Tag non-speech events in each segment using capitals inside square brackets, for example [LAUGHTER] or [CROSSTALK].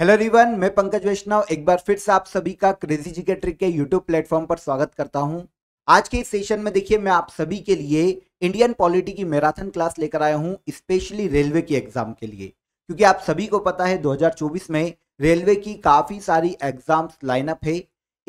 Hello रिवन मैं पंकज वैष्णव एक बार फिर से आप सभी का क्रेजी जी के ट्रिक के यूट्यूब प्लेटफॉर्म पर स्वागत करता हूं आज के इस सेशन में देखिए मैं आप सभी के लिए इंडियन पॉलिटी की मैराथन क्लास लेकर आया हूं स्पेशली रेलवे की एग्जाम के लिए क्योंकि आप सभी को पता है 2024 में रेलवे की काफ़ी सारी एग्जाम्स लाइनअप है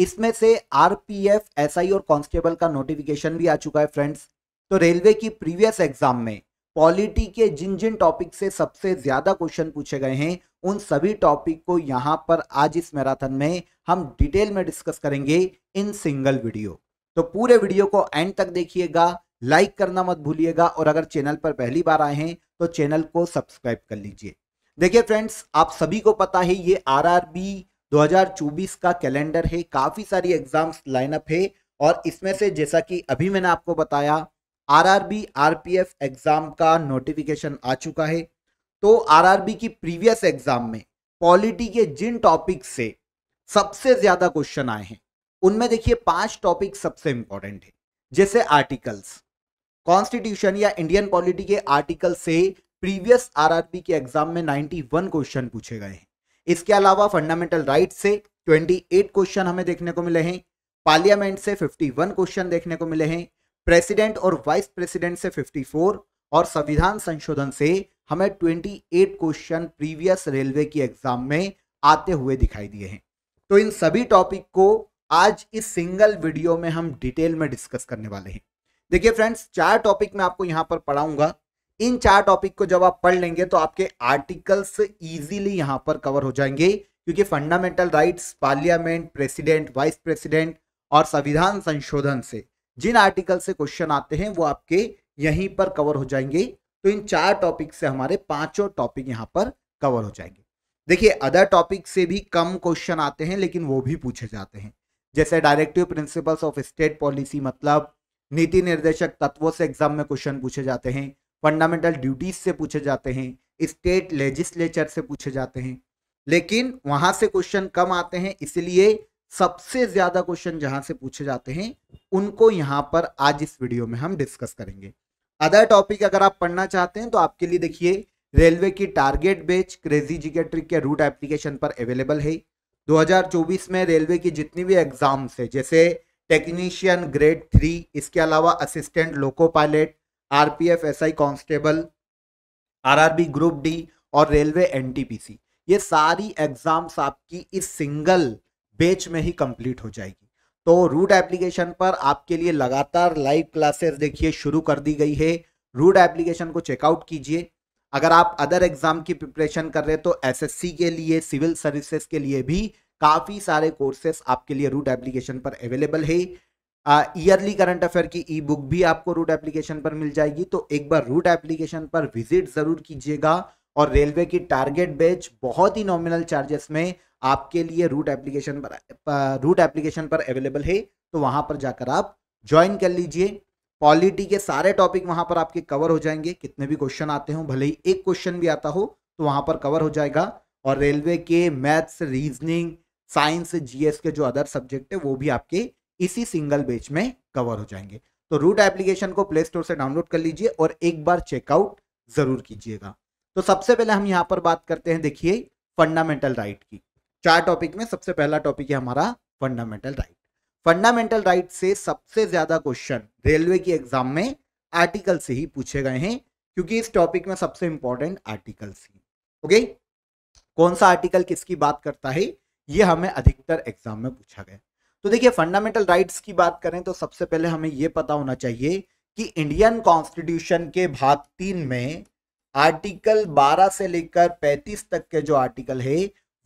इसमें से R P F S I और कॉन्स्टेबल का नोटिफिकेशन भी आ चुका है फ्रेंड्स तो रेलवे की प्रीवियस एग्जाम में पॉलिटी के जिन जिन टॉपिक से सबसे ज़्यादा क्वेश्चन पूछे गए हैं उन सभी टॉपिक को यहाँ पर आज इस मैराथन में हम डिटेल में डिस्कस करेंगे इन सिंगल वीडियो तो पूरे वीडियो को एंड तक देखिएगा लाइक करना मत भूलिएगा और अगर चैनल पर पहली बार आए हैं तो चैनल को सब्सक्राइब कर लीजिए देखिए फ्रेंड्स आप सभी को पता है ये आर 2024 का कैलेंडर है काफ़ी सारी एग्जाम्स लाइनअप है और इसमें से जैसा कि अभी मैंने आपको बताया आरआरबी आरपीएफ एग्ज़ाम का नोटिफिकेशन आ चुका है तो आरआरबी की प्रीवियस एग्ज़ाम में पॉलिटी के जिन टॉपिक से सबसे ज़्यादा क्वेश्चन आए हैं उनमें देखिए पांच टॉपिक सबसे इंपॉर्टेंट है जैसे आर्टिकल्स कॉन्स्टिट्यूशन या इंडियन पॉलिटी के आर्टिकल से प्रीवियस आरआरबी के एग्जाम में 91 क्वेश्चन पूछे गए हैं इसके अलावा फंडामेंटल राइट से 28 क्वेश्चन हमें देखने को मिले हैं पार्लियामेंट से 51 क्वेश्चन देखने को मिले हैं प्रेसिडेंट और वाइस प्रेसिडेंट से 54 और संविधान संशोधन से हमें 28 क्वेश्चन प्रीवियस रेलवे की एग्जाम में आते हुए दिखाई दिए हैं तो इन सभी टॉपिक को आज इस सिंगल वीडियो में हम डिटेल में डिस्कस करने वाले हैं देखिए फ्रेंड्स चार टॉपिक मैं आपको यहाँ पर पढ़ाऊंगा इन चार टॉपिक को जब आप पढ़ लेंगे तो आपके आर्टिकल्स इजीली यहाँ पर कवर हो जाएंगे क्योंकि fundamental rights parliament president vice president और संविधान संशोधन से जिन आर्टिकल से क्वेश्चन आते हैं वो आपके यहीं पर कवर हो जाएंगे तो इन चार टॉपिक से हमारे पांचों टॉपिक यहाँ पर कवर हो जाएंगे देखिए अदर टॉपिक से भी कम क्वेश्चन आते हैं लेकिन वो भी पूछे जाते हैं जैसे directive principles of state policy मतलब नीति निर्देशक तत्वों से एग्जाम में क्वेश्चन पूछे जाते हैं फंडामेंटल ड्यूटीज से पूछे जाते हैं स्टेट लेजिस्लेचर से पूछे जाते हैं लेकिन वहां से क्वेश्चन कम आते हैं इसलिए सबसे ज्यादा क्वेश्चन जहां से पूछे जाते हैं उनको यहां पर आज इस वीडियो में हम डिस्कस करेंगे अदर टॉपिक अगर आप पढ़ना चाहते हैं तो आपके लिए देखिए रेलवे की target batch crazy GK trick के रूट एप्लीकेशन पर अवेलेबल है 2024 में रेलवे की जितनी भी एग्जाम्स है जैसे टेक्नीशियन ग्रेड थ्री इसके अलावा assistant loco pilot RPF SI constable or group D और रेलवे एन ये सारी एग्जाम्स आपकी इस सिंगल बेच में ही कंप्लीट हो जाएगी तो रूट एप्लीकेशन पर आपके लिए लगातार लाइव क्लासेस देखिए शुरू कर दी गई है रूट एप्लीकेशन को चेकआउट कीजिए अगर आप अदर एग्जाम की प्रिपरेशन कर रहे हैं तो एसएससी के लिए सिविल सर्विसेज के लिए भी काफ़ी सारे कोर्सेस आपके लिए रूट एप्लीकेशन पर अवेलेबल है ईयरली करंट अफेयर की ई बुक भी आपको रूट एप्लीकेशन पर मिल जाएगी तो एक बार रूट एप्लीकेशन पर विजिट ज़रूर कीजिएगा और रेलवे की टारगेट बेच बहुत ही नॉमिनल चार्जेस में आपके लिए रूट एप्लीकेशन पर रूट एप्लीकेशन पर अवेलेबल है तो वहाँ पर जाकर आप ज्वाइन कर लीजिए पॉलिटी के सारे टॉपिक वहाँ पर आपके कवर हो जाएंगे कितने भी क्वेश्चन आते हों भले ही एक क्वेश्चन भी आता हो तो वहाँ पर कवर हो जाएगा और रेलवे के मैथ्स रीजनिंग साइंस जीएस के जो अदर सब्जेक्ट है वो भी आपके इसी सिंगल बेच में कवर हो जाएंगे तो रूट एप्लीकेशन को प्ले स्टोर से डाउनलोड कर लीजिए और एक बार चेकआउट ज़रूर कीजिएगा तो सबसे पहले हम यहाँ पर बात करते हैं देखिए फंडामेंटल राइट की चार टॉपिक में सबसे पहला टॉपिक है हमारा फंडामेंटल राइट फंडामेंटल राइट से सबसे ज्यादा क्वेश्चन रेलवे की एग्जाम में आर्टिकल से ही पूछे गए हैं क्योंकि इस टॉपिक में सबसे इंपॉर्टेंट आर्टिकल्स ही ओके कौन सा आर्टिकल किसकी बात करता है ये हमें अधिकतर एग्जाम में पूछा गया तो देखिए फंडामेंटल राइट्स की बात करें तो सबसे पहले हमें ये पता होना चाहिए कि इंडियन कॉन्स्टिट्यूशन के भाग तीन में आर्टिकल 12 से लेकर 35 तक के जो आर्टिकल है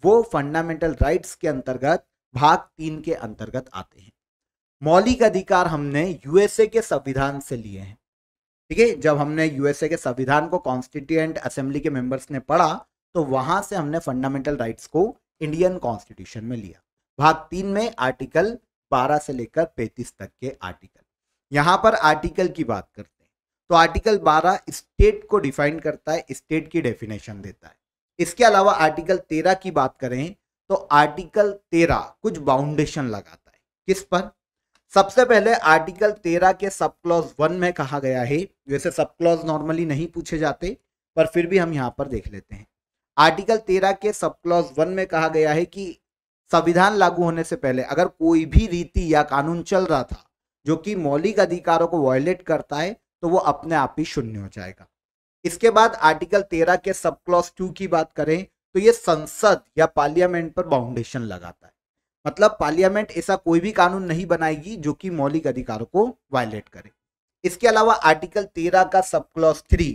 वो फंडामेंटल राइट्स के अंतर्गत भाग तीन के अंतर्गत आते हैं मौलिक अधिकार हमने यूएसए के संविधान से लिए हैं ठीक है जब हमने यूएसए के संविधान को कॉन्स्टिट्यूएंट असेंबली के मेंबर्स ने पढ़ा तो वहां से हमने फंडामेंटल राइट्स को इंडियन कॉन्स्टिट्यूशन में लिया भाग तीन में आर्टिकल 12 से लेकर 35 तक के आर्टिकल यहां पर आर्टिकल की बात करते तो आर्टिकल 12 स्टेट को डिफाइन करता है स्टेट की डेफिनेशन देता है इसके अलावा आर्टिकल 13 की बात करें तो आर्टिकल 13 कुछ बाउंडेशन लगाता है किस पर सबसे पहले आर्टिकल 13 के सब क्लॉज वन में कहा गया है वैसे सब क्लॉज नॉर्मली नहीं पूछे जाते पर फिर भी हम यहाँ पर देख लेते हैं आर्टिकल तेरह के सब क्लॉज वन में कहा गया है कि संविधान लागू होने से पहले अगर कोई भी रीति या कानून चल रहा था जो कि मौलिक अधिकारों को वायलेट करता है तो वो अपने आप ही शून्य हो जाएगा इसके बाद आर्टिकल तेरह के सब क्लॉस टू की बात करें तो ये संसद या पार्लियामेंट पर बाउंडेशन लगाता है मतलब पार्लियामेंट ऐसा कोई भी कानून नहीं बनाएगी जो कि मौलिक अधिकारों को वायलेट करे इसके अलावा आर्टिकल तेरह का सब क्लॉस थ्री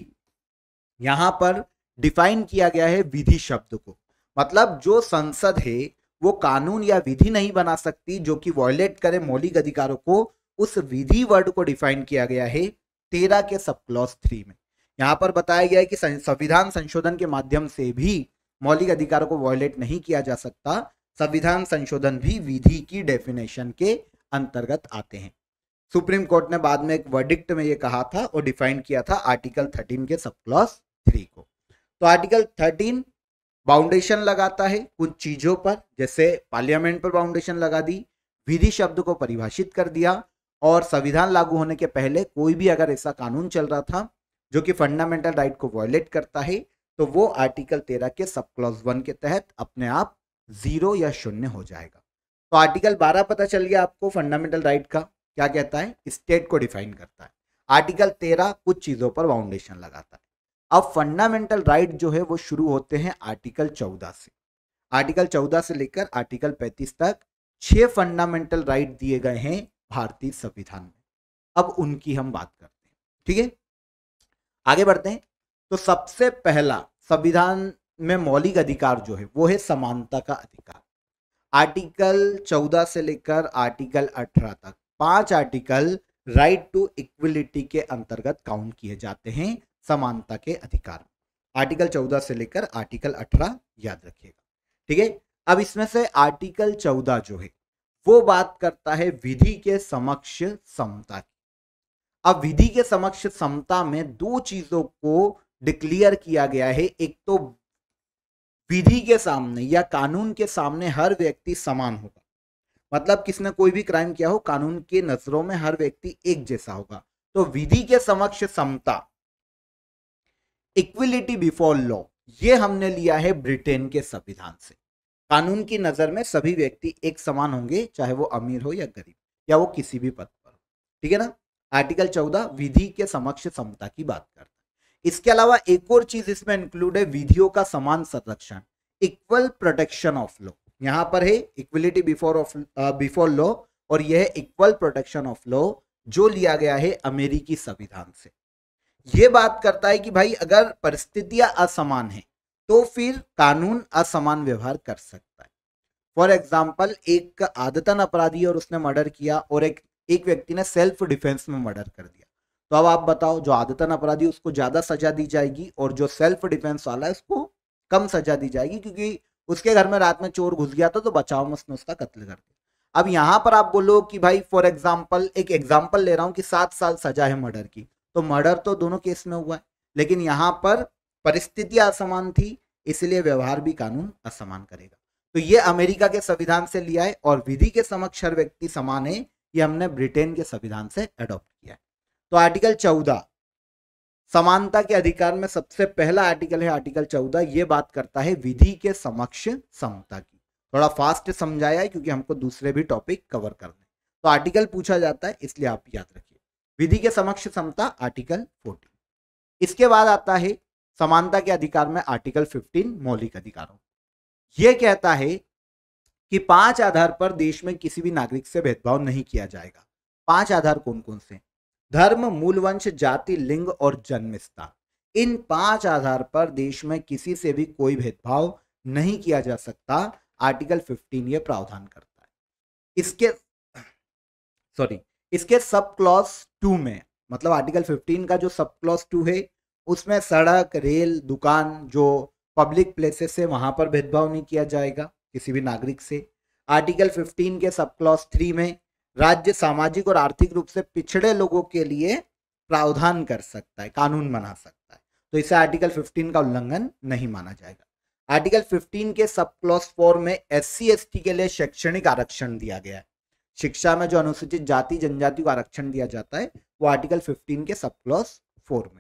यहां पर डिफाइन किया गया है विधि शब्द को मतलब जो संसद है वो कानून या विधि नहीं बना सकती जो कि वॉयलेट करे मौलिक अधिकारों को उस विधि वर्ड को डिफाइन किया गया है तेरह के सब क्लॉज थ्री में यहाँ पर बताया गया है कि संविधान संशोधन के माध्यम से भी मौलिक अधिकारों को वॉयलेट नहीं किया जा सकता संविधान संशोधन भी विधि की डेफिनेशन के अंतर्गत आते हैं सुप्रीम कोर्ट ने बाद में एक वर्डिक्ट में ये कहा था और डिफाइन किया था आर्टिकल थर्टीन के सब क्लॉज थ्री को तो आर्टिकल थर्टीन बाउंडेशन लगाता है कुछ चीजों पर जैसे पार्लियामेंट पर बाउंडेशन लगा दी विधि शब्द को परिभाषित कर दिया और संविधान लागू होने के पहले कोई भी अगर ऐसा कानून चल रहा था जो कि फंडामेंटल राइट को वायोलेट करता है तो वो आर्टिकल तेरह के सब क्लॉज वन के तहत अपने आप जीरो या शून्य हो जाएगा तो आर्टिकल बारह पता चल गया आपको फंडामेंटल राइट का क्या कहता है स्टेट को डिफाइन करता है आर्टिकल तेरह कुछ चीज़ों पर फाउंडेशन लगाता है अब फंडामेंटल राइट जो है वो शुरू होते हैं आर्टिकल चौदह से आर्टिकल चौदह से लेकर आर्टिकल पैंतीस तक छह फंडामेंटल राइट दिए गए हैं भारतीय संविधान में अब उनकी हम बात करते हैं ठीक है आगे बढ़ते हैं तो सबसे पहला संविधान में मौलिक अधिकार जो है वो है समानता का अधिकार आर्टिकल 14 से लेकर आर्टिकल 18 तक पांच आर्टिकल राइट टू इक्वलिटी के अंतर्गत काउंट किए जाते हैं समानता के अधिकार आर्टिकल 14 से लेकर आर्टिकल 18 याद रखिएगा ठीक है अब इसमें से आर्टिकल 14 जो है वो बात करता है विधि के समक्ष समता की अब विधि के समक्ष समता में दो चीजों को डिक्लेयर किया गया है एक तो विधि के सामने या कानून के सामने हर व्यक्ति समान होगा मतलब किसने कोई भी क्राइम किया हो कानून के नजरों में हर व्यक्ति एक जैसा होगा तो विधि के समक्ष समता इक्विलिटी बिफोर लॉ ये हमने लिया है ब्रिटेन के संविधान से कानून की नज़र में सभी व्यक्ति एक समान होंगे चाहे वो अमीर हो या गरीब या वो किसी भी पद पर हो ठीक है ना आर्टिकल चौदह विधि के समक्ष समता की बात करता है इसके अलावा एक और चीज इसमें इंक्लूड है विधियों का समान संरक्षण इक्वल प्रोटेक्शन ऑफ लॉ यहाँ पर है equality before of before law और यह है इक्वल प्रोटेक्शन ऑफ लॉ जो लिया गया है अमेरिकी संविधान से यह बात करता है कि भाई अगर परिस्थितियां असमान है तो फिर कानून असमान व्यवहार कर सकता है फॉर एग्जाम्पल एक आदतन अपराधी और उसने मर्डर किया और एक एक व्यक्ति ने सेल्फ डिफेंस में मर्डर कर दिया तो अब आप बताओ जो आदतन अपराधी उसको ज्यादा सजा दी जाएगी और जो सेल्फ डिफेंस वाला है उसको कम सजा दी जाएगी क्योंकि उसके घर में रात में चोर घुस गया था तो बचाव में उसने उसका कत्ल कर दिया अब यहाँ पर आप बोलो कि भाई फॉर एग्जाम्पल एक एग्जाम्पल ले रहा हूँ कि सात साल सजा है मर्डर की तो मर्डर तो दोनों केस में हुआ है लेकिन यहाँ पर परिस्थितियां असमान थी इसलिए व्यवहार भी कानून असमान करेगा तो ये अमेरिका के संविधान से लिया है और विधि के समक्ष हर व्यक्ति समान है ये हमने ब्रिटेन के संविधान से अडॉप्ट किया है तो आर्टिकल चौदह समानता के अधिकार में सबसे पहला आर्टिकल है आर्टिकल चौदह ये बात करता है विधि के समक्ष समता की थोड़ा फास्ट समझाया है क्योंकि हमको दूसरे भी टॉपिक कवर करने तो आर्टिकल पूछा जाता है इसलिए आप याद रखिए विधि के समक्ष समता आर्टिकल फोर्टीन इसके बाद आता है समानता के अधिकार में आर्टिकल 15 मौलिक अधिकारों यह कहता है कि पांच आधार पर देश में किसी भी नागरिक से भेदभाव नहीं किया जाएगा पांच आधार कौन कौन से धर्म मूल वंश जाति लिंग और जन्म स्थान इन पांच आधार पर देश में किसी से भी कोई भेदभाव नहीं किया जा सकता आर्टिकल 15 ये प्रावधान करता है इसके सॉरी इसके सब क्लॉज टू में मतलब आर्टिकल 15 का जो सब क्लॉज टू है उसमें सड़क रेल दुकान जो पब्लिक प्लेसेस है वहाँ पर भेदभाव नहीं किया जाएगा किसी भी नागरिक से आर्टिकल 15 के सब क्लॉस थ्री में राज्य सामाजिक और आर्थिक रूप से पिछड़े लोगों के लिए प्रावधान कर सकता है कानून बना सकता है तो इसे आर्टिकल 15 का उल्लंघन नहीं माना जाएगा आर्टिकल 15 के सब क्लॉस फोर में एस सी के लिए शैक्षणिक आरक्षण दिया गया है शिक्षा में जो अनुसूचित जाति जनजाति को आरक्षण दिया जाता है वो आर्टिकल फिफ्टीन के सब क्लॉस फोर में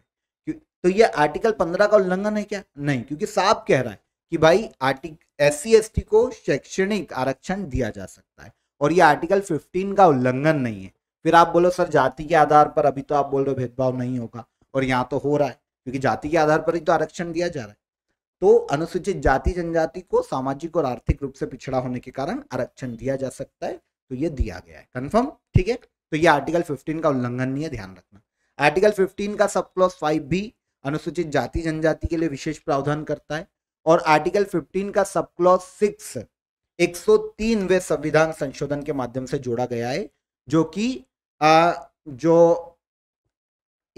तो ये आर्टिकल पंद्रह का उल्लंघन है क्या नहीं क्योंकि साफ कह रहा है कि भाई आर्टिक एस सी को शैक्षणिक आरक्षण दिया जा सकता है और ये आर्टिकल फिफ्टीन का उल्लंघन नहीं है फिर आप बोलो सर जाति के आधार पर अभी तो आप बोल रहे हो भेदभाव नहीं होगा और यहाँ तो हो रहा है क्योंकि जाति के आधार पर ही तो आरक्षण दिया जा रहा है तो अनुसूचित जाति जनजाति को सामाजिक और आर्थिक रूप से पिछड़ा होने के कारण आरक्षण दिया जा सकता है तो ये दिया गया है कन्फर्म ठीक है तो ये आर्टिकल फिफ्टीन का उल्लंघन नहीं है ध्यान रखना आर्टिकल फिफ्टीन का सब क्लॉस फाइव भी अनुसूचित जाति जनजाति के लिए विशेष प्रावधान करता है और आर्टिकल 15 का सब क्लॉज सिक्स 103 वे संविधान संशोधन के माध्यम से जोड़ा गया है जो कि जो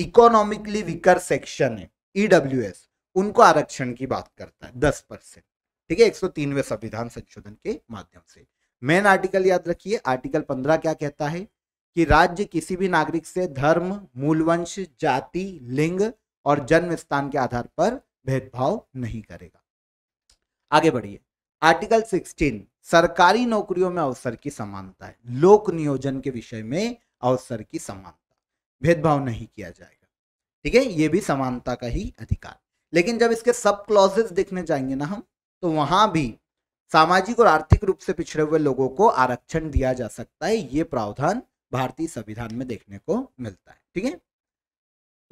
इकोनॉमिकली वीकर सेक्शन है ईडब्ल्यूएस e उनको आरक्षण की बात करता है दस परसेंट ठीक है एक 103वें संविधान संशोधन के माध्यम से मेन आर्टिकल याद रखिए आर्टिकल पंद्रह क्या कहता है कि राज्य किसी भी नागरिक से धर्म मूलवंश जाति लिंग और जन्म स्थान के आधार पर भेदभाव नहीं करेगा आगे बढ़िए आर्टिकल 16 सरकारी नौकरियों में अवसर की समानता है लोक नियोजन के विषय में अवसर की समानता भेदभाव नहीं किया जाएगा ठीक है ये भी समानता का ही अधिकार लेकिन जब इसके सब क्लॉजेस देखने जाएंगे ना हम तो वहां भी सामाजिक और आर्थिक रूप से पिछड़े हुए लोगों को आरक्षण दिया जा सकता है ये प्रावधान भारतीय संविधान में देखने को मिलता है ठीक है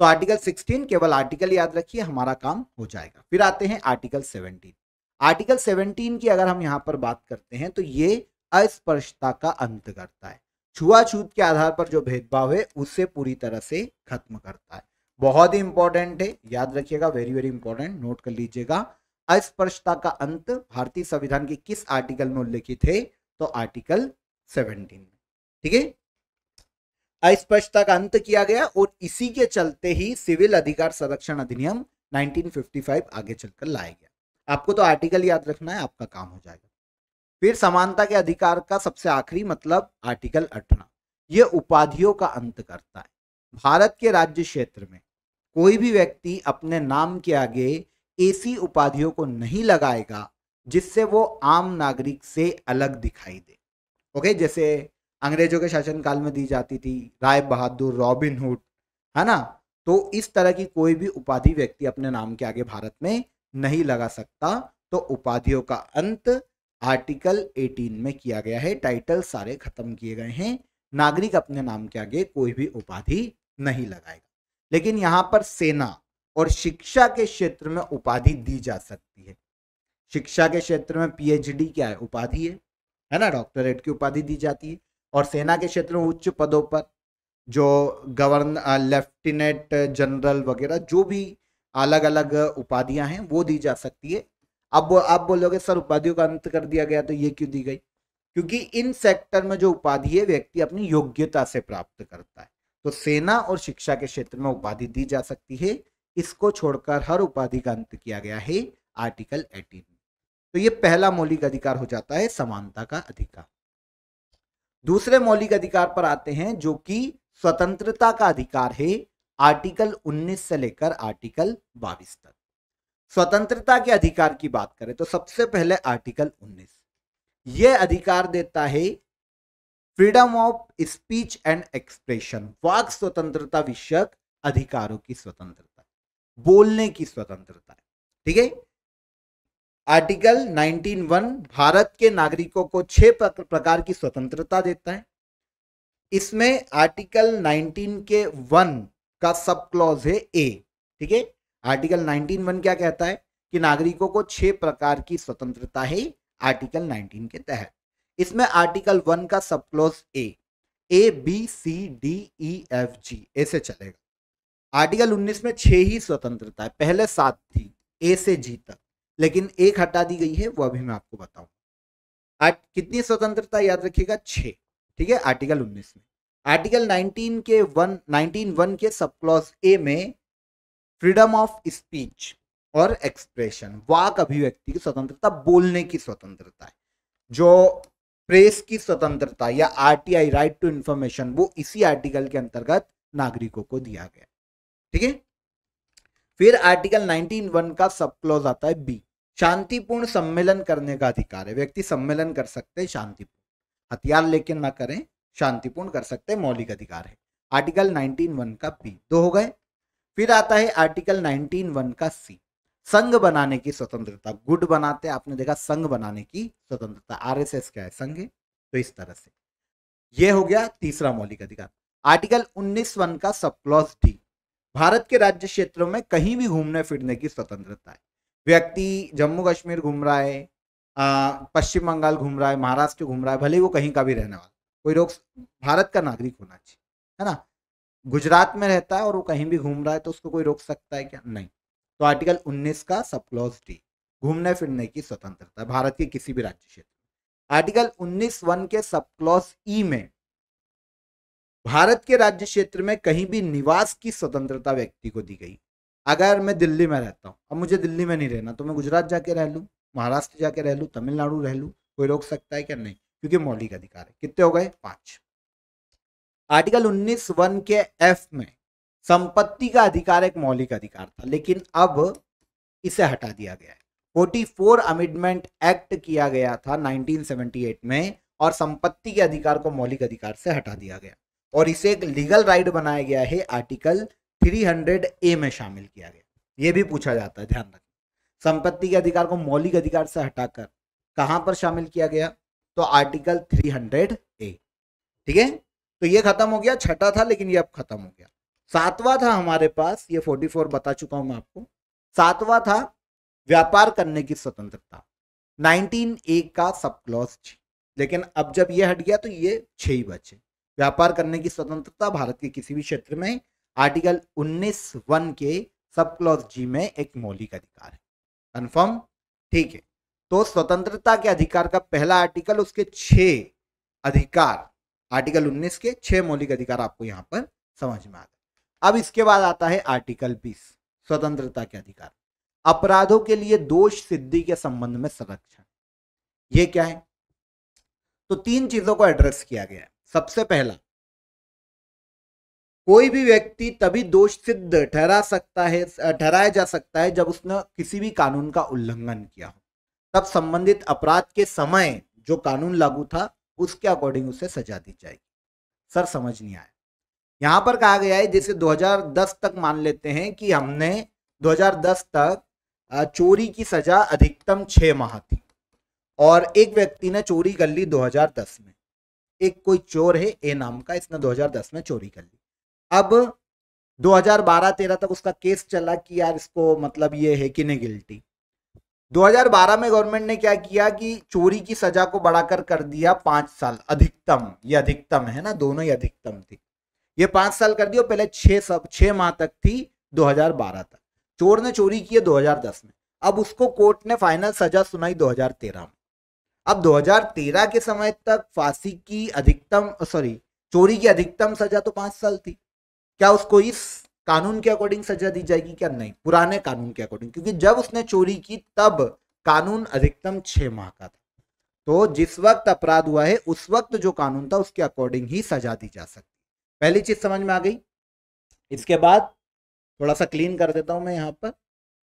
तो आर्टिकल 16 केवल आर्टिकल याद रखिए हमारा काम हो जाएगा फिर आते हैं आर्टिकल 17 आर्टिकल 17 की अगर हम यहाँ पर बात करते हैं तो ये अस्पर्शता का अंत करता है छुआछूत के आधार पर जो भेदभाव है उसे पूरी तरह से खत्म करता है बहुत ही इंपॉर्टेंट है याद रखिएगा वेरी वेरी इंपॉर्टेंट नोट कर लीजिएगा अस्पर्शता का अंत भारतीय संविधान के किस आर्टिकल में उल्लेखित है तो आर्टिकल सेवनटीन में ठीक है अस्पष्टता का अंत किया गया और इसी के चलते ही सिविल अधिकार संरक्षण अधिनियम 1955 आगे चलकर लाया गया आपको तो आर्टिकल याद रखना है आपका काम हो जाएगा फिर समानता के अधिकार का सबसे आखिरी मतलब आर्टिकल अठारह ये उपाधियों का अंत करता है भारत के राज्य क्षेत्र में कोई भी व्यक्ति अपने नाम के आगे ऐसी उपाधियों को नहीं लगाएगा जिससे वो आम नागरिक से अलग दिखाई दे ओके जैसे अंग्रेजों के शासनकाल में दी जाती थी राय बहादुर रॉबिन हुड है ना तो इस तरह की कोई भी उपाधि व्यक्ति अपने नाम के आगे भारत में नहीं लगा सकता तो उपाधियों का अंत आर्टिकल 18 में किया गया है टाइटल सारे खत्म किए गए हैं नागरिक अपने नाम के आगे कोई भी उपाधि नहीं लगाएगा लेकिन यहाँ पर सेना और शिक्षा के क्षेत्र में उपाधि दी जा सकती है शिक्षा के क्षेत्र में पीएचडी क्या है उपाधि है है ना डॉक्टरेट की उपाधि दी जाती है और सेना के क्षेत्र में उच्च पदों पर जो गवर्नर लेफ्टिनेंट जनरल वगैरह जो भी अलग अलग उपाधियां हैं वो दी जा सकती है अब आप बोलोगे सर उपाधियों का अंत कर दिया गया तो ये क्यों दी गई क्योंकि इन सेक्टर में जो उपाधि है व्यक्ति अपनी योग्यता से प्राप्त करता है तो सेना और शिक्षा के क्षेत्र में उपाधि दी जा सकती है इसको छोड़कर हर उपाधि का अंत किया गया है आर्टिकल 18 में तो ये पहला मौलिक अधिकार हो जाता है समानता का अधिकार दूसरे मौलिक अधिकार पर आते हैं जो कि स्वतंत्रता का अधिकार है आर्टिकल 19 से लेकर आर्टिकल 22 तक स्वतंत्रता के अधिकार की बात करें तो सबसे पहले आर्टिकल 19 ये अधिकार देता है freedom of speech and expression वाक स्वतंत्रता विषयक अधिकारों की स्वतंत्रता बोलने की स्वतंत्रता ठीक है आर्टिकल 191 भारत के नागरिकों को छह प्रकार की स्वतंत्रता देता है इसमें आर्टिकल 19 के वन का सब क्लॉज है ए ठीक है आर्टिकल 19 वन क्या कहता है कि नागरिकों को छह प्रकार की स्वतंत्रता है आर्टिकल 19 के तहत इसमें आर्टिकल वन का sub clause A A B C D E F G ऐसे चलेगा आर्टिकल 19 में छह ही स्वतंत्रता है पहले सात थी ए से जी तक लेकिन एक हटा दी गई है वो अभी मैं आपको बताऊंगा कितनी स्वतंत्रता याद रखिएगा छः ठीक है आर्टिकल उन्नीस में आर्टिकल 19 के वन नाइनटीन वन के सब क्लॉज ए में फ्रीडम ऑफ स्पीच और एक्सप्रेशन वाक अभिव्यक्ति की स्वतंत्रता बोलने की स्वतंत्रता है जो प्रेस की स्वतंत्रता या आरटीआई राइट टू इंफॉर्मेशन वो इसी आर्टिकल के अंतर्गत नागरिकों को दिया गया ठीक है फिर आर्टिकल 191 का सब क्लॉज आता है बी शांतिपूर्ण सम्मेलन करने का अधिकार है व्यक्ति सम्मेलन कर सकते हैं शांतिपूर्ण हथियार लेकर ना करें शांतिपूर्ण कर सकते हैं मौलिक अधिकार है आर्टिकल 191 का बी दो हो गए फिर आता है आर्टिकल 191 का सी संघ बनाने की स्वतंत्रता गुड बनाते आपने देखा संघ बनाने की स्वतंत्रता एस क्या है संघ तो इस तरह से यह हो गया तीसरा मौलिक अधिकार आर्टिकल उन्नीस वन का क्लॉज डी भारत के राज्य क्षेत्रों में कहीं भी घूमने फिरने की स्वतंत्रता है व्यक्ति जम्मू कश्मीर घूम रहा है पश्चिम बंगाल घूम रहा है महाराष्ट्र घूम रहा है भले ही वो कहीं का भी रहने वाला कोई रोक भारत का नागरिक होना चाहिए है ना गुजरात में रहता है और वो कहीं भी घूम रहा है तो उसको कोई रोक सकता है क्या नहीं तो आर्टिकल 19 का सब क्लॉज डी घूमने फिरने की स्वतंत्रता भारत के किसी भी राज्य क्षेत्र आर्टिकल उन्नीस वन के सब क्लॉज ई में भारत के राज्य क्षेत्र में कहीं भी निवास की स्वतंत्रता व्यक्ति को दी गई अगर मैं दिल्ली में रहता हूँ अब मुझे दिल्ली में नहीं रहना तो मैं गुजरात जाके रह लूँ महाराष्ट्र जाके रह लूँ तमिलनाडु रह लूँ कोई रोक सकता है क्या नहीं क्योंकि मौलिक अधिकार है कितने हो गए पाँच आर्टिकल उन्नीस वन के एफ में संपत्ति का अधिकार एक मौलिक अधिकार था लेकिन अब इसे हटा दिया गया है फोर्टी फोर अमेंडमेंट एक्ट किया गया था 1978 में और संपत्ति के अधिकार को मौलिक अधिकार से हटा दिया गया और इसे एक लीगल राइट बनाया गया है आर्टिकल 300 ए में शामिल किया गया ये भी पूछा जाता है ध्यान रखें संपत्ति के अधिकार को मौलिक अधिकार से हटाकर कहां पर शामिल किया गया तो आर्टिकल 300 ए ठीक है तो ये खत्म हो गया छठा था लेकिन ये अब खत्म हो गया सातवां था हमारे पास ये 44 बता चुका हूं मैं आपको सातवां था व्यापार करने की स्वतंत्रता नाइनटीन ए का सब क्लॉज लेकिन अब जब ये हट गया तो ये छह ही बचे व्यापार करने की स्वतंत्रता भारत के किसी भी क्षेत्र में आर्टिकल 19 वन के सब क्लॉज जी में एक मौलिक अधिकार है कन्फर्म ठीक है तो स्वतंत्रता के अधिकार का पहला आर्टिकल उसके छ अधिकार आर्टिकल 19 के छह मौलिक अधिकार आपको यहाँ पर समझ में आ गए अब इसके बाद आता है आर्टिकल 20 स्वतंत्रता के अधिकार अपराधों के लिए दोष सिद्धि के संबंध में संरक्षण ये क्या है तो तीन चीजों को एड्रेस किया गया है सबसे पहला कोई भी व्यक्ति तभी दोष सिद्ध ठहरा सकता है ठहराया जा सकता है जब उसने किसी भी कानून का उल्लंघन किया हो तब संबंधित अपराध के समय जो कानून लागू था उसके अकॉर्डिंग उसे सजा दी जाएगी सर समझ नहीं आया यहां पर कहा गया है जैसे 2010 तक मान लेते हैं कि हमने 2010 तक चोरी की सजा अधिकतम छह माह थी और एक व्यक्ति ने चोरी कर ली दो में एक कोई चोर है ए नाम का इसने 2010 में चोरी कर ली अब 2012-13 तक उसका केस चला कि यार इसको मतलब ये है कि नहीं गिल्टी 2012 में गवर्नमेंट ने क्या किया कि चोरी की सजा को बढ़ाकर कर दिया पांच साल अधिकतम ये अधिकतम है ना दोनों ही अधिकतम थी ये पांच साल कर दिया पहले छह सब छह माह तक थी 2012 तक चोर ने चोरी की है 2010 में अब उसको कोर्ट ने फाइनल सजा सुनाई दो में अब 2013 के समय तक फांसी की अधिकतम सॉरी चोरी की अधिकतम सजा तो पांच साल थी क्या उसको इस कानून के अकॉर्डिंग सजा दी जाएगी क्या नहीं पुराने कानून के अकॉर्डिंग क्योंकि जब उसने चोरी की तब कानून अधिकतम छह माह का था तो जिस वक्त अपराध हुआ है उस वक्त जो कानून था उसके अकॉर्डिंग ही सजा दी जा सकती पहली चीज समझ में आ गई इसके बाद थोड़ा सा क्लीन कर देता हूं मैं यहाँ पर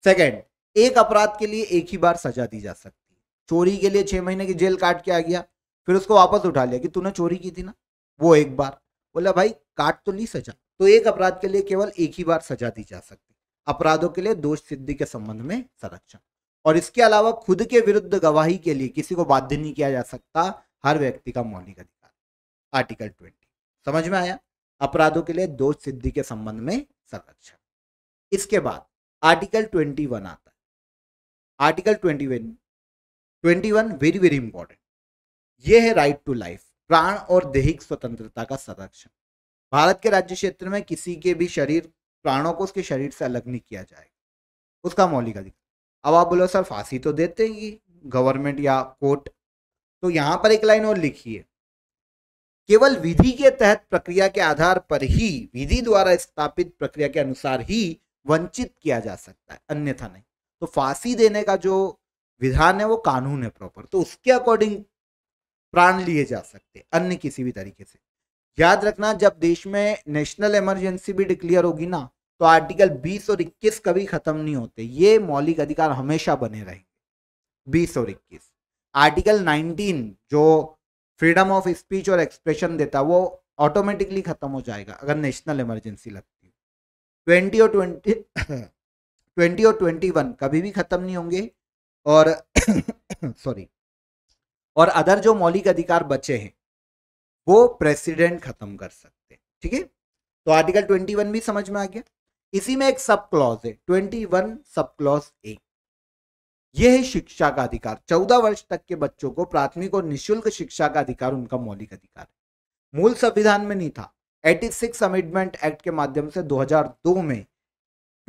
सेकेंड एक अपराध के लिए एक ही बार सजा दी जा सकती चोरी के लिए छह महीने की जेल काट के आ गया फिर उसको वापस उठा लिया कि तूने चोरी की थी ना वो एक बार बोला भाई काट तो ली सजा तो एक अपराध के लिए केवल एक ही बार सजा दी जा सकती अपराधों के लिए दोष सिद्धि के संबंध में संरक्षण और इसके अलावा खुद के विरुद्ध गवाही के लिए किसी को बाध्य नहीं किया जा सकता हर व्यक्ति का मौलिक अधिकार आर्टिकल ट्वेंटी समझ में आया अपराधों के लिए दोष सिद्धि के संबंध में संरक्षण इसके बाद आर्टिकल ट्वेंटी वन आता है article twenty one twenty one very very important ये है राइट टू लाइफ प्राण और दैहिक स्वतंत्रता का संरक्षण भारत के राज्य क्षेत्र में किसी के भी शरीर प्राणों को उसके शरीर से अलग नहीं किया जाएगा उसका मौलिक अधिकार अब आप बोलो सर फांसी तो देते ही गवर्नमेंट या कोर्ट तो यहाँ पर एक लाइन और लिखी है केवल विधि के तहत प्रक्रिया के आधार पर ही विधि द्वारा स्थापित प्रक्रिया के अनुसार ही वंचित किया जा सकता है अन्यथा नहीं तो फांसी देने का जो विधान है वो कानून है प्रॉपर तो उसके अकॉर्डिंग प्राण लिए जा सकते अन्य किसी भी तरीके से याद रखना जब देश में नेशनल इमरजेंसी भी डिक्लेयर होगी ना तो आर्टिकल 20 और 21 कभी खत्म नहीं होते ये मौलिक अधिकार हमेशा बने रहेंगे 20 और 21 आर्टिकल 19 जो फ्रीडम ऑफ स्पीच और एक्सप्रेशन देता वो ऑटोमेटिकली खत्म हो जाएगा अगर नेशनल इमरजेंसी लगती है ट्वेंटी और ट्वेंटी [COUGHS] ट्वेंटी और ट्वेंटी वन कभी भी खत्म नहीं होंगे और सॉरी [COUGHS] और अदर जो मौलिक अधिकार बचे हैं वो प्रेसिडेंट खत्म कर सकते हैं ठीक है तो आर्टिकल ट्वेंटी वन भी समझ में आ गया इसी में एक सब क्लॉज है twenty one sub clause A यह है शिक्षा का अधिकार चौदह वर्ष तक के बच्चों को प्राथमिक और निशुल्क शिक्षा का अधिकार उनका मौलिक अधिकार है मूल संविधान में नहीं था 86 अमेंडमेंट एक्ट के माध्यम से 2002 में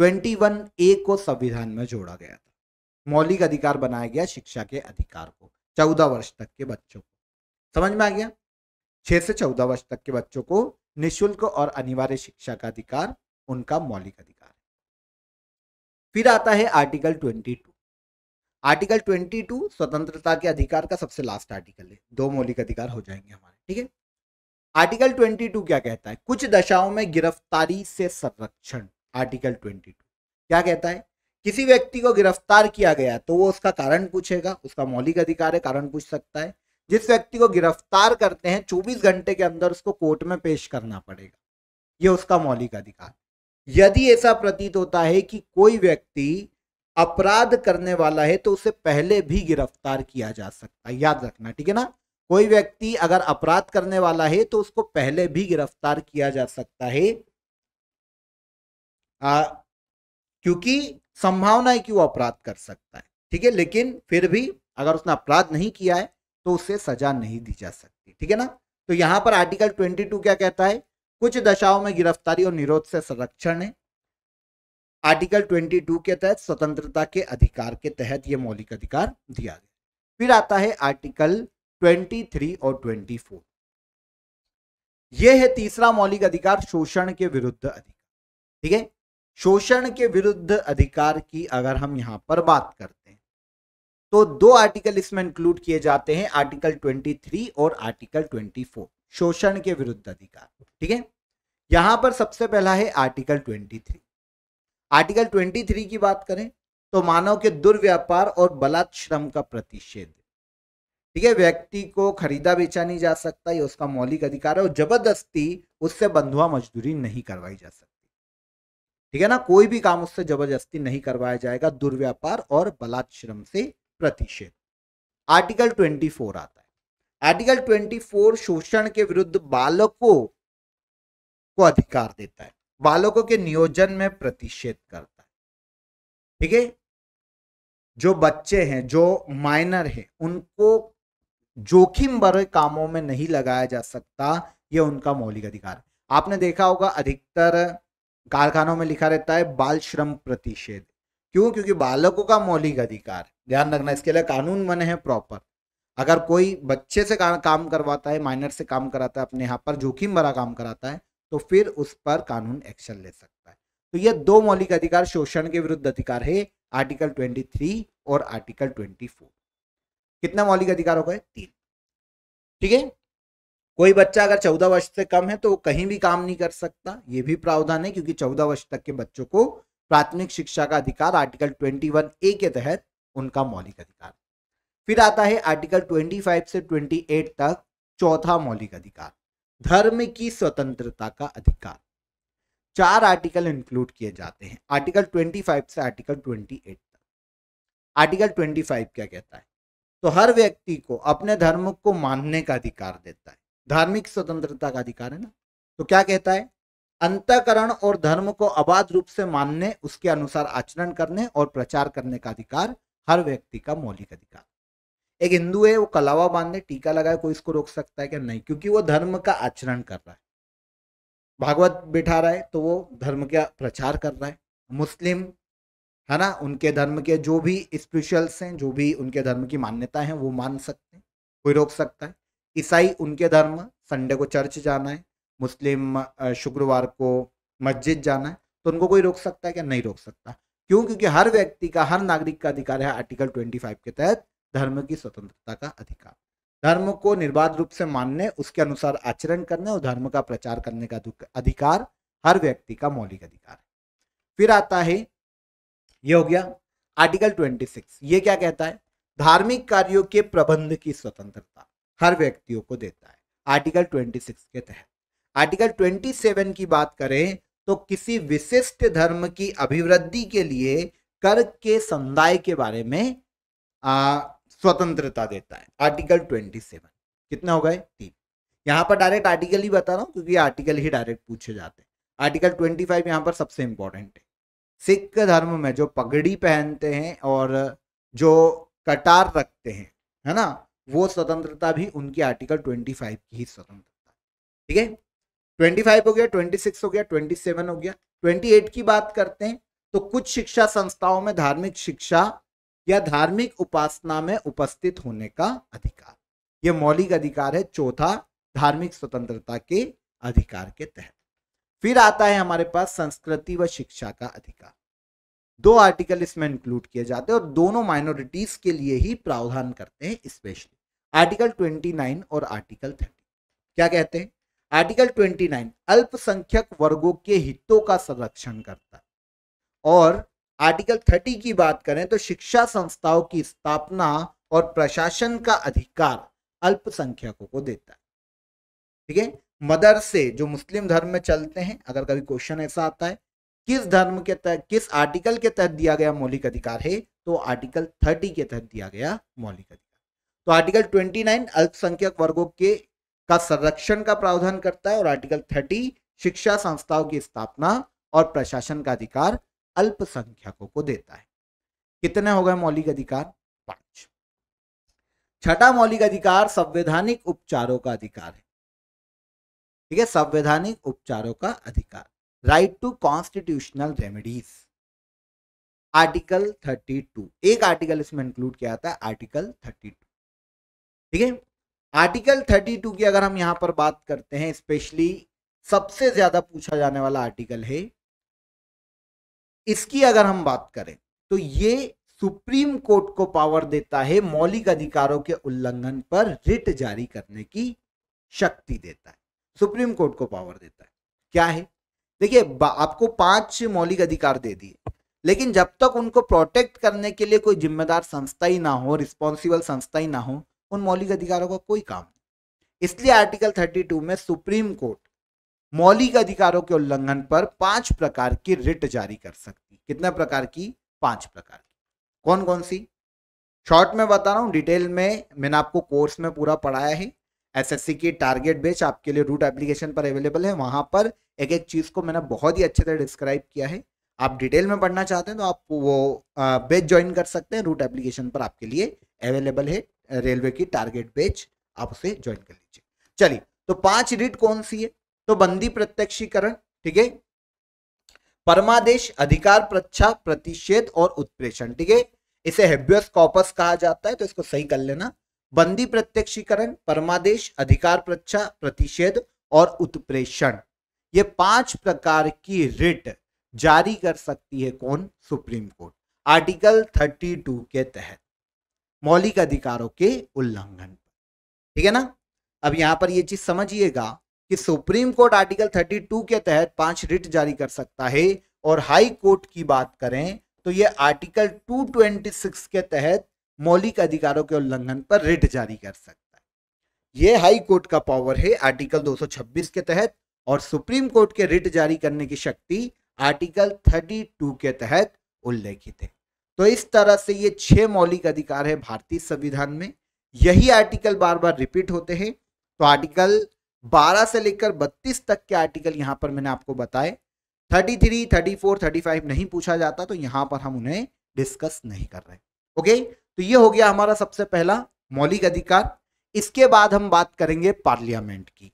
21 ए को संविधान में जोड़ा गया था मौलिक अधिकार बनाया गया शिक्षा के अधिकार को चौदह वर्ष तक के बच्चों को समझ में आ गया छह से चौदह वर्ष तक के बच्चों को निशुल्क और अनिवार्य शिक्षा का अधिकार उनका मौलिक अधिकार है फिर आता है article twenty two article twenty two स्वतंत्रता के अधिकार का सबसे लास्ट आर्टिकल है दो मौलिक अधिकार हो जाएंगे हमारे ठीक है आर्टिकल ट्वेंटी टू क्या कहता है कुछ दशाओं में गिरफ्तारी से संरक्षण आर्टिकल ट्वेंटी टू क्या कहता है किसी व्यक्ति को गिरफ्तार किया गया तो वो उसका कारण पूछेगा उसका मौलिक अधिकार है कारण पूछ सकता है जिस व्यक्ति को गिरफ्तार करते हैं 24 घंटे के अंदर उसको कोर्ट में पेश करना पड़ेगा यह उसका मौलिक अधिकार यदि ऐसा प्रतीत होता है कि कोई व्यक्ति अपराध करने वाला है तो उसे पहले भी गिरफ्तार किया जा सकता है याद रखना ठीक है ना कोई व्यक्ति अगर अपराध करने वाला है तो उसको पहले भी गिरफ्तार किया जा सकता है आ, क्योंकि संभावना है कि वो अपराध कर सकता है ठीक है लेकिन फिर भी अगर उसने अपराध नहीं किया है तो उसे सजा नहीं दी जा सकती ठीक है ना तो यहाँ पर आर्टिकल 22 क्या कहता है कुछ दशाओं में गिरफ्तारी और निरोध से संरक्षण है आर्टिकल 22 के तहत स्वतंत्रता के अधिकार के तहत ये मौलिक अधिकार दिया गया फिर आता है आर्टिकल 23 और 24 यह है तीसरा मौलिक अधिकार शोषण के विरुद्ध अधिकार ठीक है शोषण के विरुद्ध अधिकार की अगर हम यहाँ पर बात करते हैं तो दो आर्टिकल इसमें इंक्लूड किए जाते हैं आर्टिकल 23 और आर्टिकल 24 शोषण के विरुद्ध अधिकार ठीक है यहां पर सबसे पहला है आर्टिकल 23 आर्टिकल 23 की बात करें तो मानव के दुर्व्यापार और बलात् श्रम का प्रतिषेध ठीक है व्यक्ति को खरीदा बेचा नहीं जा सकता ये उसका मौलिक अधिकार है और जबरदस्ती उससे बंधुआ मजदूरी नहीं करवाई जा सकती ठीक है ना कोई भी काम उससे जबरदस्ती नहीं करवाया जाएगा दुर्व्यापार और बलात्श्रम से प्रतिषेध आर्टिकल 24 आता है आर्टिकल 24 शोषण के विरुद्ध बालकों को अधिकार देता है बालकों के नियोजन में प्रतिषेध करता है ठीक है जो बच्चे हैं जो माइनर हैं उनको जोखिम भरे कामों में नहीं लगाया जा सकता यह उनका मौलिक अधिकार आपने देखा होगा अधिकतर कारखानों में लिखा रहता है बाल श्रम प्रतिषेध क्यों क्योंकि बालकों का मौलिक अधिकार ध्यान रखना इसके लिए कानून बने हैं प्रॉपर अगर कोई बच्चे से काम करवाता है माइनर से काम कराता है अपने यहाँ पर जोखिम भरा काम कराता है तो फिर उस पर कानून एक्शन ले सकता है तो ये दो मौलिक अधिकार शोषण के विरुद्ध अधिकार है आर्टिकल 23 और आर्टिकल 24 कितना मौलिक अधिकार हो गए तीन ठीक है कोई बच्चा अगर चौदह वर्ष से कम है तो वो कहीं भी काम नहीं कर सकता ये भी प्रावधान है क्योंकि चौदह वर्ष तक के बच्चों को प्राथमिक शिक्षा का अधिकार आर्टिकल ट्वेंटी वन ए के तहत उनका मौलिक अधिकार फिर आता है आर्टिकल ट्वेंटी फाइव से ट्वेंटी एट तक चौथा मौलिक अधिकार धर्म की स्वतंत्रता का अधिकार चार आर्टिकल इंक्लूड किए जाते हैं आर्टिकल ट्वेंटी फाइव से आर्टिकल ट्वेंटी एट तक आर्टिकल ट्वेंटी फाइव क्या कहता है तो हर व्यक्ति को अपने धर्म को मानने का अधिकार देता है धार्मिक स्वतंत्रता का अधिकार है ना तो क्या कहता है अंतकरण और धर्म को अबाध रूप से मानने उसके अनुसार आचरण करने और प्रचार करने का अधिकार हर व्यक्ति का मौलिक अधिकार एक हिंदू है वो कलावा बांधने टीका लगाए कोई इसको रोक सकता है क्या नहीं क्योंकि वो धर्म का आचरण कर रहा है भागवत बिठा रहा है तो वो धर्म का प्रचार कर रहा है मुस्लिम है ना उनके धर्म के जो भी स्पिरिचुअल्स हैं जो भी उनके धर्म की मान्यता है वो मान सकते हैं कोई रोक सकता है ईसाई उनके धर्म संडे को चर्च जाना है मुस्लिम शुक्रवार को मस्जिद जाना है तो उनको कोई रोक सकता है क्या नहीं रोक सकता क्यों क्योंकि हर व्यक्ति का हर नागरिक का अधिकार है आर्टिकल 25 के तहत धर्म की स्वतंत्रता का अधिकार धर्म को निर्बाध रूप से मानने उसके अनुसार आचरण करने और धर्म का प्रचार करने का अधिकार हर व्यक्ति का मौलिक अधिकार है फिर आता है ये हो गया आर्टिकल सिक्स ये क्या कहता है धार्मिक कार्यों के प्रबंध की स्वतंत्रता हर व्यक्तियों को देता है आर्टिकल 26 के तहत आर्टिकल 27 की बात करें तो किसी विशिष्ट धर्म की अभिवृद्धि के लिए कर के समुदाय के बारे में आ, स्वतंत्रता देता है आर्टिकल 27 कितना हो गए तीन यहाँ पर डायरेक्ट आर्टिकल ही बता रहा हूँ क्योंकि आर्टिकल ही डायरेक्ट पूछे जाते हैं आर्टिकल 25 फाइव यहाँ पर सबसे इंपॉर्टेंट है सिख धर्म में जो पगड़ी पहनते हैं और जो कटार रखते हैं है ना वो स्वतंत्रता भी उनकी आर्टिकल 25 की ही स्वतंत्रता ठीक है 25 हो गया 26 हो गया 27 हो गया 28 की बात करते हैं तो कुछ शिक्षा संस्थाओं में धार्मिक शिक्षा या धार्मिक उपासना में उपस्थित होने का अधिकार यह मौलिक अधिकार है चौथा धार्मिक स्वतंत्रता के अधिकार के तहत फिर आता है हमारे पास संस्कृति व शिक्षा का अधिकार दो आर्टिकल इसमें इंक्लूड किए जाते हैं और दोनों माइनॉरिटीज के लिए ही प्रावधान करते हैं स्पेशली आर्टिकल 29 और आर्टिकल 30 क्या कहते हैं आर्टिकल 29 अल्पसंख्यक वर्गों के हितों का संरक्षण करता है और आर्टिकल 30 की बात करें तो शिक्षा संस्थाओं की स्थापना और प्रशासन का अधिकार अल्पसंख्यकों को देता है ठीक है मदरसे जो मुस्लिम धर्म में चलते हैं अगर कभी क्वेश्चन ऐसा आता है किस धर्म के तहत किस आर्टिकल के तहत दिया गया मौलिक अधिकार है तो आर्टिकल थर्टी के तहत दिया गया मौलिक अधिकार तो आर्टिकल 29 अल्पसंख्यक वर्गों के का संरक्षण का प्रावधान करता है और आर्टिकल 30 शिक्षा संस्थाओं की स्थापना और प्रशासन का अधिकार अल्पसंख्यकों को देता है कितने हो गए मौलिक अधिकार पांच छठा मौलिक अधिकार संवैधानिक उपचारों का अधिकार है ठीक है संवैधानिक उपचारों का अधिकार right to constitutional remedies article 32 एक आर्टिकल इसमें इंक्लूड किया जाता है आर्टिकल 32 ठीक है आर्टिकल 32 की अगर हम यहां पर बात करते हैं स्पेशली सबसे ज्यादा पूछा जाने वाला आर्टिकल है इसकी अगर हम बात करें तो ये सुप्रीम कोर्ट को पावर देता है मौलिक अधिकारों के उल्लंघन पर रिट जारी करने की शक्ति देता है सुप्रीम कोर्ट को पावर देता है क्या है देखिए आपको पांच मौलिक अधिकार दे दिए लेकिन जब तक उनको प्रोटेक्ट करने के लिए कोई जिम्मेदार संस्था ही ना हो रिस्पॉन्सिबल संस्था ही ना हो उन मौलिक अधिकारों का कोई काम नहीं इसलिए आर्टिकल 32 में सुप्रीम कोर्ट मौलिक अधिकारों के उल्लंघन पर पांच प्रकार की रिट जारी कर सकती कितने प्रकार की पांच प्रकार की कौन कौन सी शॉर्ट में बता रहा हूँ डिटेल में मैंने आपको कोर्स में पूरा पढ़ाया है एसएससी की टारगेट बेच आपके लिए रूट एप्लीकेशन पर अवेलेबल है वहाँ पर एक एक चीज़ को मैंने बहुत ही अच्छे से डिस्क्राइब किया है आप डिटेल में पढ़ना चाहते हैं तो आप वो बेच ज्वाइन कर सकते हैं रूट एप्लीकेशन पर आपके लिए अवेलेबल है रेलवे की टारगेट बेच आप उसे ज्वाइन कर लीजिए चलिए तो पांच रीट कौन सी है तो बंदी प्रत्यक्षीकरण ठीक है परमादेश अधिकार प्रच्छा प्रतिषेध और उत्प्रेषण ठीक है इसे हेब्यस कॉपस कहा जाता है तो इसको सही कर लेना बंदी प्रत्यक्षीकरण परमादेश अधिकार प्रच्छा प्रतिषेध और उत्प्रेषण ये पांच प्रकार की रिट जारी कर सकती है कौन सुप्रीम कोर्ट आर्टिकल 32 के तहत मौलिक अधिकारों के उल्लंघन ठीक है ना अब यहाँ पर ये चीज समझिएगा कि सुप्रीम कोर्ट आर्टिकल 32 के तहत पांच रिट जारी कर सकता है और हाई कोर्ट की बात करें तो ये आर्टिकल 226 के तहत मौलिक अधिकारों के उल्लंघन पर रिट जारी कर सकता है ये हाई कोर्ट का पावर है आर्टिकल 226 के तहत और सुप्रीम कोर्ट के रिट जारी करने की शक्ति आर्टिकल 32 के तहत उल्लेखित है तो इस तरह से ये छह मौलिक अधिकार है भारतीय संविधान में यही आर्टिकल बार बार रिपीट होते हैं तो आर्टिकल 12 से लेकर 32 तक के आर्टिकल यहां पर मैंने आपको बताए 33, 34, 35 नहीं पूछा जाता तो यहां पर हम उन्हें डिस्कस नहीं कर रहे ओके तो ये हो गया हमारा सबसे पहला मौलिक अधिकार इसके बाद हम बात करेंगे पार्लियामेंट की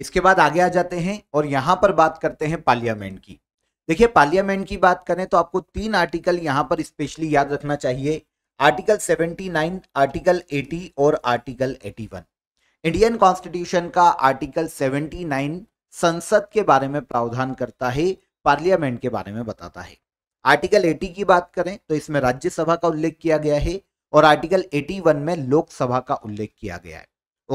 इसके बाद आगे आ जाते हैं और यहां पर बात करते हैं पार्लियामेंट की देखिए पार्लियामेंट की बात करें तो आपको तीन आर्टिकल यहाँ पर स्पेशली याद रखना चाहिए आर्टिकल 79, आर्टिकल 80 और आर्टिकल 81। इंडियन कॉन्स्टिट्यूशन का आर्टिकल 79 संसद के बारे में प्रावधान करता है पार्लियामेंट के बारे में बताता है आर्टिकल 80 की बात करें तो इसमें राज्यसभा का उल्लेख किया गया है और आर्टिकल 81 में लोकसभा का उल्लेख किया गया है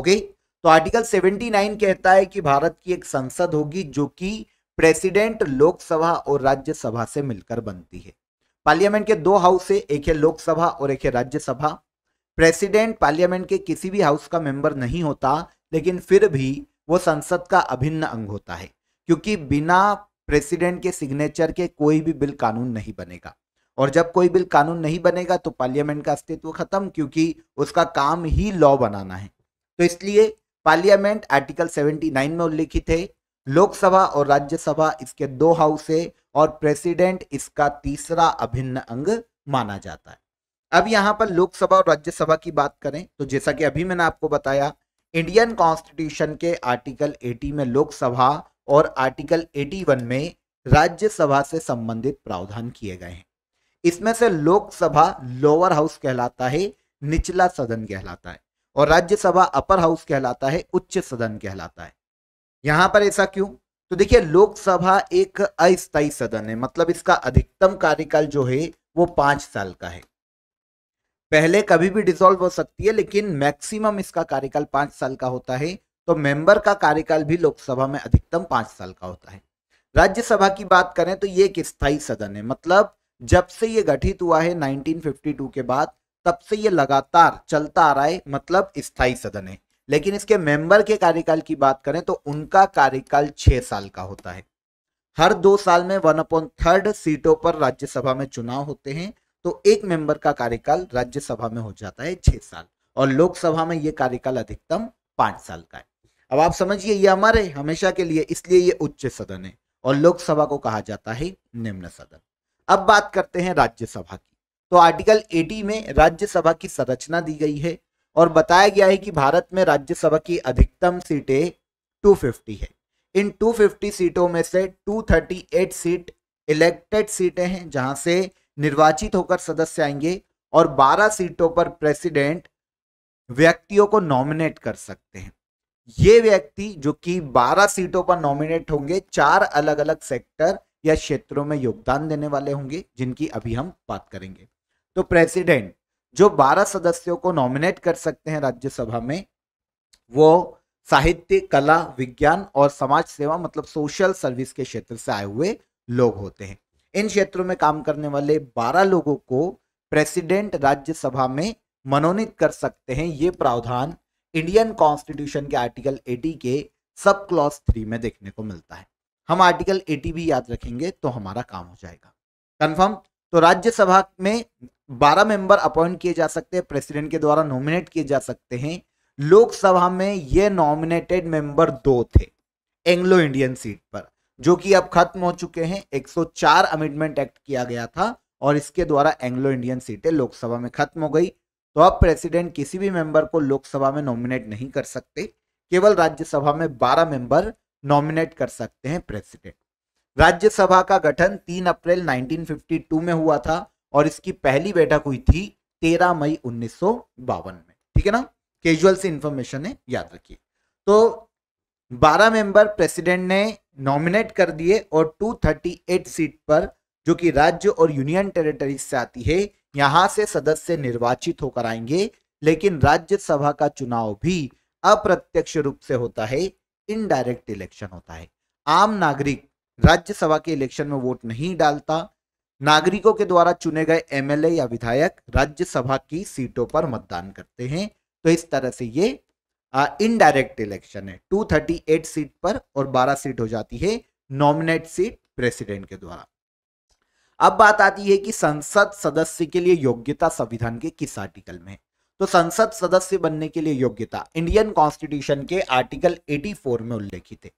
ओके तो आर्टिकल 79 कहता है कि भारत की एक संसद होगी जो कि प्रेसिडेंट लोकसभा और राज्यसभा से मिलकर बनती है पार्लियामेंट के दो हाउस है एक है लोकसभा और एक है राज्यसभा प्रेसिडेंट पार्लियामेंट के किसी भी हाउस का मेंबर नहीं होता लेकिन फिर भी वो संसद का अभिन्न अंग होता है क्योंकि बिना प्रेसिडेंट के सिग्नेचर के कोई भी बिल कानून नहीं बनेगा और जब कोई बिल कानून नहीं बनेगा तो पार्लियामेंट का अस्तित्व खत्म क्योंकि उसका काम ही लॉ बनाना है तो इसलिए पार्लियामेंट आर्टिकल 79 में उल्लिखित है लोकसभा और राज्यसभा इसके दो हाउस है और प्रेसिडेंट इसका तीसरा अभिन्न अंग माना जाता है अब यहाँ पर लोकसभा और राज्यसभा की बात करें तो जैसा कि अभी मैंने आपको बताया इंडियन कॉन्स्टिट्यूशन के आर्टिकल 80 में लोकसभा और आर्टिकल 81 में राज्यसभा से संबंधित प्रावधान किए गए हैं इसमें से लोकसभा लोअर हाउस कहलाता है निचला सदन कहलाता है और राज्यसभा अपर हाउस कहलाता है उच्च सदन कहलाता है यहां पर ऐसा क्यों तो देखिए लोकसभा एक अस्थायी सदन है मतलब इसका अधिकतम कार्यकाल जो है वो पांच साल का है पहले कभी भी डिसॉल्व हो सकती है लेकिन मैक्सिमम इसका कार्यकाल पांच साल का होता है तो मेंबर का कार्यकाल भी लोकसभा में अधिकतम पांच साल का होता है राज्यसभा की बात करें तो ये एक स्थायी सदन है मतलब जब से ये गठित हुआ है 1952 के बाद तब से ये लगातार चलता आ रहा है मतलब स्थायी सदन है लेकिन इसके मेंबर के कार्यकाल की बात करें तो उनका कार्यकाल छह साल का होता है हर दो साल में वन अपॉन थर्ड सीटों पर राज्यसभा में चुनाव होते हैं तो एक मेंबर का कार्यकाल राज्यसभा में हो जाता है छह साल और लोकसभा में ये कार्यकाल अधिकतम पांच साल का है अब आप समझिए ये हमारे हमेशा के लिए इसलिए ये उच्च सदन है और लोकसभा को कहा जाता है निम्न सदन अब बात करते हैं राज्यसभा की तो आर्टिकल 80 में राज्यसभा की संरचना दी गई है और बताया गया है कि भारत में राज्यसभा की अधिकतम सीटें 250 है इन 250 सीटों में से 238 सीट इलेक्टेड सीटें हैं जहां से निर्वाचित होकर सदस्य आएंगे और 12 सीटों पर प्रेसिडेंट व्यक्तियों को नॉमिनेट कर सकते हैं ये व्यक्ति जो कि 12 सीटों पर नॉमिनेट होंगे चार अलग अलग सेक्टर या क्षेत्रों में योगदान देने वाले होंगे जिनकी अभी हम बात करेंगे तो प्रेसिडेंट जो 12 सदस्यों को नॉमिनेट कर सकते हैं राज्यसभा में वो साहित्य कला विज्ञान और समाज सेवा मतलब सोशल सर्विस के क्षेत्र से आए हुए लोग होते हैं इन क्षेत्रों में काम करने वाले 12 लोगों को प्रेसिडेंट राज्यसभा में मनोनीत कर सकते हैं ये प्रावधान इंडियन कॉन्स्टिट्यूशन के आर्टिकल 80 के सब क्लॉज थ्री में देखने को मिलता है हम आर्टिकल 80 भी याद रखेंगे तो हमारा काम हो जाएगा कंफर्म तो राज्यसभा में बारह मेंबर अपॉइंट किए जा सकते हैं प्रेसिडेंट के द्वारा नॉमिनेट किए जा सकते हैं लोकसभा में ये नॉमिनेटेड मेंबर दो थे एंग्लो इंडियन सीट पर जो कि अब खत्म हो चुके हैं 104 अमेंडमेंट एक्ट किया गया था और इसके द्वारा एंग्लो इंडियन सीटें लोकसभा में खत्म हो गई तो अब प्रेसिडेंट किसी भी मेंबर को लोकसभा में नॉमिनेट नहीं कर सकते केवल राज्यसभा में 12 मेंबर नॉमिनेट कर सकते हैं प्रेसिडेंट राज्यसभा का गठन 3 अप्रैल 1952 में हुआ था और इसकी पहली बैठक हुई थी 13 मई उन्नीस में ठीक है ना केजुअल से इंफॉर्मेशन है याद रखिए तो 12 मेंबर प्रेसिडेंट ने नॉमिनेट कर दिए और 238 सीट पर जो कि राज्य और यूनियन टेरिटरीज से आती है यहां से सदस्य निर्वाचित होकर आएंगे लेकिन राज्यसभा का चुनाव भी अप्रत्यक्ष रूप से होता है इनडायरेक्ट इलेक्शन होता है आम नागरिक राज्यसभा के इलेक्शन में वोट नहीं डालता नागरिकों के द्वारा चुने गए एमएलए या विधायक राज्यसभा की सीटों पर मतदान करते हैं तो इस तरह से ये इनडायरेक्ट इलेक्शन है 238 सीट पर और 12 सीट हो जाती है नॉमिनेट सीट प्रेसिडेंट के द्वारा अब बात आती है कि संसद सदस्य के लिए योग्यता संविधान के किस आर्टिकल में तो संसद सदस्य बनने के लिए योग्यता इंडियन कॉन्स्टिट्यूशन के आर्टिकल 84 में उल्लेखित है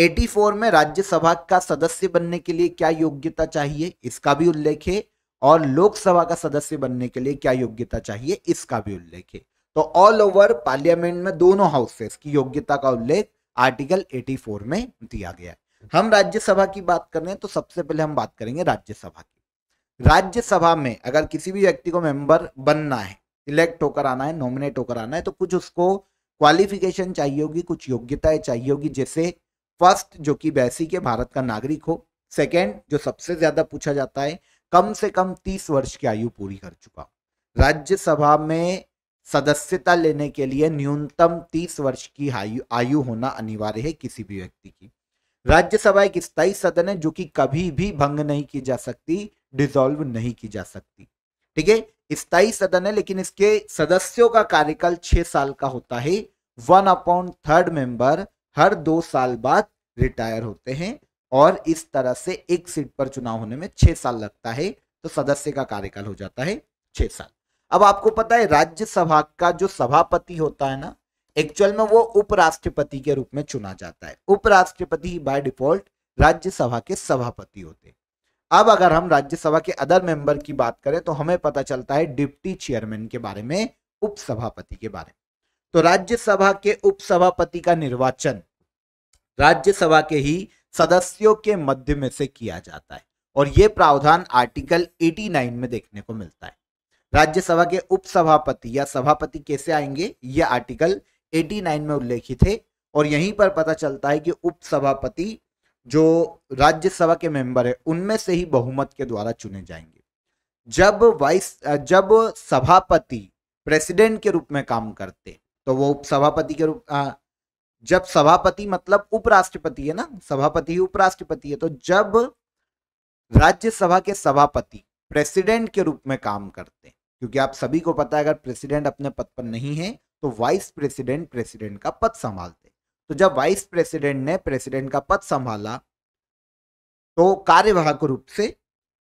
84 में राज्यसभा का सदस्य बनने के लिए क्या योग्यता चाहिए इसका भी उल्लेख है और लोकसभा का सदस्य बनने के लिए क्या योग्यता चाहिए इसका भी उल्लेख है तो ऑल ओवर पार्लियामेंट में दोनों हाउसेस की योग्यता का उल्लेख आर्टिकल 84 में दिया गया है हम राज्यसभा की बात कर रहे हैं तो सबसे पहले हम बात करेंगे राज्यसभा की राज्यसभा में अगर किसी भी व्यक्ति को मेंबर बनना है इलेक्ट होकर आना है नॉमिनेट होकर आना है तो कुछ उसको क्वालिफिकेशन चाहिए होगी कुछ योग्यताएं चाहिए होगी जैसे फर्स्ट जो कि बैसी के भारत का नागरिक हो सेकेंड जो सबसे ज्यादा पूछा जाता है कम से कम तीस वर्ष की आयु पूरी कर चुका राज्यसभा में सदस्यता लेने के लिए न्यूनतम तीस वर्ष की आयु आयु होना अनिवार्य है किसी भी व्यक्ति की राज्यसभा एक स्थायी सदन है जो कि कभी भी भंग नहीं की जा सकती डिसॉल्व नहीं की जा सकती ठीक है स्थायी सदन है लेकिन इसके सदस्यों का कार्यकाल छह साल का होता है वन अपॉन थर्ड मेंबर हर दो साल बाद रिटायर होते हैं और इस तरह से एक सीट पर चुनाव होने में छह साल लगता है तो सदस्य का कार्यकाल हो जाता है छह साल अब आपको पता है राज्यसभा का जो सभापति होता है ना एक्चुअल में वो उपराष्ट्रपति के रूप में चुना जाता है उपराष्ट्रपति बाय डिफॉल्ट राज्यसभा के सभापति होते हैं अब अगर हम राज्यसभा के अदर मेंबर की बात करें तो हमें पता चलता है डिप्टी चेयरमैन के बारे में उपसभापति के बारे में तो राज्यसभा के उपसभापति का निर्वाचन राज्यसभा के ही सदस्यों के मध्य में से किया जाता है और यह प्रावधान आर्टिकल 89 में देखने को मिलता है राज्यसभा के उपसभापति या सभापति कैसे आएंगे यह आर्टिकल 89 में उल्लेखित है और यहीं पर पता चलता है कि उपसभापति जो राज्यसभा के मेंबर है उनमें से ही बहुमत के द्वारा चुने जाएंगे जब वाइस जब सभापति प्रेसिडेंट के रूप में काम करते तो वो सभापति के रूप जब सभापति मतलब उपराष्ट्रपति है ना सभापति उपराष्ट्रपति है तो जब राज्यसभा के सभापति प्रेसिडेंट के रूप में काम करते हैं क्योंकि आप सभी को पता है अगर प्रेसिडेंट अपने पद पर नहीं है तो वाइस प्रेसिडेंट प्रेसिडेंट का पद संभालते तो जब वाइस प्रेसिडेंट ने प्रेसिडेंट का पद संभाला तो कार्यवाहक रूप से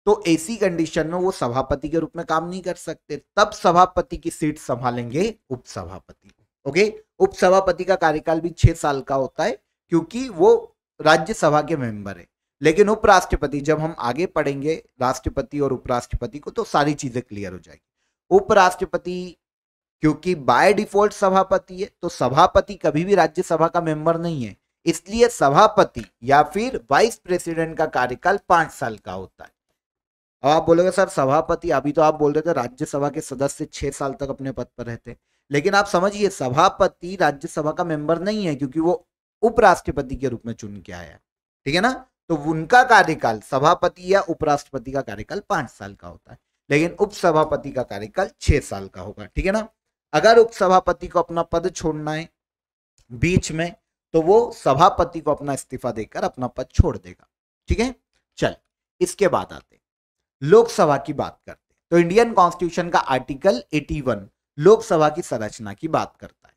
तो ऐसी कंडीशन में वो सभापति के रूप में काम नहीं कर सकते तब सभापति की सीट संभालेंगे उपसभापति ओके उपसभापति का कार्यकाल भी छह साल का होता है क्योंकि वो राज्यसभा के मेंबर है लेकिन उपराष्ट्रपति जब हम आगे पढ़ेंगे राष्ट्रपति और उपराष्ट्रपति को तो सारी चीजें क्लियर हो जाएगी उपराष्ट्रपति क्योंकि बाय डिफॉल्ट सभापति है तो सभापति कभी भी राज्यसभा का मेंबर नहीं है इसलिए सभापति या फिर वाइस प्रेसिडेंट का कार्यकाल पांच साल का होता है अब आप बोलोगे सर सभापति अभी तो आप बोल रहे थे राज्यसभा के सदस्य छह साल तक अपने पद पर रहते लेकिन आप समझिए सभापति राज्यसभा का मेंबर नहीं है क्योंकि वो उपराष्ट्रपति के रूप में चुन के आया ठीक है ना तो उनका कार्यकाल सभापति या उपराष्ट्रपति का कार्यकाल पांच साल का होता है लेकिन उपसभापति का कार्यकाल छह साल का होगा ठीक है ना अगर उपसभापति को अपना पद छोड़ना है बीच में तो वो सभापति को अपना इस्तीफा देकर अपना पद छोड़ देगा ठीक है चल इसके बाद आते लोकसभा की बात करते तो इंडियन कॉन्स्टिट्यूशन का आर्टिकल 81 लोकसभा की संरचना की बात करता है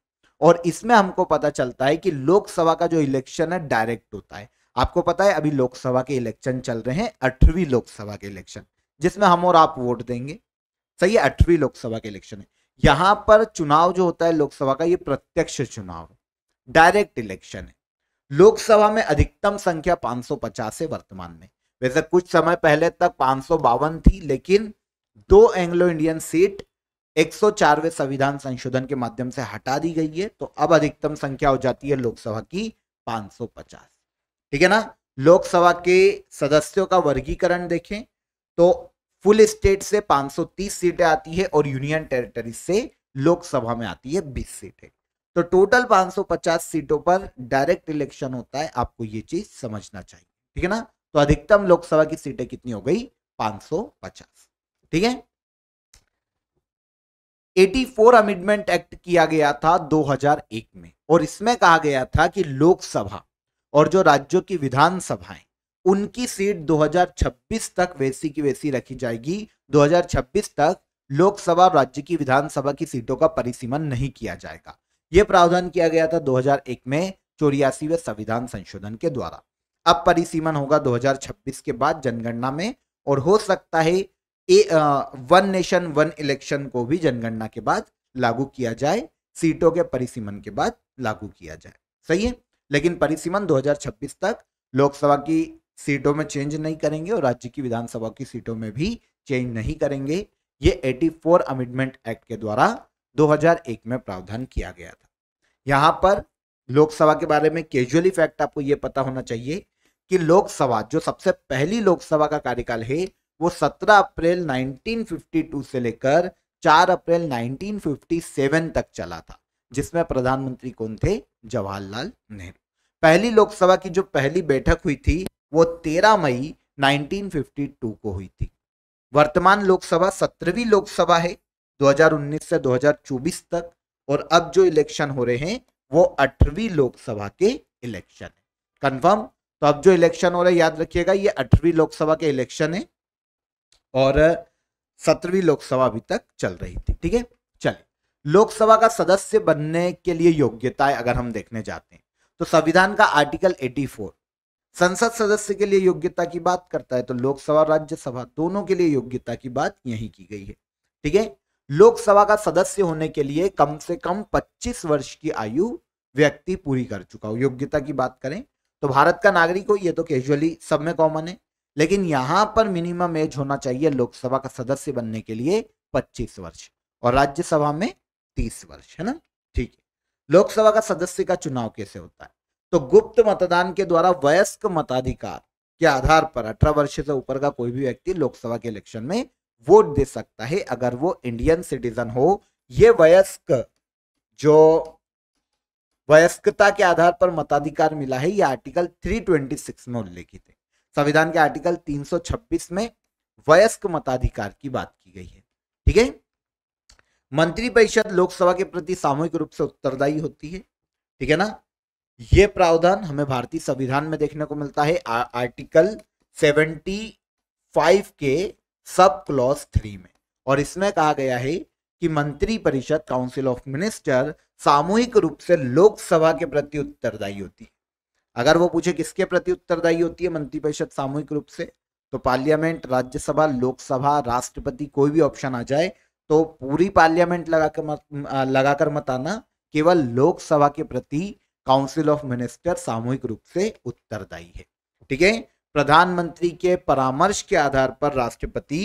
और इसमें हमको पता चलता है कि लोकसभा का जो इलेक्शन है डायरेक्ट होता है आपको पता है अभी लोकसभा के इलेक्शन चल रहे हैं अठवीं लोकसभा के इलेक्शन जिसमें हम और आप वोट देंगे सही है अठवीं लोकसभा के इलेक्शन है यहां पर चुनाव जो होता है लोकसभा का ये प्रत्यक्ष चुनाव है डायरेक्ट इलेक्शन है लोकसभा में अधिकतम संख्या 550 है वर्तमान में वैसे कुछ समय पहले तक पांच थी लेकिन दो एंग्लो इंडियन सीट 104वें संविधान संशोधन के माध्यम से हटा दी गई है तो अब अधिकतम संख्या हो जाती है लोकसभा की 550 ठीक है ना लोकसभा के सदस्यों का वर्गीकरण देखें तो फुल स्टेट से 530 सीटें आती है और यूनियन टेरिटरी से लोकसभा में आती है 20 सीटें तो टोटल 550 सीटों पर डायरेक्ट इलेक्शन होता है आपको ये चीज समझना चाहिए ठीक है ना तो अधिकतम लोकसभा की सीटें कितनी हो गई 550 ठीक है 84 अमेंडमेंट एक्ट किया गया था 2001 में और इसमें कहा गया था कि लोकसभा और जो राज्यों की विधानसभाएं उनकी सीट 2026 तक वैसी की वैसी रखी जाएगी 2026 तक लोकसभा और राज्य की विधानसभा की सीटों का परिसीमन नहीं किया जाएगा यह प्रावधान किया गया था 2001 में चौरियासीवे संविधान संशोधन के द्वारा अब परिसीमन होगा 2026 के बाद जनगणना में और हो सकता है ए, वन नेशन वन इलेक्शन को भी जनगणना के बाद लागू किया जाए सीटों के परिसीमन के बाद लागू किया जाए सही है लेकिन परिसीमन 2026 तक लोकसभा की सीटों में चेंज नहीं करेंगे और राज्य की विधानसभा की सीटों में भी चेंज नहीं करेंगे ये 84 अमेंडमेंट एक्ट के द्वारा 2001 में प्रावधान किया गया था यहाँ पर लोकसभा के बारे में कैजुअली फैक्ट आपको ये पता होना चाहिए कि लोकसभा जो सबसे पहली लोकसभा का कार्यकाल है वो 17 अप्रैल 1952 से लेकर 4 अप्रैल 1957 तक चला था जिसमें प्रधानमंत्री कौन थे जवाहरलाल नेहरू पहली लोकसभा की जो पहली बैठक हुई थी वो 13 मई 1952 को हुई थी वर्तमान लोकसभा सत्रहवीं लोकसभा है 2019 से 2024 तक और अब जो इलेक्शन हो रहे हैं वो अठवीं लोकसभा के इलेक्शन है कन्फर्म तो अब जो इलेक्शन हो रहा है याद रखिएगा ये अठवीं लोकसभा के इलेक्शन है और सत्रहवीं लोकसभा अभी तक चल रही थी ठीक है चलिए लोकसभा का सदस्य बनने के लिए योग्यताएं अगर हम देखने जाते हैं तो संविधान का आर्टिकल 84 संसद सदस्य के लिए योग्यता की बात करता है तो लोकसभा राज्यसभा दोनों के लिए योग्यता की बात यही की गई है ठीक है लोकसभा का सदस्य होने के लिए कम से कम 25 वर्ष की आयु व्यक्ति पूरी कर चुका हो योग्यता की बात करें तो भारत का नागरिक हो ये तो कैजुअली सब में कॉमन है लेकिन यहां पर मिनिमम एज होना चाहिए लोकसभा का सदस्य बनने के लिए 25 वर्ष और राज्यसभा में 30 वर्ष है ना ठीक है लोकसभा का सदस्य का चुनाव कैसे होता है तो गुप्त मतदान के द्वारा वयस्क मताधिकार के आधार पर अठारह वर्ष से ऊपर का कोई भी व्यक्ति लोकसभा के इलेक्शन में वोट दे सकता है अगर वो इंडियन सिटीजन हो ये वयस्क जो वयस्कता के आधार पर मताधिकार मिला है यह आर्टिकल 326 में उल्लेखित है संविधान के आर्टिकल 326 में वयस्क मताधिकार की बात की गई है ठीक है मंत्रिपरिषद लोकसभा के प्रति सामूहिक रूप से उत्तरदायी होती है ठीक है ना यह प्रावधान हमें भारतीय संविधान में देखने को मिलता है आ, आर्टिकल 75 के सब क्लॉज थ्री में और इसमें कहा गया है कि मंत्रिपरिषद काउंसिल ऑफ मिनिस्टर सामूहिक रूप से लोकसभा के प्रति उत्तरदायी होती है अगर वो पूछे किसके प्रति उत्तरदायी होती है मंत्रिपरिषद सामूहिक रूप से तो पार्लियामेंट राज्यसभा लोकसभा राष्ट्रपति कोई भी ऑप्शन आ जाए तो पूरी पार्लियामेंट लगाकर मत लगाकर मत आना केवल लोकसभा के प्रति काउंसिल ऑफ मिनिस्टर सामूहिक रूप से उत्तरदायी है ठीक है प्रधानमंत्री के परामर्श के आधार पर राष्ट्रपति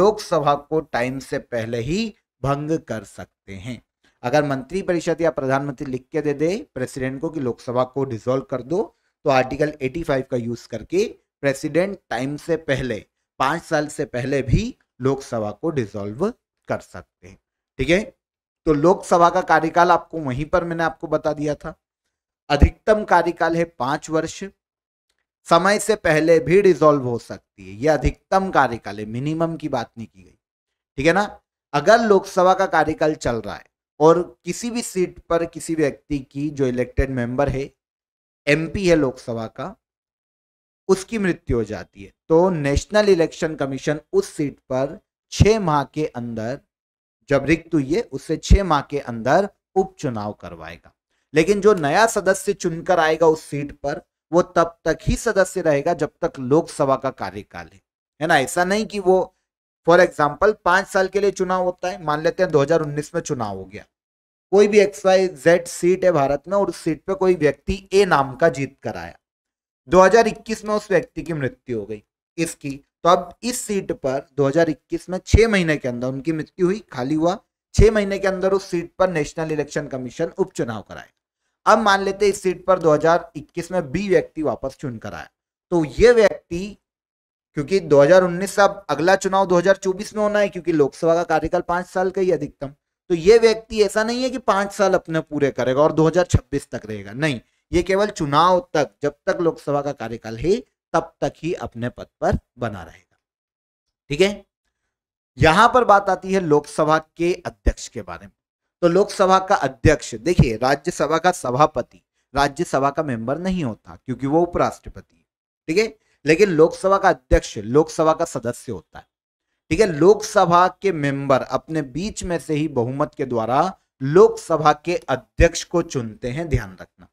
लोकसभा को टाइम से पहले ही भंग कर सकते हैं अगर मंत्री परिषद या प्रधानमंत्री लिख के दे दे प्रेसिडेंट को कि लोकसभा को डिसॉल्व कर दो तो आर्टिकल 85 का यूज करके प्रेसिडेंट टाइम से पहले पांच साल से पहले भी लोकसभा को डिसॉल्व कर सकते हैं ठीक है तो लोकसभा का कार्यकाल आपको वहीं पर मैंने आपको बता दिया था अधिकतम कार्यकाल है पांच वर्ष समय से पहले भी डिसॉल्व हो सकती है यह अधिकतम कार्यकाल है मिनिमम की बात नहीं की गई ठीक है ना अगर लोकसभा का कार्यकाल चल रहा है और किसी भी सीट पर किसी व्यक्ति की जो इलेक्टेड मेंबर है एमपी है लोकसभा का उसकी मृत्यु हो जाती है तो नेशनल इलेक्शन कमीशन उस सीट पर छः माह के अंदर जब रिक्त हुई है उससे छः माह के अंदर उपचुनाव करवाएगा लेकिन जो नया सदस्य चुनकर आएगा उस सीट पर वो तब तक ही सदस्य रहेगा जब तक लोकसभा का कार्यकाल है है ना ऐसा नहीं कि वो फॉर एग्जाम्पल पांच साल के लिए चुनाव होता है मान लेते हैं 2019 में चुनाव हो गया कोई भी एक्स वाई जेड सीट है भारत में और उस सीट पर कोई व्यक्ति ए नाम का जीत कर आया 2021 में उस व्यक्ति की मृत्यु हो गई इसकी तो अब इस सीट पर 2021 में छह महीने के अंदर उनकी मृत्यु हुई खाली हुआ छह महीने के अंदर उस सीट पर नेशनल इलेक्शन कमीशन उपचुनाव कराए अब मान लेते इस सीट पर 2021 में बी व्यक्ति वापस चुनकर आया तो ये व्यक्ति क्योंकि 2019 का अगला चुनाव 2024 में होना है क्योंकि लोकसभा का कार्यकाल पांच साल का ही अधिकतम तो ये व्यक्ति ऐसा नहीं है कि पांच साल अपने पूरे करेगा और 2026 तक रहेगा नहीं ये केवल चुनाव तक जब तक लोकसभा का कार्यकाल है तब तक ही अपने पद पर बना रहेगा ठीक है यहां पर बात आती है लोकसभा के अध्यक्ष के बारे में तो लोकसभा का अध्यक्ष देखिए राज्यसभा का सभापति राज्यसभा का मेंबर नहीं होता क्योंकि वो उपराष्ट्रपति ठीक है लेकिन लोकसभा का अध्यक्ष लोकसभा का सदस्य होता है ठीक है लोकसभा के मेंबर अपने बीच में से ही बहुमत के द्वारा लोकसभा के अध्यक्ष को चुनते हैं ध्यान रखना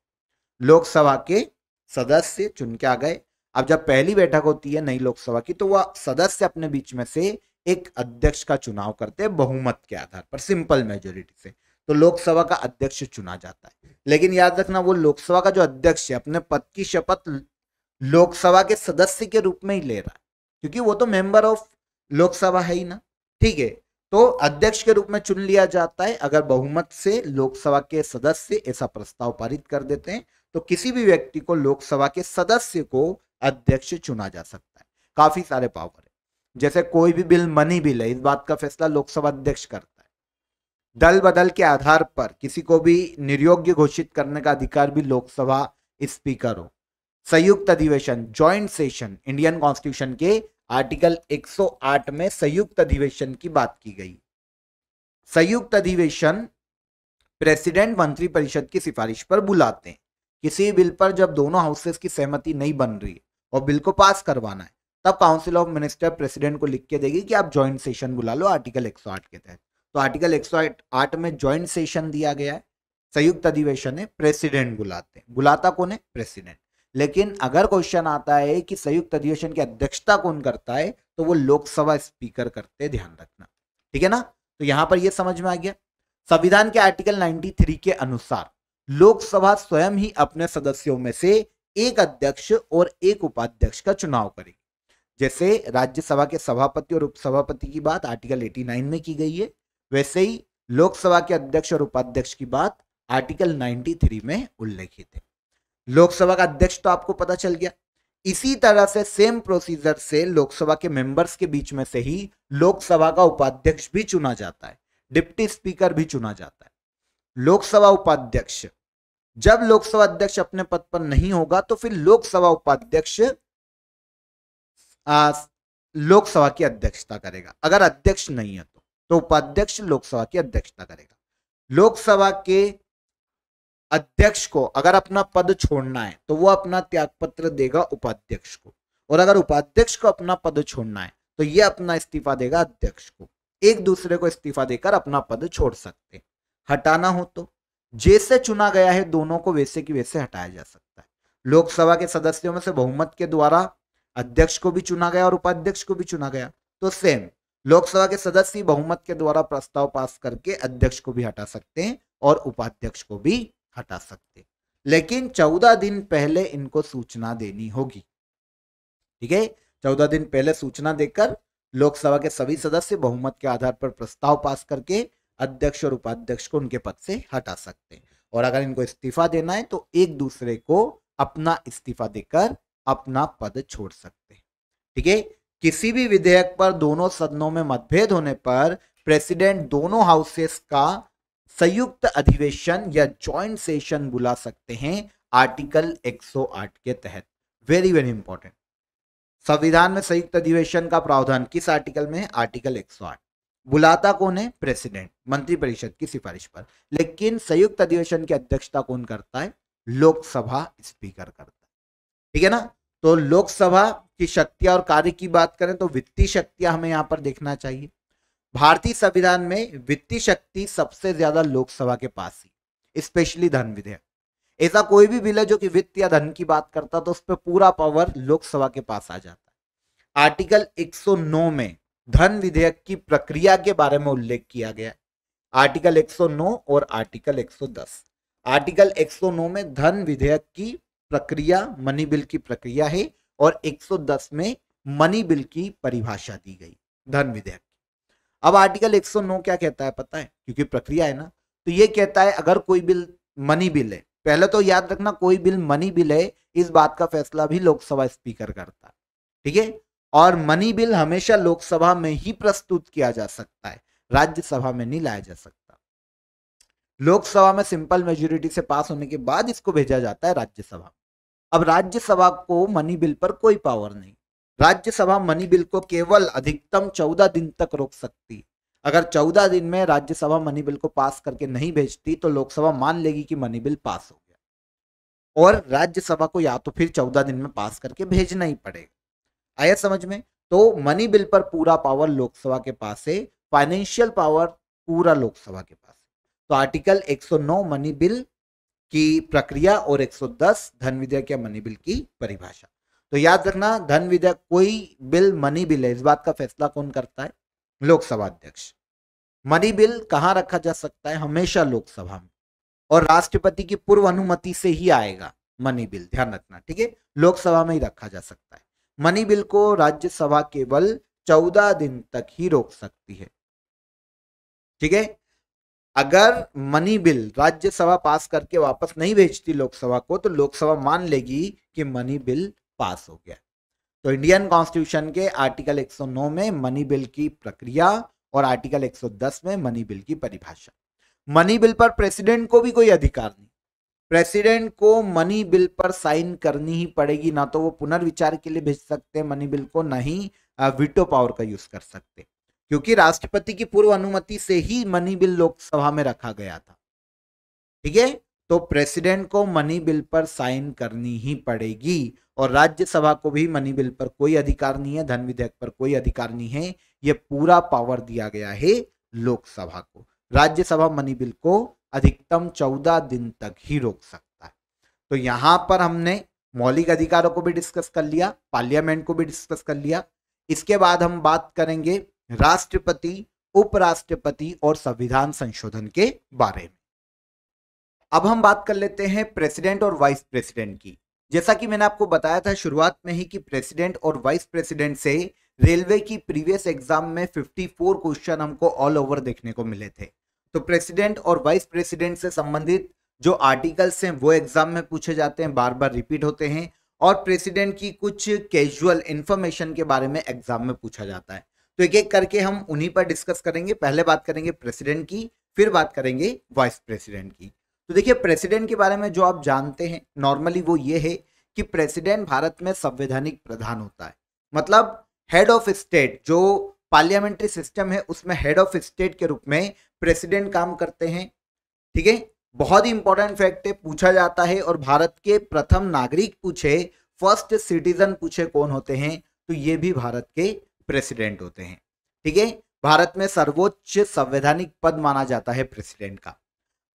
लोकसभा के सदस्य चुन के आ गए अब जब पहली बैठक होती है नई लोकसभा की तो वह सदस्य अपने बीच में से एक अध्यक्ष का चुनाव करते हैं बहुमत के आधार पर सिंपल मेजोरिटी से तो लोकसभा का अध्यक्ष चुना जाता है लेकिन याद रखना वो लोकसभा का जो अध्यक्ष है अपने पद की शपथ लोकसभा के सदस्य के रूप में ही ले रहा है क्योंकि वो तो मेंबर ऑफ लोकसभा है ही ना ठीक है तो अध्यक्ष के रूप में चुन लिया जाता है अगर बहुमत से लोकसभा के सदस्य ऐसा प्रस्ताव पारित कर देते हैं तो किसी भी व्यक्ति को लोकसभा के सदस्य को अध्यक्ष चुना जा सकता है काफी सारे पावर है जैसे कोई भी बिल मनी बिल है इस बात का फैसला लोकसभा अध्यक्ष करता है दल बदल के आधार पर किसी को भी निर्योग्य घोषित करने का अधिकार भी लोकसभा स्पीकर हो संयुक्त अधिवेशन ज्वाइंट सेशन इंडियन कॉन्स्टिट्यूशन के आर्टिकल 108 में संयुक्त अधिवेशन की बात की गई संयुक्त अधिवेशन प्रेसिडेंट मंत्री परिषद की सिफारिश पर बुलाते हैं किसी बिल पर जब दोनों हाउसेस की सहमति नहीं बन रही है और बिल को पास करवाना है तब काउंसिल ऑफ मिनिस्टर प्रेसिडेंट को लिख के देगी कि आप ज्वाइंट सेशन बुला लो आर्टिकल 108 के तहत तो आर्टिकल 108 में ज्वाइंट सेशन दिया गया है संयुक्त अधिवेशन है प्रेसिडेंट बुलाते हैं बुलाता कौन है प्रेसिडेंट लेकिन अगर क्वेश्चन आता है कि संयुक्त अधिवेशन की अध्यक्षता कौन करता है तो वो लोकसभा स्पीकर करते ध्यान रखना ठीक है ना तो यहां पर ये समझ में आ गया संविधान के आर्टिकल 93 के अनुसार लोकसभा स्वयं ही अपने सदस्यों में से एक अध्यक्ष और एक उपाध्यक्ष का चुनाव करेगी जैसे राज्यसभा के सभापति और उपसभापति की बात आर्टिकल 89 में की गई है वैसे ही लोकसभा के अध्यक्ष और उपाध्यक्ष की बात आर्टिकल 93 में उल्लेखित है लोकसभा का अध्यक्ष तो आपको पता चल गया इसी तरह से सेम प्रोसीजर से लोकसभा के मेंबर्स के बीच में से ही लोकसभा का उपाध्यक्ष भी चुना जाता है डिप्टी स्पीकर भी चुना जाता है लोकसभा उपाध्यक्ष जब लोकसभा अध्यक्ष अपने पद पर नहीं होगा तो फिर लोकसभा उपाध्यक्ष लोकसभा की अध्यक्षता करेगा अगर अध्यक्ष नहीं है तो, तो उपाध्यक्ष लोकसभा की अध्यक्षता करेगा लोकसभा के अध्यक्ष को अगर अपना पद छोड़ना है तो वो अपना त्यागपत्र देगा उपाध्यक्ष को और अगर उपाध्यक्ष को अपना पद छोड़ना है तो ये अपना इस्तीफा देगा अध्यक्ष को एक दूसरे को इस्तीफा देकर अपना पद छोड़ सकते हटाना हो तो जैसे चुना गया है दोनों को वैसे की वैसे हटाया जा सकता है लोकसभा के सदस्यों में से बहुमत के द्वारा अध्यक्ष को भी चुना गया और उपाध्यक्ष को भी चुना गया तो सेम लोकसभा के सदस्य बहुमत के द्वारा प्रस्ताव पास करके अध्यक्ष को भी हटा सकते हैं और उपाध्यक्ष को भी हटा सकते लेकिन चौदह दिन पहले इनको सूचना देनी होगी ठीक है चौदह दिन पहले सूचना देकर लोकसभा के सभी सदस्य बहुमत के आधार पर प्रस्ताव पास करके अध्यक्ष और उपाध्यक्ष को उनके पद से हटा सकते हैं और अगर इनको इस्तीफा देना है तो एक दूसरे को अपना इस्तीफा देकर अपना पद छोड़ सकते हैं ठीक है किसी भी विधेयक पर दोनों सदनों में मतभेद होने पर प्रेसिडेंट दोनों हाउसेस का संयुक्त अधिवेशन या ज्वाइंट सेशन बुला सकते हैं आर्टिकल 108 के तहत वेरी वेरी इंपॉर्टेंट संविधान में संयुक्त अधिवेशन का प्रावधान किस आर्टिकल में है आर्टिकल 108 बुलाता कौन है प्रेसिडेंट मंत्रिपरिषद की सिफारिश पर लेकिन संयुक्त अधिवेशन की अध्यक्षता कौन करता है लोकसभा स्पीकर करता है ठीक है ना तो लोकसभा की शक्तियां और कार्य की बात करें तो वित्तीय शक्तियां हमें यहाँ पर देखना चाहिए भारतीय संविधान में वित्तीय शक्ति सबसे ज्यादा लोकसभा के पास ही स्पेशली धन विधेयक ऐसा कोई भी बिल है जो कि वित्त या धन की बात करता तो उस पर पूरा पावर लोकसभा के पास आ जाता है आर्टिकल 109 में धन विधेयक की प्रक्रिया के बारे में उल्लेख किया गया आर्टिकल 109 और आर्टिकल 110 आर्टिकल 109 में धन विधेयक की प्रक्रिया मनी बिल की प्रक्रिया है और 110 में मनी बिल की परिभाषा दी गई धन विधेयक अब आर्टिकल 109 क्या कहता है पता है क्योंकि प्रक्रिया है ना तो ये कहता है अगर कोई बिल मनी बिल है पहले तो याद रखना कोई बिल मनी बिल है इस बात का फैसला भी लोकसभा स्पीकर करता है ठीक है और मनी बिल हमेशा लोकसभा में ही प्रस्तुत किया जा सकता है राज्यसभा में नहीं लाया जा सकता लोकसभा में सिंपल मेजोरिटी से पास होने के बाद इसको भेजा जाता है राज्यसभा अब राज्यसभा को मनी बिल पर कोई पावर नहीं राज्यसभा मनी बिल को केवल अधिकतम चौदह दिन तक रोक सकती अगर चौदह दिन में राज्यसभा मनी बिल को पास करके नहीं भेजती तो लोकसभा मान लेगी कि मनी बिल पास हो गया और राज्यसभा को या तो फिर चौदह दिन में पास करके भेजना ही पड़ेगा आया समझ में तो मनी बिल पर पूरा पावर लोकसभा के पास है फाइनेंशियल पावर पूरा लोकसभा के पास है तो आर्टिकल 109 मनी बिल की प्रक्रिया और 110 धन विधेयक या मनी बिल की परिभाषा तो याद रखना धन विधेयक कोई बिल मनी बिल है इस बात का फैसला कौन करता है लोकसभा अध्यक्ष मनी बिल कहाँ रखा जा सकता है हमेशा लोकसभा में और राष्ट्रपति की पूर्व अनुमति से ही आएगा मनी बिल ध्यान रखना ठीक है लोकसभा में ही रखा जा सकता है मनी बिल को राज्यसभा केवल चौदह दिन तक ही रोक सकती है ठीक है अगर मनी बिल राज्यसभा पास करके वापस नहीं भेजती लोकसभा को तो लोकसभा मान लेगी कि मनी बिल पास हो गया तो इंडियन कॉन्स्टिट्यूशन के आर्टिकल 109 में मनी बिल की प्रक्रिया और आर्टिकल 110 में मनी बिल की परिभाषा मनी बिल पर प्रेसिडेंट को भी कोई अधिकार नहीं प्रेसिडेंट को मनी बिल पर साइन करनी ही पड़ेगी ना तो वो पुनर्विचार के लिए भेज सकते हैं मनी बिल को ना ही विटो पावर का यूज कर सकते क्योंकि राष्ट्रपति की पूर्व अनुमति से ही मनी बिल लोकसभा में रखा गया था ठीक है तो प्रेसिडेंट को मनी बिल पर साइन करनी ही पड़ेगी और राज्यसभा को भी मनी बिल पर कोई अधिकार नहीं है धन विधेयक पर कोई अधिकार नहीं है यह पूरा पावर दिया गया है लोकसभा को राज्यसभा मनी बिल को अधिकतम चौदह दिन तक ही रोक सकता है तो यहां पर हमने मौलिक अधिकारों को भी डिस्कस कर लिया पार्लियामेंट को भी डिस्कस कर लिया इसके बाद हम बात करेंगे राष्ट्रपति उपराष्ट्रपति और संविधान संशोधन के बारे में अब हम बात कर लेते हैं प्रेसिडेंट और वाइस प्रेसिडेंट की जैसा कि मैंने आपको बताया था शुरुआत में ही कि प्रेसिडेंट और वाइस प्रेसिडेंट से रेलवे की प्रीवियस एग्जाम में 54 क्वेश्चन हमको ऑल ओवर देखने को मिले थे तो प्रेसिडेंट और वाइस प्रेसिडेंट से संबंधित जो आर्टिकल्स हैं वो एग्जाम में पूछे जाते हैं बार बार रिपीट होते हैं और प्रेसिडेंट की कुछ कैजुअल इन्फॉर्मेशन के बारे में एग्जाम में पूछा जाता है तो एक एक करके हम उन्हीं पर डिस्कस करेंगे पहले बात करेंगे प्रेसिडेंट की फिर बात करेंगे वाइस प्रेसिडेंट की तो देखिए प्रेसिडेंट के बारे में जो आप जानते हैं नॉर्मली वो ये है कि प्रेसिडेंट भारत में संवैधानिक प्रधान होता है मतलब हेड ऑफ स्टेट जो पार्लियामेंट्री सिस्टम है उसमें हेड ऑफ स्टेट के रूप में प्रेसिडेंट काम करते हैं ठीक है बहुत ही इंपॉर्टेंट फैक्ट है पूछा जाता है और भारत के प्रथम नागरिक पूछे फर्स्ट सिटीजन पूछे कौन होते हैं तो ये भी भारत के प्रेसिडेंट होते हैं ठीक है भारत में सर्वोच्च संवैधानिक पद माना जाता है प्रेसिडेंट का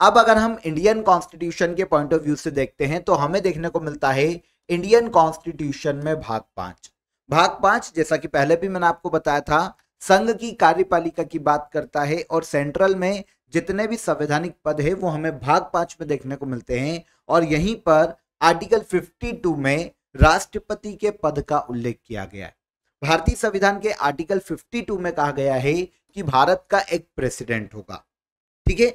अब अगर हम इंडियन कॉन्स्टिट्यूशन के पॉइंट ऑफ व्यू से देखते हैं तो हमें देखने को मिलता है इंडियन कॉन्स्टिट्यूशन में भाग पांच भाग पांच जैसा कि पहले भी मैंने आपको बताया था संघ की कार्यपालिका की बात करता है और सेंट्रल में जितने भी संवैधानिक पद है वो हमें भाग पांच में देखने को मिलते हैं और यहीं पर आर्टिकल 52 में राष्ट्रपति के पद का उल्लेख किया गया है भारतीय संविधान के आर्टिकल 52 में कहा गया है कि भारत का एक प्रेसिडेंट होगा ठीक है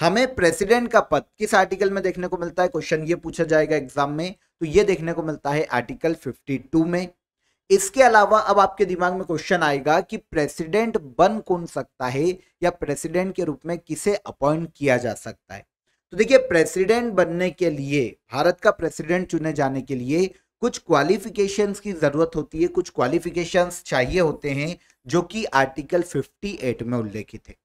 हमें प्रेसिडेंट का पद किस आर्टिकल में देखने को मिलता है क्वेश्चन ये पूछा जाएगा एग्जाम में तो ये देखने को मिलता है आर्टिकल 52 में इसके अलावा अब आपके दिमाग में क्वेश्चन आएगा कि प्रेसिडेंट बन कौन सकता है या प्रेसिडेंट के रूप में किसे अपॉइंट किया जा सकता है तो देखिए प्रेसिडेंट बनने के लिए भारत का प्रेसिडेंट चुने जाने के लिए कुछ क्वालिफिकेशंस की ज़रूरत होती है कुछ क्वालिफिकेशंस चाहिए होते हैं जो कि आर्टिकल 58 में उल्लेखित है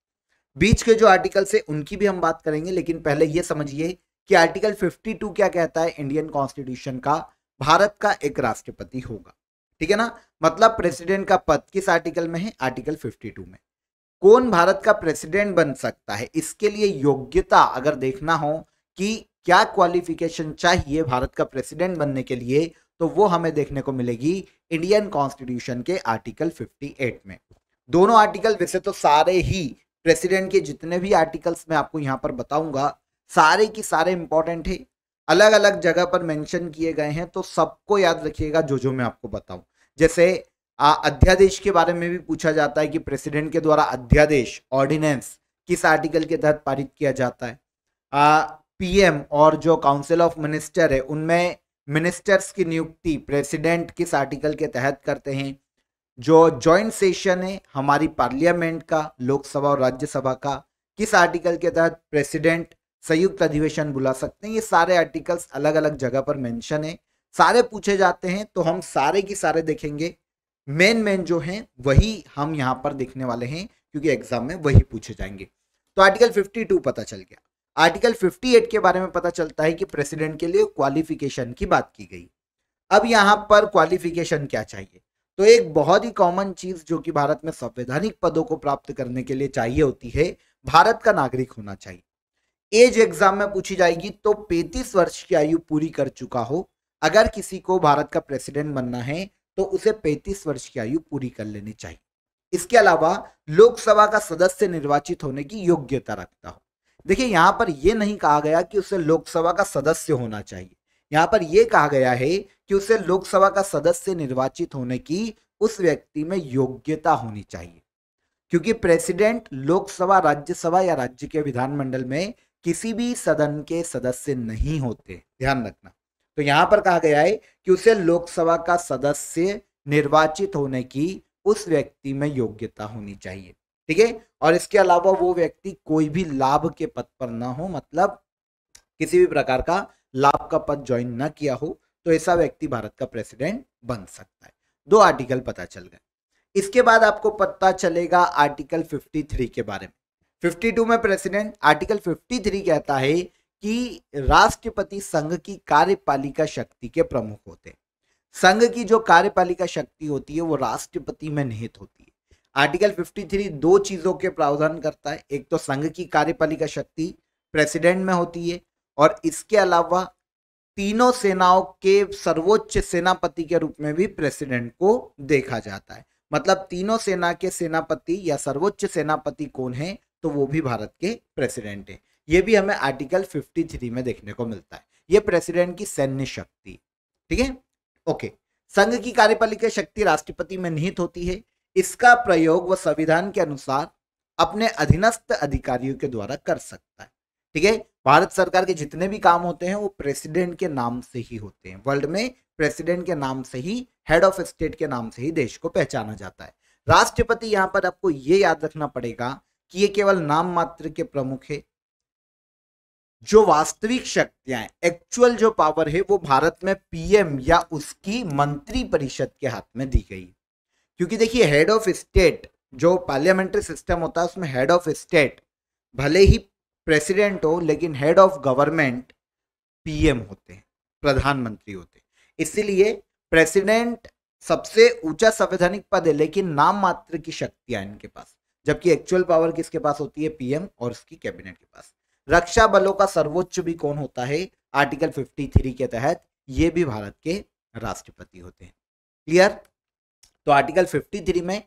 बीच के जो आर्टिकल है उनकी भी हम बात करेंगे लेकिन पहले ये समझिए कि आर्टिकल 52 क्या कहता है इंडियन कॉन्स्टिट्यूशन का भारत का एक राष्ट्रपति होगा ठीक है ना मतलब प्रेसिडेंट का पद किस आर्टिकल में है आर्टिकल 52 में कौन भारत का प्रेसिडेंट बन सकता है इसके लिए योग्यता अगर देखना हो कि क्या क्वालिफिकेशन चाहिए भारत का प्रेसिडेंट बनने के लिए तो वो हमें देखने को मिलेगी इंडियन कॉन्स्टिट्यूशन के आर्टिकल फिफ्टी में दोनों आर्टिकल वैसे तो सारे ही प्रेसिडेंट के जितने भी आर्टिकल्स मैं आपको यहाँ पर बताऊंगा सारे की सारे इंपॉर्टेंट है अलग अलग जगह पर मेंशन किए गए हैं तो सबको याद रखिएगा जो जो मैं आपको बताऊं जैसे अध्यादेश के बारे में भी पूछा जाता है कि प्रेसिडेंट के द्वारा अध्यादेश ऑर्डिनेंस किस आर्टिकल के तहत पारित किया जाता है पीएम और जो काउंसिल ऑफ मिनिस्टर है उनमें मिनिस्टर्स की नियुक्ति प्रेसिडेंट किस आर्टिकल के तहत करते हैं जो जॉइंट सेशन है हमारी पार्लियामेंट का लोकसभा और राज्यसभा का किस आर्टिकल के तहत प्रेसिडेंट संयुक्त अधिवेशन बुला सकते हैं ये सारे आर्टिकल्स अलग अलग जगह पर मेंशन है सारे पूछे जाते हैं तो हम सारे की सारे देखेंगे मेन मेन जो हैं वही हम यहाँ पर देखने वाले हैं क्योंकि एग्जाम में वही पूछे जाएंगे तो आर्टिकल टू पता चल गया आर्टिकल एट के बारे में पता चलता है कि प्रेसिडेंट के लिए क्वालिफिकेशन की बात की गई अब यहाँ पर क्वालिफिकेशन क्या चाहिए तो एक बहुत ही कॉमन चीज जो कि भारत में संवैधानिक पदों को प्राप्त करने के लिए चाहिए होती है भारत का नागरिक होना चाहिए एज एग्जाम में पूछी जाएगी तो 35 वर्ष की आयु पूरी कर चुका हो अगर किसी को भारत का प्रेसिडेंट बनना है तो उसे 35 वर्ष की आयु पूरी कर लेनी चाहिए इसके अलावा लोकसभा का सदस्य निर्वाचित होने की योग्यता रखता हो देखिए यहाँ पर यह नहीं कहा गया कि उसे लोकसभा का सदस्य होना चाहिए यहाँ पर यह कहा गया है कि उसे लोकसभा का सदस्य निर्वाचित होने की उस व्यक्ति में योग्यता होनी चाहिए क्योंकि प्रेसिडेंट लोकसभा राज्यसभा या राज्य के विधानमंडल में किसी भी सदन के सदस्य नहीं होते ध्यान रखना तो यहाँ पर कहा गया है कि उसे लोकसभा का सदस्य निर्वाचित होने की उस व्यक्ति में योग्यता होनी चाहिए ठीक है और इसके अलावा वो व्यक्ति कोई भी लाभ के पद पर ना हो मतलब किसी भी प्रकार का लाभ का पद ज्वाइन न किया हो तो ऐसा व्यक्ति भारत का प्रेसिडेंट बन सकता है दो आर्टिकल पता चल गए इसके बाद आपको पता चलेगा आर्टिकल 53 के बारे में 52 में प्रेसिडेंट आर्टिकल 53 कहता है कि राष्ट्रपति संघ की कार्यपालिका शक्ति के प्रमुख होते हैं संघ की जो कार्यपालिका शक्ति होती है वो राष्ट्रपति में निहित होती है आर्टिकल 53 दो चीज़ों के प्रावधान करता है एक तो संघ की कार्यपालिका शक्ति प्रेसिडेंट में होती है और इसके अलावा तीनों सेनाओं के सर्वोच्च सेनापति के रूप में भी प्रेसिडेंट को देखा जाता है मतलब तीनों सेना के सेनापति या सर्वोच्च सेनापति कौन है तो वो भी भारत के प्रेसिडेंट है ये भी हमें आर्टिकल 53 में देखने को मिलता है ये प्रेसिडेंट की सैन्य शक्ति ठीक है ओके संघ की कार्यपालिका शक्ति राष्ट्रपति में निहित होती है इसका प्रयोग वह संविधान के अनुसार अपने अधीनस्थ अधिकारियों के द्वारा कर सकता है ठीक है भारत सरकार के जितने भी काम होते हैं वो प्रेसिडेंट के नाम से ही होते हैं वर्ल्ड में प्रेसिडेंट के नाम से ही हेड ऑफ स्टेट के नाम से ही देश को पहचाना जाता है राष्ट्रपति यहाँ पर आपको ये याद रखना पड़ेगा कि ये केवल नाम मात्र के प्रमुख है जो वास्तविक शक्तियां एक्चुअल जो पावर है वो भारत में पीएम या उसकी मंत्री परिषद के हाथ में दी गई क्योंकि देखिए हेड ऑफ स्टेट जो पार्लियामेंट्री सिस्टम होता है उसमें हेड ऑफ स्टेट भले ही प्रेसिडेंट हो लेकिन हेड ऑफ गवर्नमेंट पीएम होते हैं प्रधानमंत्री होते हैं इसीलिए प्रेसिडेंट सबसे ऊंचा संवैधानिक पद है लेकिन नाम मात्र की शक्तियां इनके पास जबकि एक्चुअल पावर किसके पास होती है पीएम और उसकी कैबिनेट के पास रक्षा बलों का सर्वोच्च भी कौन होता है आर्टिकल 53 के तहत ये भी भारत के राष्ट्रपति होते हैं क्लियर तो आर्टिकल 53 में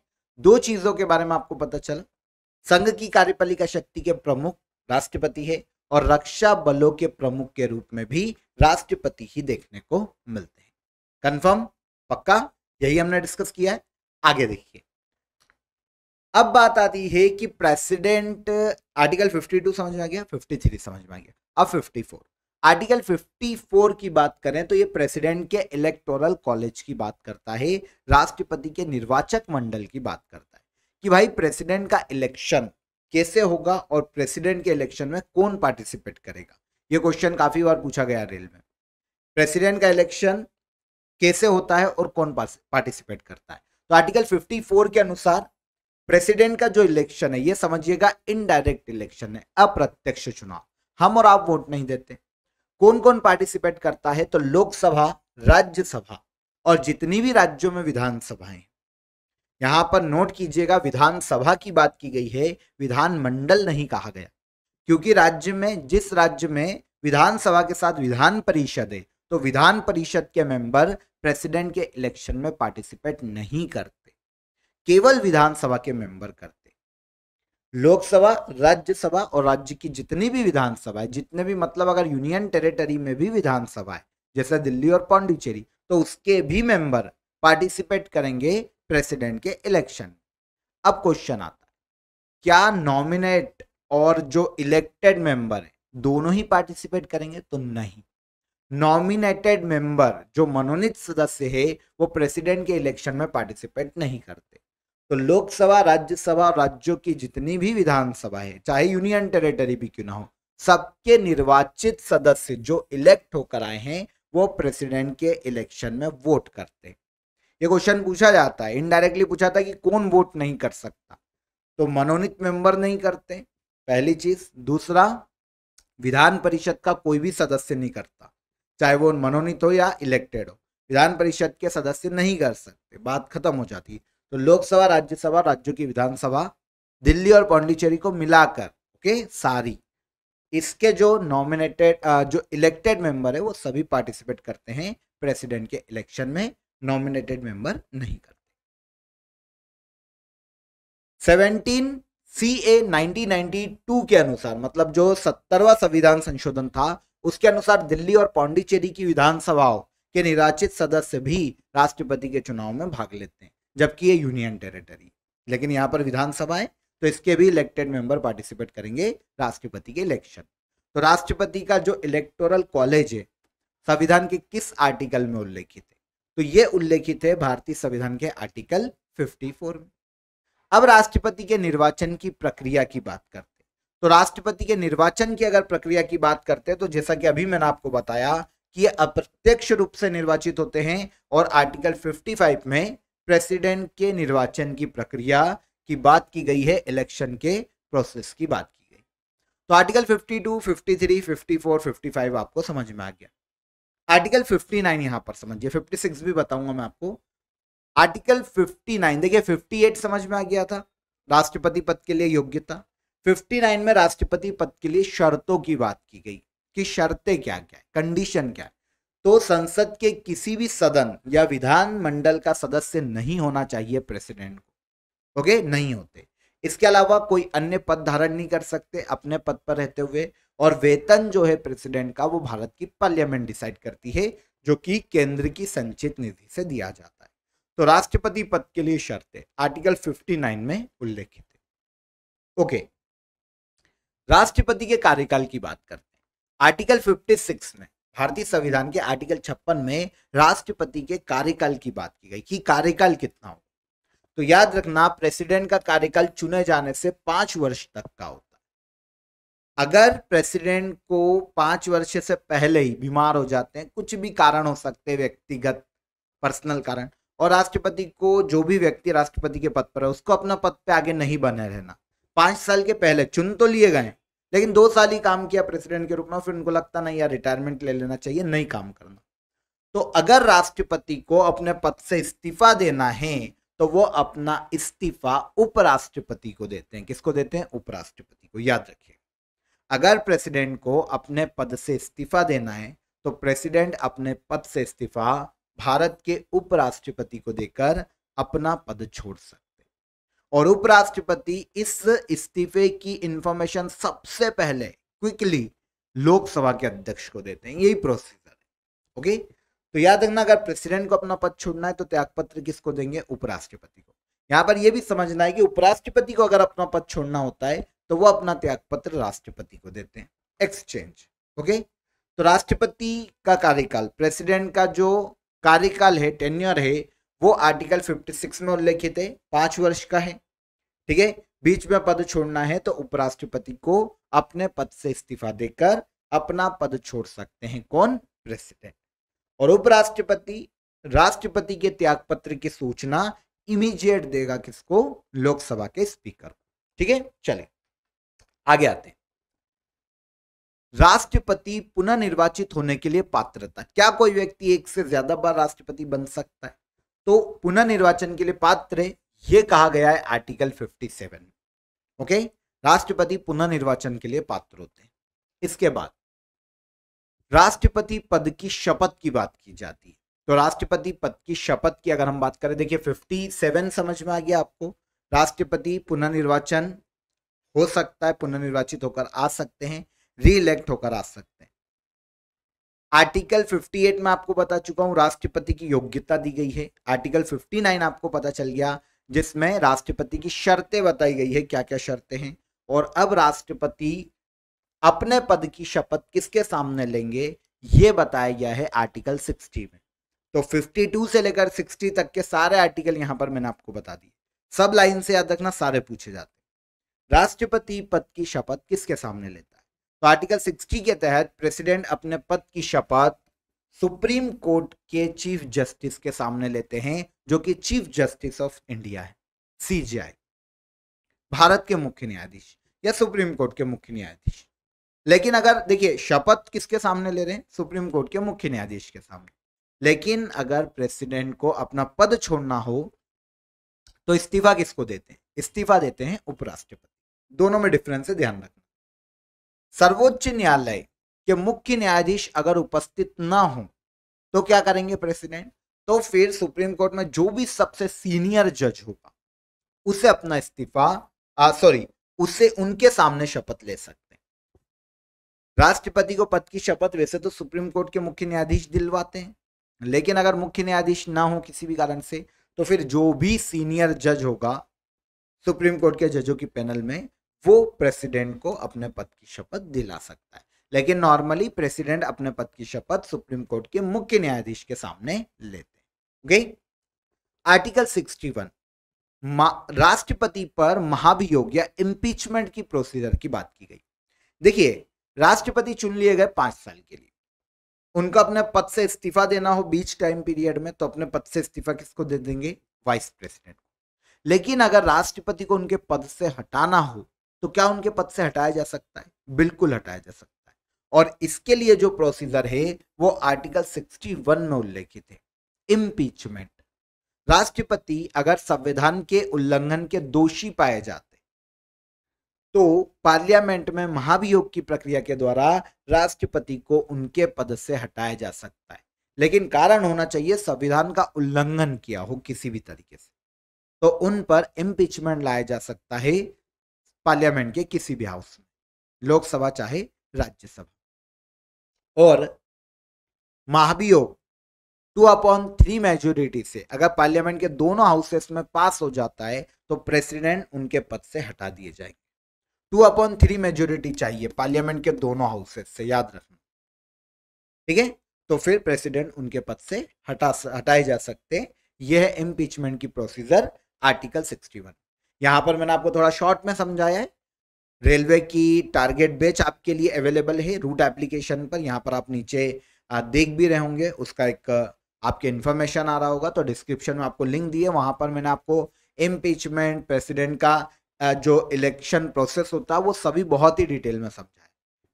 दो चीजों के बारे में आपको पता चला संघ की कार्यपालिका शक्ति के प्रमुख राष्ट्रपति है और रक्षा बलों के प्रमुख के रूप में भी राष्ट्रपति ही देखने को मिलते हैं कंफर्म पक्का यही हमने डिस्कस किया है आगे देखिए अब बात आती है कि प्रेसिडेंट आर्टिकल 52 समझ में आ गया 53 समझ में आ गया अब 54 आर्टिकल 54 की बात करें तो ये प्रेसिडेंट के इलेक्टोरल कॉलेज की बात करता है राष्ट्रपति के निर्वाचक मंडल की बात करता है कि भाई प्रेसिडेंट का इलेक्शन कैसे होगा और प्रेसिडेंट के इलेक्शन में कौन पार्टिसिपेट करेगा ये क्वेश्चन काफ़ी बार पूछा गया रेल में प्रेसिडेंट का इलेक्शन कैसे होता है और कौन पार्टिसिपेट करता है तो आर्टिकल 54 के अनुसार प्रेसिडेंट का जो इलेक्शन है ये समझिएगा इनडायरेक्ट इलेक्शन है अप्रत्यक्ष चुनाव हम और आप वोट नहीं देते कौन कौन पार्टिसिपेट करता है तो लोकसभा राज्यसभा और जितनी भी राज्यों में विधानसभाएं यहाँ पर नोट कीजिएगा विधानसभा की बात की गई है विधानमंडल नहीं कहा गया क्योंकि राज्य में जिस राज्य में विधानसभा के साथ विधान परिषद है तो विधान परिषद के मेंबर प्रेसिडेंट के इलेक्शन में पार्टिसिपेट नहीं करते केवल विधानसभा के मेंबर करते लोकसभा राज्यसभा और राज्य की जितनी भी विधानसभा है जितने भी मतलब अगर यूनियन टेरिटरी में भी विधानसभा है जैसे दिल्ली और पांडिचेरी तो उसके भी मेंबर पार्टिसिपेट करेंगे प्रेसिडेंट के इलेक्शन अब क्वेश्चन आता है क्या नॉमिनेट और जो इलेक्टेड मेंबर है दोनों ही पार्टिसिपेट करेंगे तो नहीं नॉमिनेटेड मेंबर जो मनोनीत सदस्य है वो प्रेसिडेंट के इलेक्शन में पार्टिसिपेट नहीं करते तो लोकसभा राज्यसभा राज्यों की जितनी भी विधानसभा है चाहे यूनियन टेरिटरी भी क्यों ना हो सबके निर्वाचित सदस्य जो इलेक्ट होकर आए हैं वो प्रेसिडेंट के इलेक्शन में वोट करते हैं ये क्वेश्चन पूछा जाता है इनडायरेक्टली पूछा था कि कौन वोट नहीं कर सकता तो मनोनीत मेंबर नहीं करते पहली चीज दूसरा विधान परिषद का कोई भी सदस्य नहीं करता चाहे वो मनोनीत हो या इलेक्टेड हो विधान परिषद के सदस्य नहीं कर सकते बात खत्म हो जाती तो लोकसभा राज्यसभा राज्यों की विधानसभा दिल्ली और पांडिचेरी को मिलाकर ओके सारी इसके जो नॉमिनेटेड जो इलेक्टेड मेंबर है वो सभी पार्टिसिपेट करते हैं प्रेसिडेंट के इलेक्शन में नॉमिनेटेड मेंबर नहीं करते सेवनटीन सी ए नाइनटीन के अनुसार मतलब जो सत्तरवा संविधान संशोधन था उसके अनुसार दिल्ली और पांडिचेरी की विधानसभाओं के निर्वाचित सदस्य भी राष्ट्रपति के चुनाव में भाग लेते हैं जबकि ये यूनियन टेरिटरी लेकिन यहाँ पर विधानसभा है तो इसके भी इलेक्टेड मेंबर पार्टिसिपेट करेंगे राष्ट्रपति के इलेक्शन तो राष्ट्रपति का जो इलेक्टोरल कॉलेज है संविधान के किस आर्टिकल में उल्लेखित तो ये उल्लेखित है भारतीय संविधान के आर्टिकल 54 में अब राष्ट्रपति के निर्वाचन की प्रक्रिया की बात करते तो राष्ट्रपति के निर्वाचन की अगर प्रक्रिया की बात करते हैं तो जैसा कि अभी मैंने आपको बताया कि ये अप्रत्यक्ष रूप से निर्वाचित होते हैं और आर्टिकल 55 में प्रेसिडेंट के निर्वाचन की प्रक्रिया की बात की गई है इलेक्शन के प्रोसेस की बात की गई तो आर्टिकल 52, 53, 54, 55 आपको समझ में आ गया आर्टिकल 59 यहाँ पर समझिए 56 भी बताऊंगा मैं आपको आर्टिकल 59 देखिए 58 समझ में आ गया था राष्ट्रपति पद के लिए योग्यता 59 में राष्ट्रपति पद के लिए शर्तों की बात की गई कि शर्तें क्या क्या है कंडीशन क्या है तो संसद के किसी भी सदन या विधानमंडल का सदस्य नहीं होना चाहिए प्रेसिडेंट को ओके नहीं होते इसके अलावा कोई अन्य पद धारण नहीं कर सकते अपने पद पर रहते हुए और वेतन जो है प्रेसिडेंट का वो भारत की पार्लियामेंट डिसाइड करती है जो कि केंद्र की संचित निधि से दिया जाता है तो राष्ट्रपति पद के लिए शर्तें आर्टिकल 59 में उल्लेखित है ओके राष्ट्रपति के कार्यकाल की बात करते हैं आर्टिकल 56 में भारतीय संविधान के आर्टिकल छप्पन में राष्ट्रपति के कार्यकाल की बात की गई कि कार्यकाल कितना हो तो याद रखना प्रेसिडेंट का कार्यकाल चुने जाने से पांच वर्ष तक का होता है अगर प्रेसिडेंट को पांच वर्ष से पहले ही बीमार हो जाते हैं कुछ भी कारण हो सकते हैं व्यक्तिगत पर्सनल कारण और राष्ट्रपति को जो भी व्यक्ति राष्ट्रपति के पद पर है उसको अपना पद पे आगे नहीं बने रहना पांच साल के पहले चुन तो लिए गए लेकिन दो साल ही काम किया प्रेसिडेंट के रूप में फिर उनको लगता नहीं यार रिटायरमेंट ले लेना चाहिए नहीं काम करना तो अगर राष्ट्रपति को अपने पद से इस्तीफा देना है तो वो अपना इस्तीफा उपराष्ट्रपति को देते हैं किसको देते हैं उपराष्ट्रपति को याद रखिए अगर प्रेसिडेंट को अपने पद से इस्तीफा देना है तो प्रेसिडेंट अपने पद से इस्तीफा भारत के उपराष्ट्रपति को देकर अपना पद छोड़ सकते और उपराष्ट्रपति इस इस्तीफे की इंफॉर्मेशन सबसे पहले क्विकली लोकसभा के अध्यक्ष को देते हैं यही प्रोसीजर है ओके तो याद रखना अगर प्रेसिडेंट को अपना पद छोड़ना है तो त्यागपत्र किसको देंगे उपराष्ट्रपति को यहाँ पर यह भी समझना है कि उपराष्ट्रपति को अगर अपना पद छोड़ना होता है तो वो अपना त्यागपत्र राष्ट्रपति को देते हैं एक्सचेंज ओके तो राष्ट्रपति का कार्यकाल प्रेसिडेंट का जो कार्यकाल है टेन्योर है वो आर्टिकल 56 में उल्लेखित है पांच वर्ष का है ठीक है बीच में पद छोड़ना है तो उपराष्ट्रपति को अपने पद से इस्तीफा देकर अपना पद छोड़ सकते हैं कौन प्रेसिडेंट और उपराष्ट्रपति राष्ट्रपति के त्याग पत्र की सूचना इमीजिएट देगा किसको लोकसभा के स्पीकर ठीक है चले आगे आते हैं राष्ट्रपति पुनः निर्वाचित होने के लिए पात्रता क्या कोई व्यक्ति एक से ज्यादा बार राष्ट्रपति बन सकता है तो पुनः निर्वाचन के लिए पात्र है यह कहा गया है आर्टिकल 57 ओके राष्ट्रपति पुनः निर्वाचन के लिए पात्र होते हैं इसके बाद राष्ट्रपति पद की शपथ की बात की जाती है तो राष्ट्रपति पद की शपथ की अगर हम बात करें देखिए सेवन समझ में आ गया आपको राष्ट्रपति पुनर्निर्वाचन हो सकता है पुनर्निर्वाचित होकर आ सकते हैं री इलेक्ट होकर आ सकते हैं आर्टिकल 58 में आपको बता चुका हूं राष्ट्रपति की योग्यता दी गई है आर्टिकल 59 आपको पता चल गया जिसमें राष्ट्रपति की शर्तें बताई गई है क्या क्या शर्तें हैं और अब राष्ट्रपति अपने पद की शपथ किसके सामने लेंगे ये बताया गया है आर्टिकल 60 में तो 52 से लेकर 60 तक के सारे आर्टिकल यहाँ पर मैंने आपको बता दिए सब लाइन से याद रखना सारे पूछे जाते हैं राष्ट्रपति पद की शपथ किसके सामने लेता है तो आर्टिकल 60 के तहत प्रेसिडेंट अपने पद की शपथ सुप्रीम कोर्ट के चीफ जस्टिस के सामने लेते हैं जो कि चीफ जस्टिस ऑफ इंडिया है सी भारत के मुख्य न्यायाधीश या सुप्रीम कोर्ट के मुख्य न्यायाधीश लेकिन अगर देखिए शपथ किसके सामने ले रहे हैं सुप्रीम कोर्ट के मुख्य न्यायाधीश के सामने लेकिन अगर प्रेसिडेंट को अपना पद छोड़ना हो तो इस्तीफा किसको देते हैं इस्तीफा देते हैं उपराष्ट्रपति दोनों में डिफरेंस है ध्यान रखना सर्वोच्च न्यायालय के मुख्य न्यायाधीश अगर उपस्थित ना हो तो क्या करेंगे प्रेसिडेंट तो फिर सुप्रीम कोर्ट में जो भी सबसे सीनियर जज होगा उसे अपना इस्तीफा सॉरी उसे उनके सामने शपथ ले सकते राष्ट्रपति को पद की शपथ वैसे तो सुप्रीम कोर्ट के मुख्य न्यायाधीश दिलवाते हैं लेकिन अगर मुख्य न्यायाधीश ना हो किसी भी कारण से तो फिर जो भी सीनियर जज होगा सुप्रीम कोर्ट के जजों की पैनल में वो प्रेसिडेंट को अपने पद की शपथ दिला सकता है लेकिन नॉर्मली प्रेसिडेंट अपने पद की शपथ सुप्रीम कोर्ट के मुख्य न्यायाधीश के सामने लेते हैं ओके आर्टिकल 61 राष्ट्रपति पर महाभियोग या इम्पीचमेंट की प्रोसीजर की बात की गई देखिए राष्ट्रपति चुन लिए गए पांच साल के लिए उनका अपने पद से इस्तीफा देना हो बीच टाइम पीरियड में तो अपने पद से इस्तीफा किसको दे देंगे वाइस प्रेसिडेंट को लेकिन अगर राष्ट्रपति को उनके पद से हटाना हो तो क्या उनके पद से हटाया जा सकता है बिल्कुल हटाया जा सकता है और इसके लिए जो प्रोसीजर है वो आर्टिकल 61 में उल्लेखित है इम्पीचमेंट राष्ट्रपति अगर संविधान के उल्लंघन के दोषी पाए जाते तो पार्लियामेंट में महाभियोग की प्रक्रिया के द्वारा राष्ट्रपति को उनके पद से हटाया जा सकता है लेकिन कारण होना चाहिए संविधान का उल्लंघन किया हो किसी भी तरीके से तो उन पर इम्पीचमेंट लाया जा सकता है पार्लियामेंट के किसी भी हाउस में लोकसभा चाहे राज्यसभा और महाभियोग टू अपॉन थ्री मेजोरिटी से अगर पार्लियामेंट के दोनों हाउसेस में पास हो जाता है तो प्रेसिडेंट उनके पद से हटा दिए जाएंगे टू अपॉन थ्री मेजोरिटी चाहिए पार्लियामेंट के दोनों हाउसेस से याद रखना ठीक है तो फिर प्रेसिडेंट उनके पद से हटा हटाए जा सकते हैं यह है इम्पीचमेंट की प्रोसीजर आर्टिकल 61 वन यहाँ पर मैंने आपको थोड़ा शॉर्ट में समझाया है रेलवे की टारगेट बेच आपके लिए अवेलेबल है रूट एप्लीकेशन पर यहाँ पर आप नीचे देख भी रहे होंगे उसका एक आपके इन्फॉर्मेशन आ रहा होगा तो डिस्क्रिप्शन में आपको लिंक दिए वहाँ पर मैंने आपको इम्पीचमेंट प्रेसिडेंट का जो इलेक्शन प्रोसेस होता है वो सभी बहुत ही डिटेल में समझाए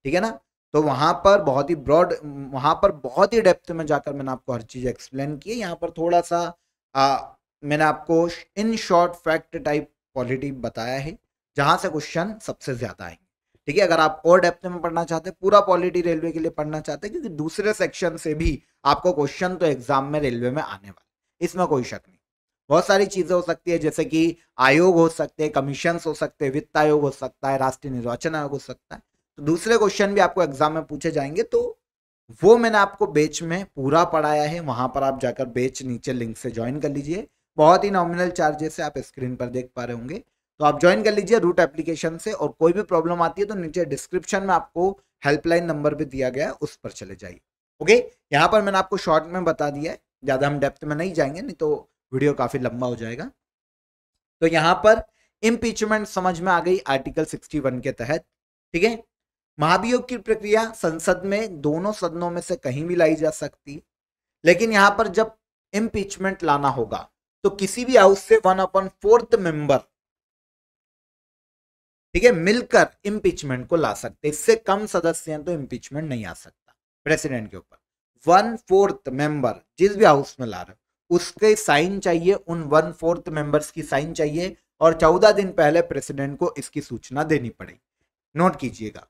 ठीक है ना तो वहाँ पर बहुत ही ब्रॉड वहाँ पर बहुत ही डेप्थ में जाकर मैंने आपको हर चीज़ एक्सप्लेन की यहाँ पर थोड़ा सा आ, मैंने आपको in short fact type polity बताया है जहाँ से क्वेश्चन सबसे ज़्यादा आएंगे ठीक है अगर आप और डेप्थ में पढ़ना चाहते हैं पूरा पॉलिटी रेलवे के लिए पढ़ना चाहते हैं क्योंकि दूसरे सेक्शन से भी आपको क्वेश्चन तो एग्जाम में रेलवे में आने वाला इसमें कोई शक नहीं बहुत सारी चीजें हो सकती है जैसे कि आयोग हो सकते हैं कमीशन हो सकते हैं वित्त आयोग हो सकता है राष्ट्रीय निर्वाचन आयोग हो सकता है तो दूसरे क्वेश्चन भी आपको एग्जाम में पूछे जाएंगे तो वो मैंने आपको बेच में पूरा पढ़ाया है वहां पर आप जाकर बेच नीचे लिंक से ज्वाइन कर लीजिए बहुत ही नॉमिनल चार्जेस है आप स्क्रीन पर देख पा रहे होंगे तो आप ज्वाइन कर लीजिए रूट एप्लीकेशन से और कोई भी प्रॉब्लम आती है तो नीचे डिस्क्रिप्शन में आपको हेल्पलाइन नंबर भी दिया गया है उस पर चले जाइए ओके यहाँ पर मैंने आपको शॉर्ट में बता दिया है ज़्यादा हम डेप्थ में नहीं जाएंगे नहीं तो वीडियो काफी लंबा हो जाएगा तो यहां पर इम्पीचमेंट समझ में आ गई आर्टिकल 61 के तहत ठीक है महाभियोग की प्रक्रिया संसद में दोनों सदनों में से कहीं भी लाई जा सकती लेकिन यहां पर जब इम्पीचमेंट लाना होगा तो किसी भी हाउस से वन अपन फोर्थ मेंबर ठीक है मिलकर इम्पीचमेंट को ला सकते इससे कम सदस्य हैं तो इम्पीचमेंट नहीं आ सकता प्रेसिडेंट के ऊपर वन फोर्थ मेंबर जिस भी हाउस में ला रहे उसके साइन चाहिए उन वन फोर्थ मेंबर्स की साइन चाहिए और चौदह दिन पहले प्रेसिडेंट को इसकी सूचना देनी पड़ेगी नोट कीजिएगा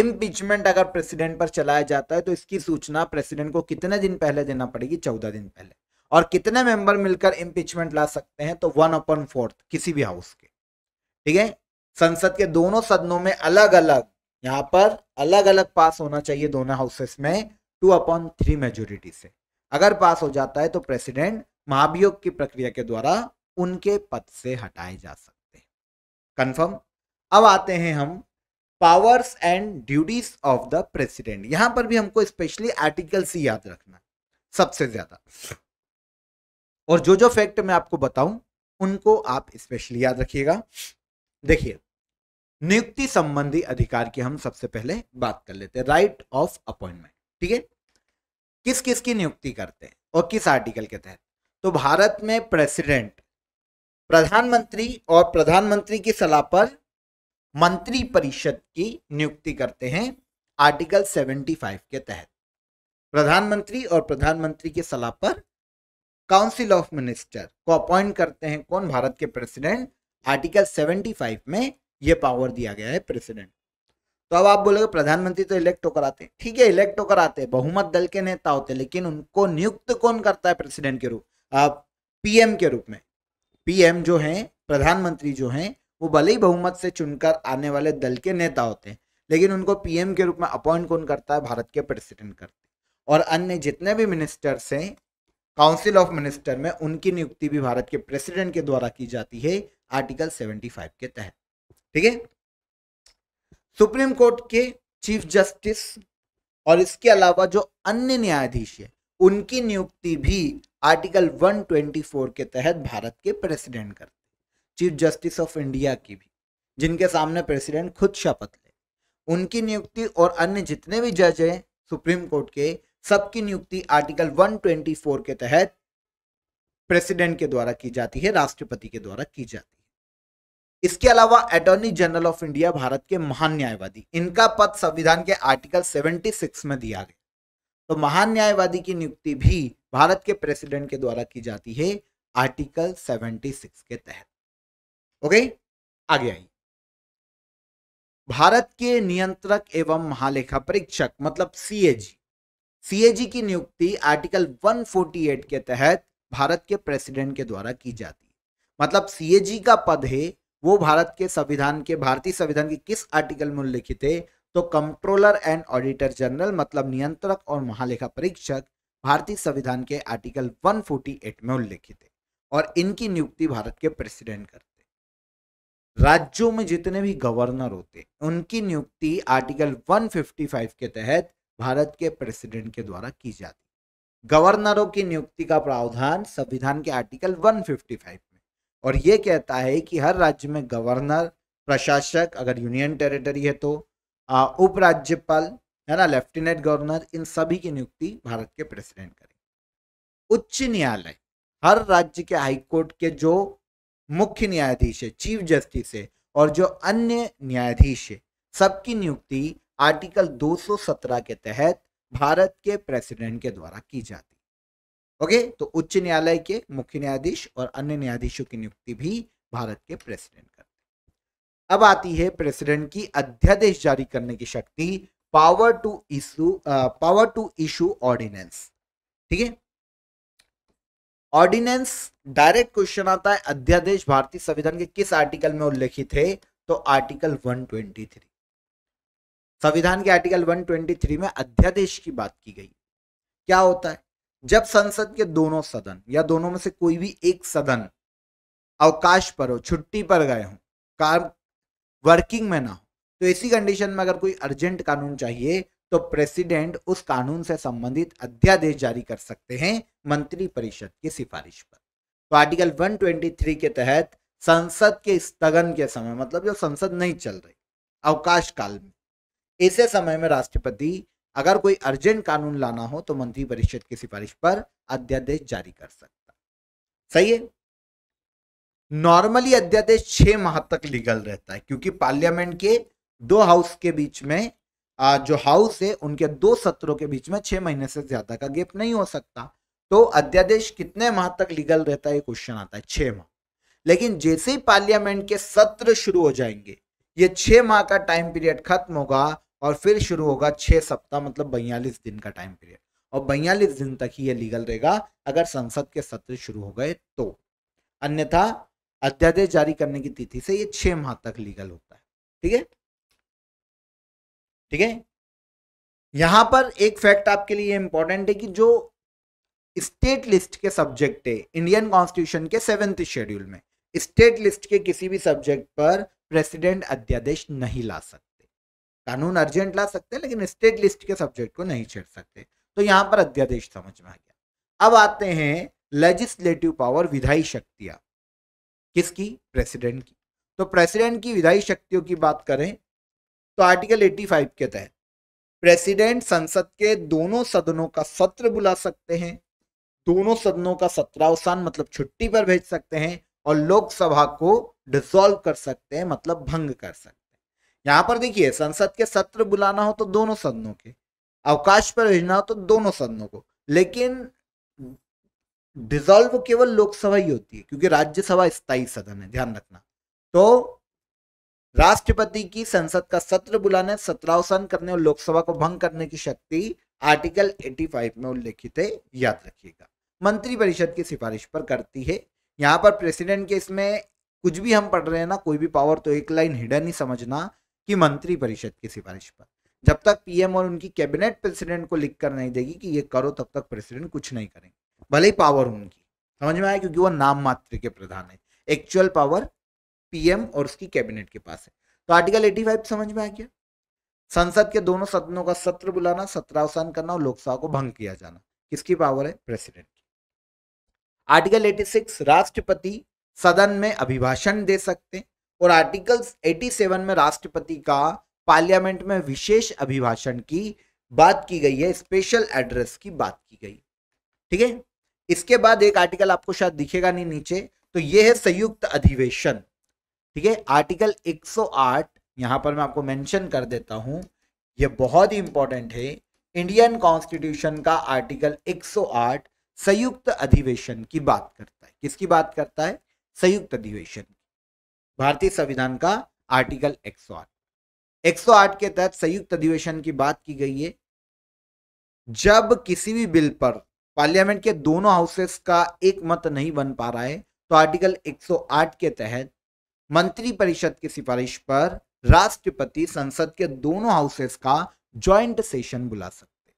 इम्पीचमेंट अगर प्रेसिडेंट पर चलाया जाता है तो इसकी सूचना प्रेसिडेंट को कितने दिन पहले देना पड़ेगी चौदह दिन पहले और कितने मेंबर मिलकर इम्पीचमेंट ला सकते हैं तो वन अपन फोर्थ किसी भी हाउस के ठीक है संसद के दोनों सदनों में अलग अलग यहाँ पर अलग अलग पास होना चाहिए दोनों हाउसेस में टू अपॉन थ्री मेजोरिटी से अगर पास हो जाता है तो प्रेसिडेंट महाभियोग की प्रक्रिया के द्वारा उनके पद से हटाए जा सकते हैं कन्फर्म अब आते हैं हम powers and duties of the president यहां पर भी हमको स्पेशली आर्टिकल सी याद रखना सबसे ज्यादा और जो जो फैक्ट मैं आपको बताऊं उनको आप स्पेशली याद रखिएगा देखिए नियुक्ति संबंधी अधिकार की हम सबसे पहले बात कर लेते हैं राइट ऑफ अपॉइंटमेंट ठीक है किस किस की नियुक्ति करते हैं और किस आर्टिकल के तहत तो भारत में प्रेसिडेंट प्रधानमंत्री और प्रधानमंत्री की सलाह पर मंत्री परिषद की नियुक्ति करते हैं आर्टिकल 75 के तहत प्रधानमंत्री और प्रधानमंत्री की सलाह पर काउंसिल ऑफ मिनिस्टर को अपॉइंट करते हैं कौन भारत के प्रेसिडेंट आर्टिकल 75 में यह पावर दिया गया है प्रेसिडेंट तो अब आप बोलोगे प्रधानमंत्री तो इलेक्ट होकर आते हैं ठीक है इलेक्ट होकर आते हैं बहुमत दल के नेता होते हैं लेकिन उनको नियुक्त कौन करता है प्रेसिडेंट के रूप आप पीएम के रूप में पीएम जो हैं प्रधानमंत्री जो हैं वो भले ही बहुमत से चुनकर आने वाले दल के नेता होते हैं लेकिन उनको पीएम के रूप में अपॉइंट कौन करता है भारत के प्रेसिडेंट करते हैं और अन्य जितने भी मिनिस्टर्स हैं काउंसिल ऑफ मिनिस्टर में उनकी नियुक्ति भी भारत के प्रेसिडेंट के द्वारा की जाती है आर्टिकल सेवेंटी के तहत ठीक है सुप्रीम कोर्ट के चीफ जस्टिस और इसके अलावा जो अन्य न्यायाधीश है उनकी नियुक्ति भी आर्टिकल 124 के तहत भारत के प्रेसिडेंट करते चीफ जस्टिस ऑफ इंडिया की भी जिनके सामने प्रेसिडेंट खुद शपथ ले उनकी नियुक्ति और अन्य जितने भी जज हैं सुप्रीम कोर्ट के सबकी नियुक्ति आर्टिकल 124 के तहत प्रेसिडेंट के द्वारा की जाती है राष्ट्रपति के द्वारा की जाती है इसके अलावा attorney general of India Bharat के महान न्यायवादी इनका पद संविधान के आर्टिकल 76 में दिया गया तो महान न्यायवादी की नियुक्ति भी भारत के प्रेसिडेंट के द्वारा की जाती है आर्टिकल 76 के तहत ओके आगे आइए भारत के नियंत्रक एवं महालेखा परीक्षक मतलब सीएजी सीएजी की नियुक्ति आर्टिकल 148 के तहत भारत के प्रेसिडेंट के द्वारा की जाती है मतलब सीएजी का पद है वो भारत के संविधान के भारतीय संविधान के किस आर्टिकल में उल्लेखित है तो कंट्रोलर एंड ऑडिटर जनरल मतलब नियंत्रक और महालेखा परीक्षक भारतीय संविधान के आर्टिकल 148 में उल्लेखित है और इनकी नियुक्ति भारत के प्रेसिडेंट करते राज्यों में जितने भी गवर्नर होते उनकी नियुक्ति आर्टिकल 155 के तहत भारत के प्रेसिडेंट के द्वारा की जाती गवर्नरों की नियुक्ति का प्रावधान संविधान के आर्टिकल फिफ्टी फाइव और ये कहता है कि हर राज्य में गवर्नर प्रशासक अगर यूनियन टेरिटरी है तो उपराज्यपाल है ना लेफ्टिनेंट गवर्नर इन सभी की नियुक्ति भारत के प्रेसिडेंट करेंगे उच्च न्यायालय हर राज्य के हाईकोर्ट के जो मुख्य न्यायाधीश है चीफ जस्टिस है और जो अन्य न्यायाधीश है सबकी नियुक्ति आर्टिकल 217 के तहत भारत के प्रेसिडेंट के द्वारा की जाती है ओके तो उच्च न्यायालय के मुख्य न्यायाधीश और अन्य न्यायाधीशों की नियुक्ति भी भारत के प्रेसिडेंट करते अब आती है प्रेसिडेंट की अध्यादेश जारी करने की शक्ति power to issue power to issue ordinance ठीक है ऑर्डिनेंस डायरेक्ट क्वेश्चन आता है अध्यादेश भारतीय संविधान के किस आर्टिकल में उल्लेखित है तो आर्टिकल 123 संविधान के आर्टिकल 123 में अध्यादेश की बात की गई क्या होता है जब संसद के दोनों सदन या दोनों में से कोई भी एक सदन अवकाश पर हो छुट्टी पर गए हो काम वर्किंग में ना हो तो ऐसी कंडीशन में अगर कोई अर्जेंट कानून चाहिए तो प्रेसिडेंट उस कानून से संबंधित अध्यादेश जारी कर सकते हैं मंत्रिपरिषद की सिफारिश पर तो आर्टिकल 123 के तहत संसद के स्थगन के समय मतलब जो संसद नहीं चल रही अवकाश काल में ऐसे समय में राष्ट्रपति अगर कोई अर्जेंट कानून लाना हो तो मंत्री परिषद की सिफारिश पर अध्यादेश जारी कर सकता सही है नॉर्मली अध्यादेश छह माह तक लीगल रहता है क्योंकि पार्लियामेंट के दो हाउस के बीच में जो हाउस है उनके दो सत्रों के बीच में छह महीने से ज्यादा का गैप नहीं हो सकता तो अध्यादेश कितने माह तक लीगल रहता है क्वेश्चन आता है छह माह लेकिन जैसे ही पार्लियामेंट के सत्र शुरू हो जाएंगे ये छह माह का टाइम पीरियड खत्म होगा और फिर शुरू होगा छः सप्ताह मतलब बयालीस दिन का टाइम पीरियड और बयालीस दिन तक ही ये लीगल रहेगा अगर संसद के सत्र शुरू हो गए तो अन्यथा अध्यादेश जारी करने की तिथि से ये छः माह तक लीगल होता है ठीक है ठीक है यहाँ पर एक फैक्ट आपके लिए इंपॉर्टेंट है कि जो स्टेट लिस्ट के सब्जेक्ट है इंडियन कॉन्स्टिट्यूशन के सेवेंथ शेड्यूल में स्टेट लिस्ट के किसी भी सब्जेक्ट पर प्रेसिडेंट अध्यादेश नहीं ला सकता कानून अर्जेंट ला सकते हैं लेकिन स्टेट लिस्ट के सब्जेक्ट को नहीं छेड़ सकते तो यहाँ पर अध्यादेश समझ में आ गया अब आते हैं लेजिस्लेटिव पावर विधायी शक्तियाँ किसकी प्रेसिडेंट की तो प्रेसिडेंट की विधायी शक्तियों की बात करें तो आर्टिकल 85 के तहत प्रेसिडेंट संसद के दोनों सदनों का सत्र बुला सकते हैं दोनों सदनों का सत्रावसान मतलब छुट्टी पर भेज सकते हैं और लोकसभा को डिसॉल्व कर सकते हैं मतलब भंग कर सकते हैं यहां पर देखिए संसद के सत्र बुलाना हो तो दोनों सदनों के अवकाश पर भेजना हो तो दोनों सदनों को लेकिन डिजॉल्व केवल लोकसभा ही होती है क्योंकि राज्यसभा स्थायी सदन है ध्यान रखना तो राष्ट्रपति की संसद का सत्र बुलाने सत्रावसान करने और लोकसभा को भंग करने की शक्ति आर्टिकल 85 में उल्लेखित है याद रखिएगा मंत्रिपरिषद की सिफारिश पर करती है यहाँ पर प्रेसिडेंट के इसमें कुछ भी हम पढ़ रहे हैं ना कोई भी पावर तो एक लाइन हिडन ही समझना कि मंत्री परिषद की सिफारिश पर जब तक पीएम और उनकी कैबिनेट प्रेसिडेंट को लिख कर नहीं देगी कि ये करो तब तक प्रेसिडेंट कुछ नहीं करेंगे भले ही पावर उनकी समझ में आया क्योंकि वो नाम मात्र के प्रधान है एक्चुअल पावर पीएम और उसकी कैबिनेट के पास है तो आर्टिकल 85 समझ में आ गया संसद के दोनों सदनों का सत्र बुलाना सत्रावसान करना और लोकसभा को भंग किया जाना किसकी पावर है प्रेसिडेंट की आर्टिकल 86 राष्ट्रपति सदन में अभिभाषण दे सकते और आर्टिकल 87 में राष्ट्रपति का पार्लियामेंट में विशेष अभिभाषण की बात की गई है स्पेशल एड्रेस की बात की गई ठीक है इसके बाद एक आर्टिकल आपको शायद दिखेगा नहीं नीचे तो ये है संयुक्त अधिवेशन ठीक है आर्टिकल 108 यहां पर मैं आपको मेंशन कर देता हूं यह बहुत ही इंपॉर्टेंट है इंडियन कॉन्स्टिट्यूशन का आर्टिकल 108 संयुक्त अधिवेशन की बात करता है किसकी बात करता है संयुक्त अधिवेशन भारतीय संविधान का आर्टिकल 108 108 के तहत संयुक्त अधिवेशन की बात की गई है जब किसी भी बिल पर पार्लियामेंट के दोनों हाउसेस का एक मत नहीं बन पा रहा है तो आर्टिकल 108 के तहत मंत्रिपरिषद की सिफारिश पर राष्ट्रपति संसद के दोनों हाउसेस का ज्वाइंट सेशन बुला सकते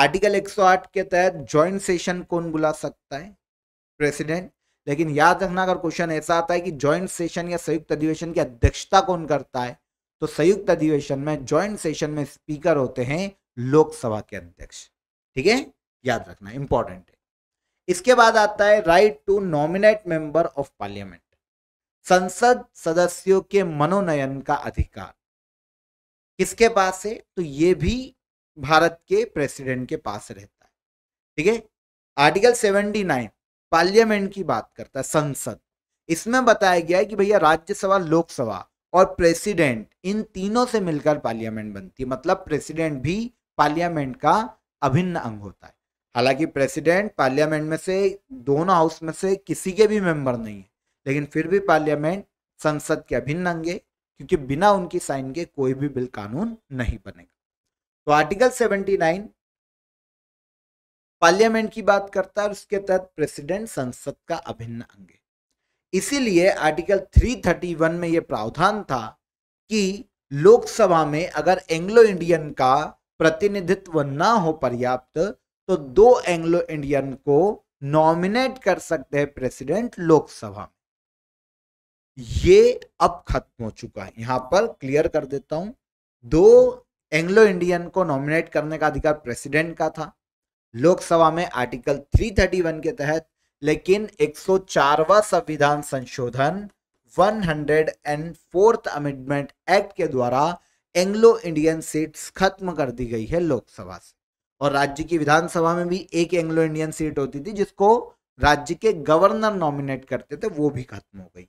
आर्टिकल 108 के तहत ज्वाइंट सेशन कौन बुला सकता है प्रेसिडेंट लेकिन याद रखना अगर क्वेश्चन ऐसा आता है कि ज्वाइंट सेशन या संयुक्त अधिवेशन की अध्यक्षता कौन करता है तो संयुक्त अधिवेशन में ज्वाइंट सेशन में स्पीकर होते हैं लोकसभा के अध्यक्ष ठीक है याद रखना इंपॉर्टेंट है इसके बाद आता है right to nominate member of parliament संसद सदस्यों के मनोनयन का अधिकार किसके पास है तो ये भी भारत के प्रेसिडेंट के पास रहता है ठीक है आर्टिकल नाइन पार्लियामेंट की बात करता है संसद इसमें बताया गया है कि भैया राज्यसभा लोकसभा और प्रेसिडेंट इन तीनों से मिलकर पार्लियामेंट बनती है मतलब प्रेसिडेंट भी पार्लियामेंट का अभिन्न अंग होता है हालांकि प्रेसिडेंट पार्लियामेंट में से दोनों हाउस में से किसी के भी मेंबर नहीं है लेकिन फिर भी पार्लियामेंट संसद के अभिन्न अंग है क्योंकि बिना उनकी साइन के कोई भी बिल कानून नहीं बनेगा तो आर्टिकल सेवेंटी पार्लियामेंट की बात करता है उसके तहत प्रेसिडेंट संसद का अभिन्न अंग है इसीलिए आर्टिकल 331 में यह प्रावधान था कि लोकसभा में अगर एंग्लो इंडियन का प्रतिनिधित्व ना हो पर्याप्त तो दो एंग्लो इंडियन को नॉमिनेट कर सकते हैं प्रेसिडेंट लोकसभा में ये अब खत्म हो चुका है यहां पर क्लियर कर देता हूं दो एंग्लो इंडियन को नॉमिनेट करने का अधिकार प्रेसिडेंट का था लोकसभा में आर्टिकल 331 के तहत लेकिन 104वां संविधान संशोधन 104th अमेंडमेंट एक्ट के द्वारा एंग्लो इंडियन सीट्स खत्म कर दी गई है लोकसभा से और राज्य की विधानसभा में भी एक एंग्लो इंडियन सीट होती थी जिसको राज्य के गवर्नर नॉमिनेट करते थे वो भी खत्म हो गई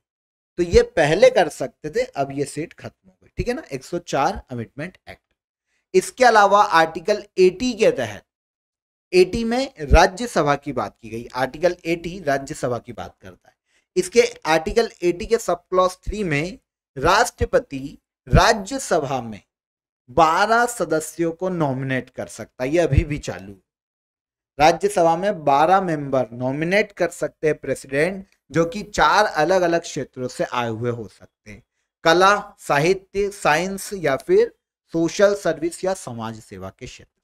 तो ये पहले कर सकते थे अब ये सीट खत्म हो गई ठीक है ना 104 अमेंडमेंट एक्ट इसके अलावा आर्टिकल 80 के तहत एटी में राज्यसभा की बात की गई आर्टिकल एटी राज्यसभा की बात करता है इसके आर्टिकल एटी के सब क्लॉस थ्री में राष्ट्रपति राज्यसभा में बारह सदस्यों को नॉमिनेट कर सकता है ये अभी भी चालू राज्यसभा में बारह मेंबर नॉमिनेट कर सकते हैं प्रेसिडेंट जो कि चार अलग अलग क्षेत्रों से आए हुए हो सकते हैं कला साहित्य साइंस या फिर सोशल सर्विस या समाज सेवा के क्षेत्र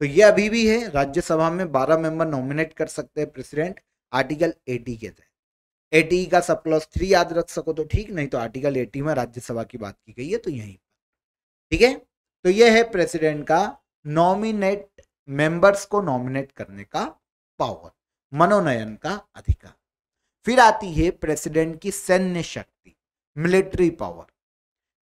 तो ये अभी भी है राज्यसभा में 12 मेंबर नॉमिनेट कर सकते हैं प्रेसिडेंट आर्टिकल 80 के तहत एटी का सब प्लस थ्री याद रख सको तो ठीक नहीं तो आर्टिकल 80 में राज्यसभा की बात की गई है तो यहीं ठीक है तो ये है प्रेसिडेंट का नॉमिनेट मेंबर्स को नॉमिनेट करने का पावर मनोनयन का अधिकार फिर आती है प्रेसिडेंट की सैन्य शक्ति मिलिट्री पावर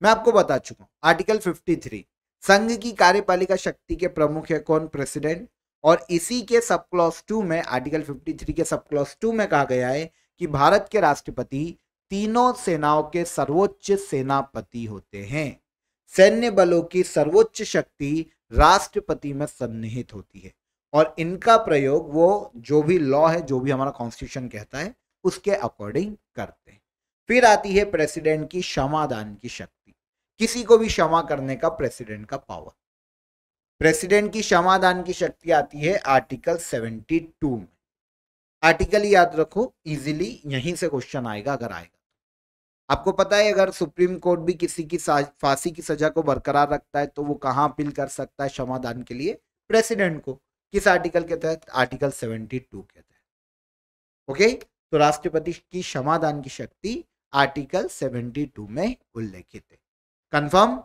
मैं आपको बता चुका हूं आर्टिकल 53 संघ की कार्यपालिका शक्ति के प्रमुख है कौन प्रेसिडेंट और इसी के सब क्लॉस टू में आर्टिकल 53 के सब क्लॉस टू में कहा गया है कि भारत के राष्ट्रपति तीनों सेनाओं के सर्वोच्च सेनापति होते हैं सैन्य बलों की सर्वोच्च शक्ति राष्ट्रपति में सन्निहित होती है और इनका प्रयोग वो जो भी लॉ है जो भी हमारा कॉन्स्टिट्यूशन कहता है उसके अकॉर्डिंग करते हैं फिर आती है प्रेसिडेंट की क्षमादान की शक्ति किसी को भी क्षमा करने का प्रेसिडेंट का पावर प्रेसिडेंट की क्षमादान की शक्ति आती है आर्टिकल 72 में आर्टिकल याद रखो इजीली यहीं से क्वेश्चन आएगा अगर आएगा आपको पता है अगर सुप्रीम कोर्ट भी किसी की फांसी की सजा को बरकरार रखता है तो वो कहाँ अपील कर सकता है क्षमादान के लिए प्रेसिडेंट को किस आर्टिकल के तहत आर्टिकल टू के तहत ओके तो राष्ट्रपति की क्षमादान की शक्ति आर्टिकल टू में उल्लेखित है कंफर्म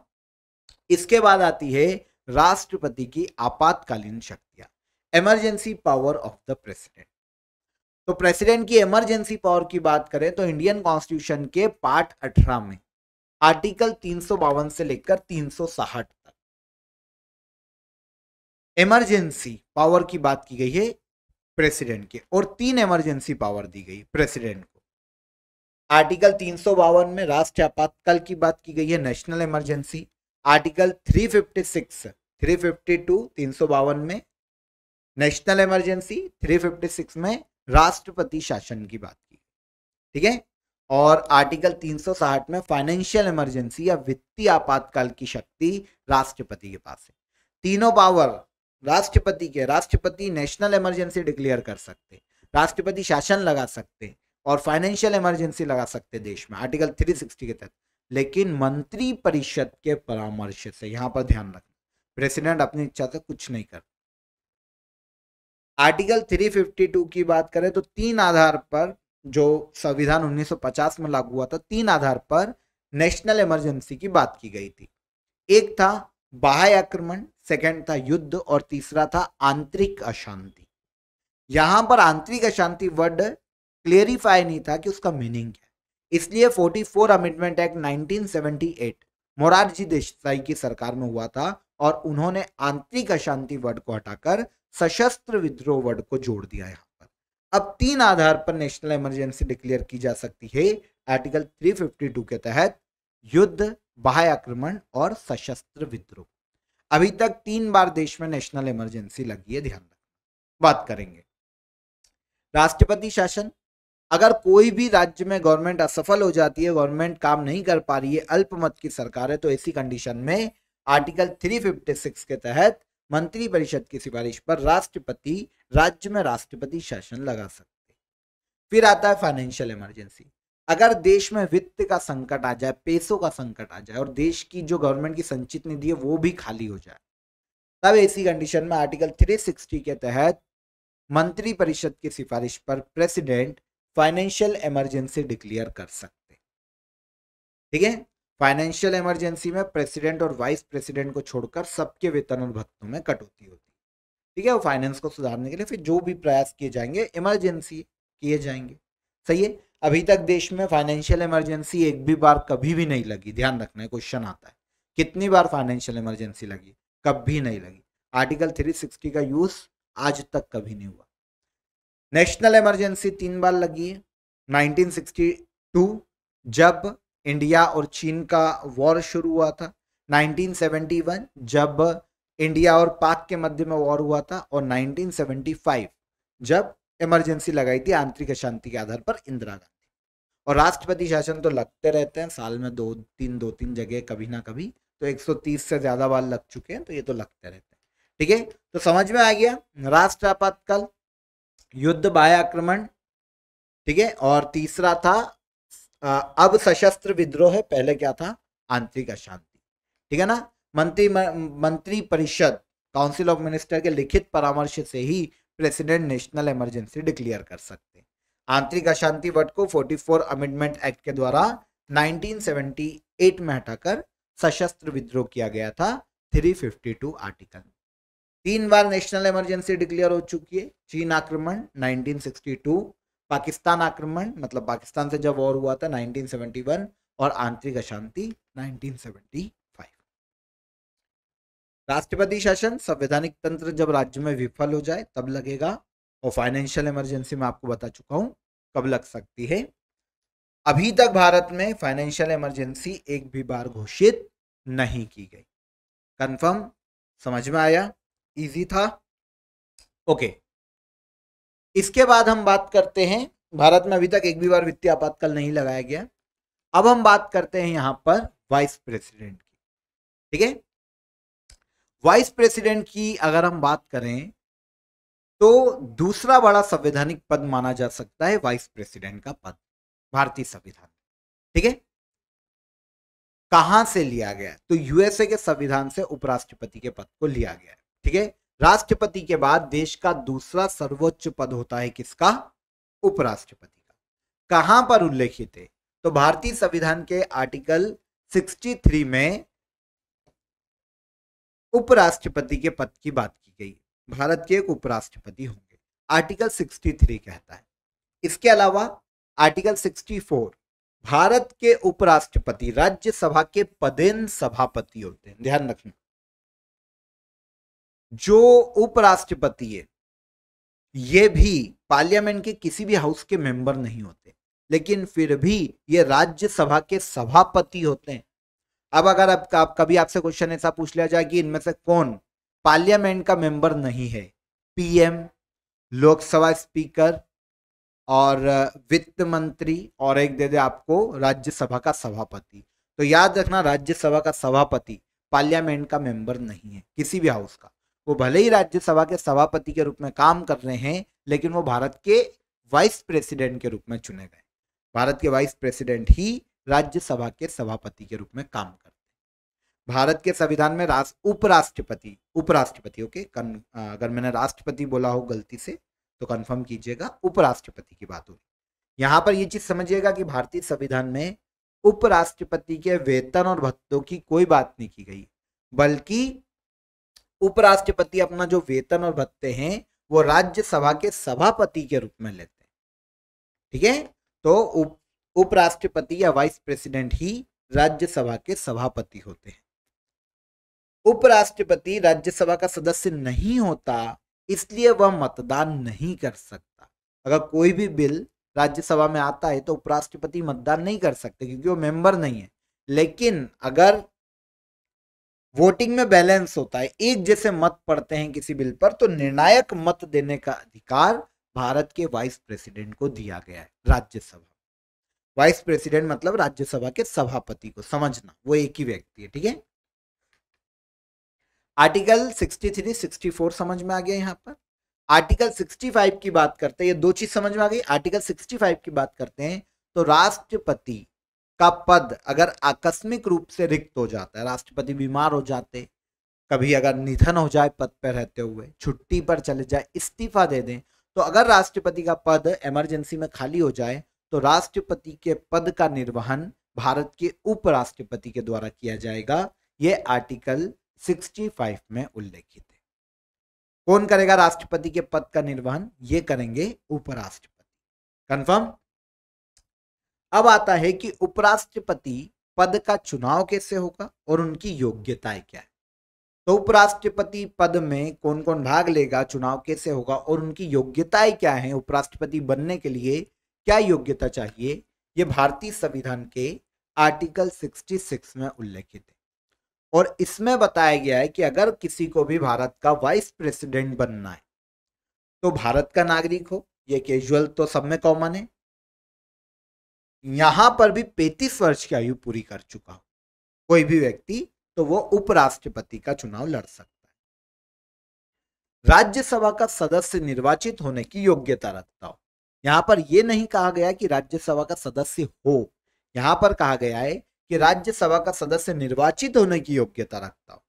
इसके बाद आती है राष्ट्रपति की आपातकालीन शक्तियां emergency power of the president तो प्रेसिडेंट की इमरजेंसी पावर की बात करें तो इंडियन कॉन्स्टिट्यूशन के पार्ट 18 में आर्टिकल तीन से लेकर तीन तक इमरजेंसी पावर की बात की गई है प्रेसिडेंट के और तीन इमरजेंसी पावर दी गई प्रेसिडेंट को आर्टिकल तीन में राष्ट्रीय आपातकाल की बात की गई है नेशनल इमरजेंसी आर्टिकल 356 352 तीन में नेशनल इमरजेंसी 356 में राष्ट्रपति शासन की बात की ठीक है और आर्टिकल 360 में फाइनेंशियल इमरजेंसी या वित्तीय आपातकाल की शक्ति राष्ट्रपति के पास है तीनों पावर राष्ट्रपति के राष्ट्रपति नेशनल इमरजेंसी डिक्लेयर कर सकते राष्ट्रपति शासन लगा सकते और फाइनेंशियल इमरजेंसी लगा सकते देश में आर्टिकल 360 के तहत लेकिन मंत्री परिषद के परामर्श से यहां पर ध्यान रखना प्रेसिडेंट अपनी इच्छा से कुछ नहीं कर आर्टिकल 352 की बात करें तो तीन आधार पर जो संविधान 1950 में लागू हुआ था तीन आधार पर नेशनल इमरजेंसी की बात की गई थी एक था बाह्य आक्रमण सेकेंड था युद्ध और तीसरा था आंतरिक अशांति यहां पर आंतरिक अशांति वर्ड क्लियरिफाई नहीं था कि उसका मीनिंग क्या इसलिए 44 अमेंडमेंट एक्ट 1978 मोरारजी देसाई की सरकार में हुआ था और उन्होंने आंतरिक अशांति वर्ड को हटाकर सशस्त्र विद्रोह वर्ड को जोड़ दिया यहाँ पर अब तीन आधार पर नेशनल इमरजेंसी डिक्लेयर की जा सकती है आर्टिकल 352 के तहत युद्ध बाह्य आक्रमण और सशस्त्र विद्रोह अभी तक तीन बार देश में नेशनल इमरजेंसी लगी है ध्यान रखना बात करेंगे राष्ट्रपति शासन अगर कोई भी राज्य में गवर्नमेंट असफल हो जाती है गवर्नमेंट काम नहीं कर पा रही है अल्पमत की सरकार है तो ऐसी कंडीशन में आर्टिकल 356 के तहत मंत्रिपरिषद की सिफारिश पर राष्ट्रपति राज्य में राष्ट्रपति शासन लगा सकते फिर आता है फाइनेंशियल इमरजेंसी अगर देश में वित्त का संकट आ जाए पैसों का संकट आ जाए और देश की जो गवर्नमेंट की संचित निधि है वो भी खाली हो जाए तब ऐसी कंडीशन में आर्टिकल 360 के तहत मंत्रिपरिषद की सिफारिश पर प्रेसिडेंट फाइनेंशियल इमरजेंसी डिक्लेयर कर सकते ठीक है फाइनेंशियल इमरजेंसी में प्रेसिडेंट और वाइस प्रेसिडेंट को छोड़कर सबके वेतन और भत्तों में कटौती होती है ठीक है और फाइनेंस को सुधारने के लिए फिर जो भी प्रयास किए जाएंगे इमरजेंसी किए जाएंगे सही है अभी तक देश में फाइनेंशियल इमरजेंसी एक भी बार कभी भी नहीं लगी ध्यान रखना है क्वेश्चन आता है कितनी बार फाइनेंशियल इमरजेंसी लगी कभी नहीं लगी आर्टिकल 360 का यूज आज तक कभी नहीं हुआ नेशनल इमरजेंसी तीन बार लगी 1962 जब इंडिया और चीन का वॉर शुरू हुआ था 1971 जब इंडिया और पाक के मध्य में वॉर हुआ था और 1975 जब इमरजेंसी लगाई थी आंतरिक अशांति के आधार पर इंदिरा गांधी और राष्ट्रपति शासन तो लगते रहते हैं साल में दो तीन दो तीन जगह कभी ना कभी तो 130 से ज़्यादा बार लग चुके हैं तो ये तो लगते रहते हैं ठीक है तो समझ में आ गया राष्ट्र आपातकाल युद्ध बाह्य आक्रमण ठीक है और तीसरा था अब सशस्त्र विद्रोह है पहले क्या था आंतरिक अशांति ठीक है ना मंत्री मंत्री परिषद काउंसिल ऑफ मिनिस्टर के लिखित परामर्श से ही प्रेसिडेंट नेशनल इमरजेंसी डिक्लेयर कर सकते हैं आंतरिक अशांति वर्ड को 44 अमेंडमेंट एक्ट के द्वारा 1978 में हटाकर सशस्त्र विद्रोह किया गया था 352 आर्टिकल तीन बार नेशनल इमरजेंसी डिक्लेयर हो चुकी है चीन आक्रमण 1962 पाकिस्तान आक्रमण मतलब पाकिस्तान से जब वॉर हुआ था 1971 और आंतरिक अशांति 1975 राष्ट्रपति शासन संवैधानिक तंत्र जब राज्य में विफल हो जाए तब लगेगा और फाइनेंशियल इमरजेंसी में आपको बता चुका हूँ कब लग सकती है अभी तक भारत में फाइनेंशियल इमरजेंसी एक भी बार घोषित नहीं की गई कंफर्म समझ में आया इजी था ओके इसके बाद हम बात करते हैं भारत में अभी तक एक भी बार वित्तीय आपातकाल नहीं लगाया गया अब हम बात करते हैं यहां पर वाइस प्रेसिडेंट की ठीक है वाइस प्रेसिडेंट की अगर हम बात करें तो दूसरा बड़ा संवैधानिक पद माना जा सकता है वाइस प्रेसिडेंट का पद भारतीय संविधान ठीक है कहां से लिया गया तो यूएसए के संविधान से उपराष्ट्रपति के पद को लिया गया ठीक है राष्ट्रपति के बाद देश का दूसरा सर्वोच्च पद होता है किसका उपराष्ट्रपति का कहां पर उल्लेखित है तो भारतीय संविधान के आर्टिकल 63 में उपराष्ट्रपति के पद की बात की गई भारत के एक उपराष्ट्रपति होंगे आर्टिकल 63 कहता है इसके अलावा आर्टिकल 64 भारत के उपराष्ट्रपति राज्यसभा के पदेन सभापति होते हैं ध्यान रखना जो उपराष्ट्रपति है ये भी पार्लियामेंट के किसी भी हाउस के मेंबर नहीं होते लेकिन फिर भी ये राज्यसभा के सभापति होते हैं अब अगर आपका आप कभी आपसे क्वेश्चन ऐसा पूछ लिया जाए कि इनमें से कौन पार्लियामेंट का मेंबर नहीं है पीएम लोकसभा स्पीकर और वित्त मंत्री और एक दे दे आपको राज्यसभा का सभापति तो याद रखना राज्यसभा का सभापति पार्लियामेंट का मेंबर नहीं है किसी भी हाउस का वो भले ही राज्यसभा के सभापति के रूप में काम कर रहे हैं लेकिन वो भारत के वाइस प्रेसिडेंट के रूप में चुने गए भारत के वाइस प्रेसिडेंट ही राज्यसभा के सभापति के रूप में काम करते हैं भारत के संविधान में राष्ट्र उपराष्ट्रपति उपराष्ट्रपति ओके कन अगर मैंने राष्ट्रपति बोला हो गलती से तो कन्फर्म कीजिएगा उपराष्ट्रपति की बात होगी यहाँ पर ये चीज समझिएगा कि भारतीय संविधान में उपराष्ट्रपति के वेतन और भत्तों की कोई बात नहीं की गई बल्कि उपराष्ट्रपति अपना जो वेतन और भत्ते हैं वो राज्यसभा के सभापति के रूप में लेते हैं ठीक है तो उपराष्ट्रपति या वाइस प्रेसिडेंट ही राज्यसभा के सभापति होते हैं उपराष्ट्रपति राज्यसभा का सदस्य नहीं होता इसलिए वह मतदान नहीं कर सकता अगर कोई भी बिल राज्यसभा में आता है तो उपराष्ट्रपति मतदान नहीं कर सकते क्योंकि वो मेंबर नहीं है लेकिन अगर वोटिंग में बैलेंस होता है एक जैसे मत पड़ते हैं किसी बिल पर तो निर्णायक मत देने का अधिकार भारत के वाइस प्रेसिडेंट को दिया गया है राज्यसभा वाइस प्रेसिडेंट मतलब राज्यसभा के सभापति को समझना वो एक ही व्यक्ति है ठीक है आर्टिकल 63, 64 समझ में आ गया यहाँ पर आर्टिकल 65 की बात करते हैं ये दो चीज समझ में आ गई आर्टिकल 65 की बात करते हैं तो राष्ट्रपति का पद अगर आकस्मिक रूप से रिक्त हो जाता है राष्ट्रपति बीमार हो जाते कभी अगर निधन हो जाए पद पर रहते हुए छुट्टी पर चले जाए इस्तीफा दे दें तो अगर राष्ट्रपति का पद इमरजेंसी में खाली हो जाए तो राष्ट्रपति के पद का निर्वहन भारत के उपराष्ट्रपति के द्वारा किया जाएगा ये आर्टिकल 65 में उल्लेखित है कौन करेगा राष्ट्रपति के पद का निर्वहन ये करेंगे उपराष्ट्रपति कन्फर्म अब आता है कि उपराष्ट्रपति पद का चुनाव कैसे होगा और उनकी योग्यताएं क्या है तो उपराष्ट्रपति पद में कौन कौन भाग लेगा चुनाव कैसे होगा और उनकी योग्यताएं क्या है उपराष्ट्रपति बनने के लिए क्या योग्यता चाहिए ये भारतीय संविधान के आर्टिकल 66 में उल्लेखित है और इसमें बताया गया है कि अगर किसी को भी भारत का वाइस प्रेसिडेंट बनना है तो भारत का नागरिक हो ये कैजुअल तो सब में कॉमन है यहाँ पर भी पैंतीस वर्ष की आयु पूरी कर चुका हो कोई भी व्यक्ति तो वो उपराष्ट्रपति का चुनाव लड़ सकता है राज्यसभा का सदस्य निर्वाचित होने की योग्यता रखता हो यहाँ पर यह नहीं कहा गया कि राज्यसभा का सदस्य हो यहाँ पर कहा गया है कि राज्यसभा का सदस्य निर्वाचित होने की योग्यता रखता हो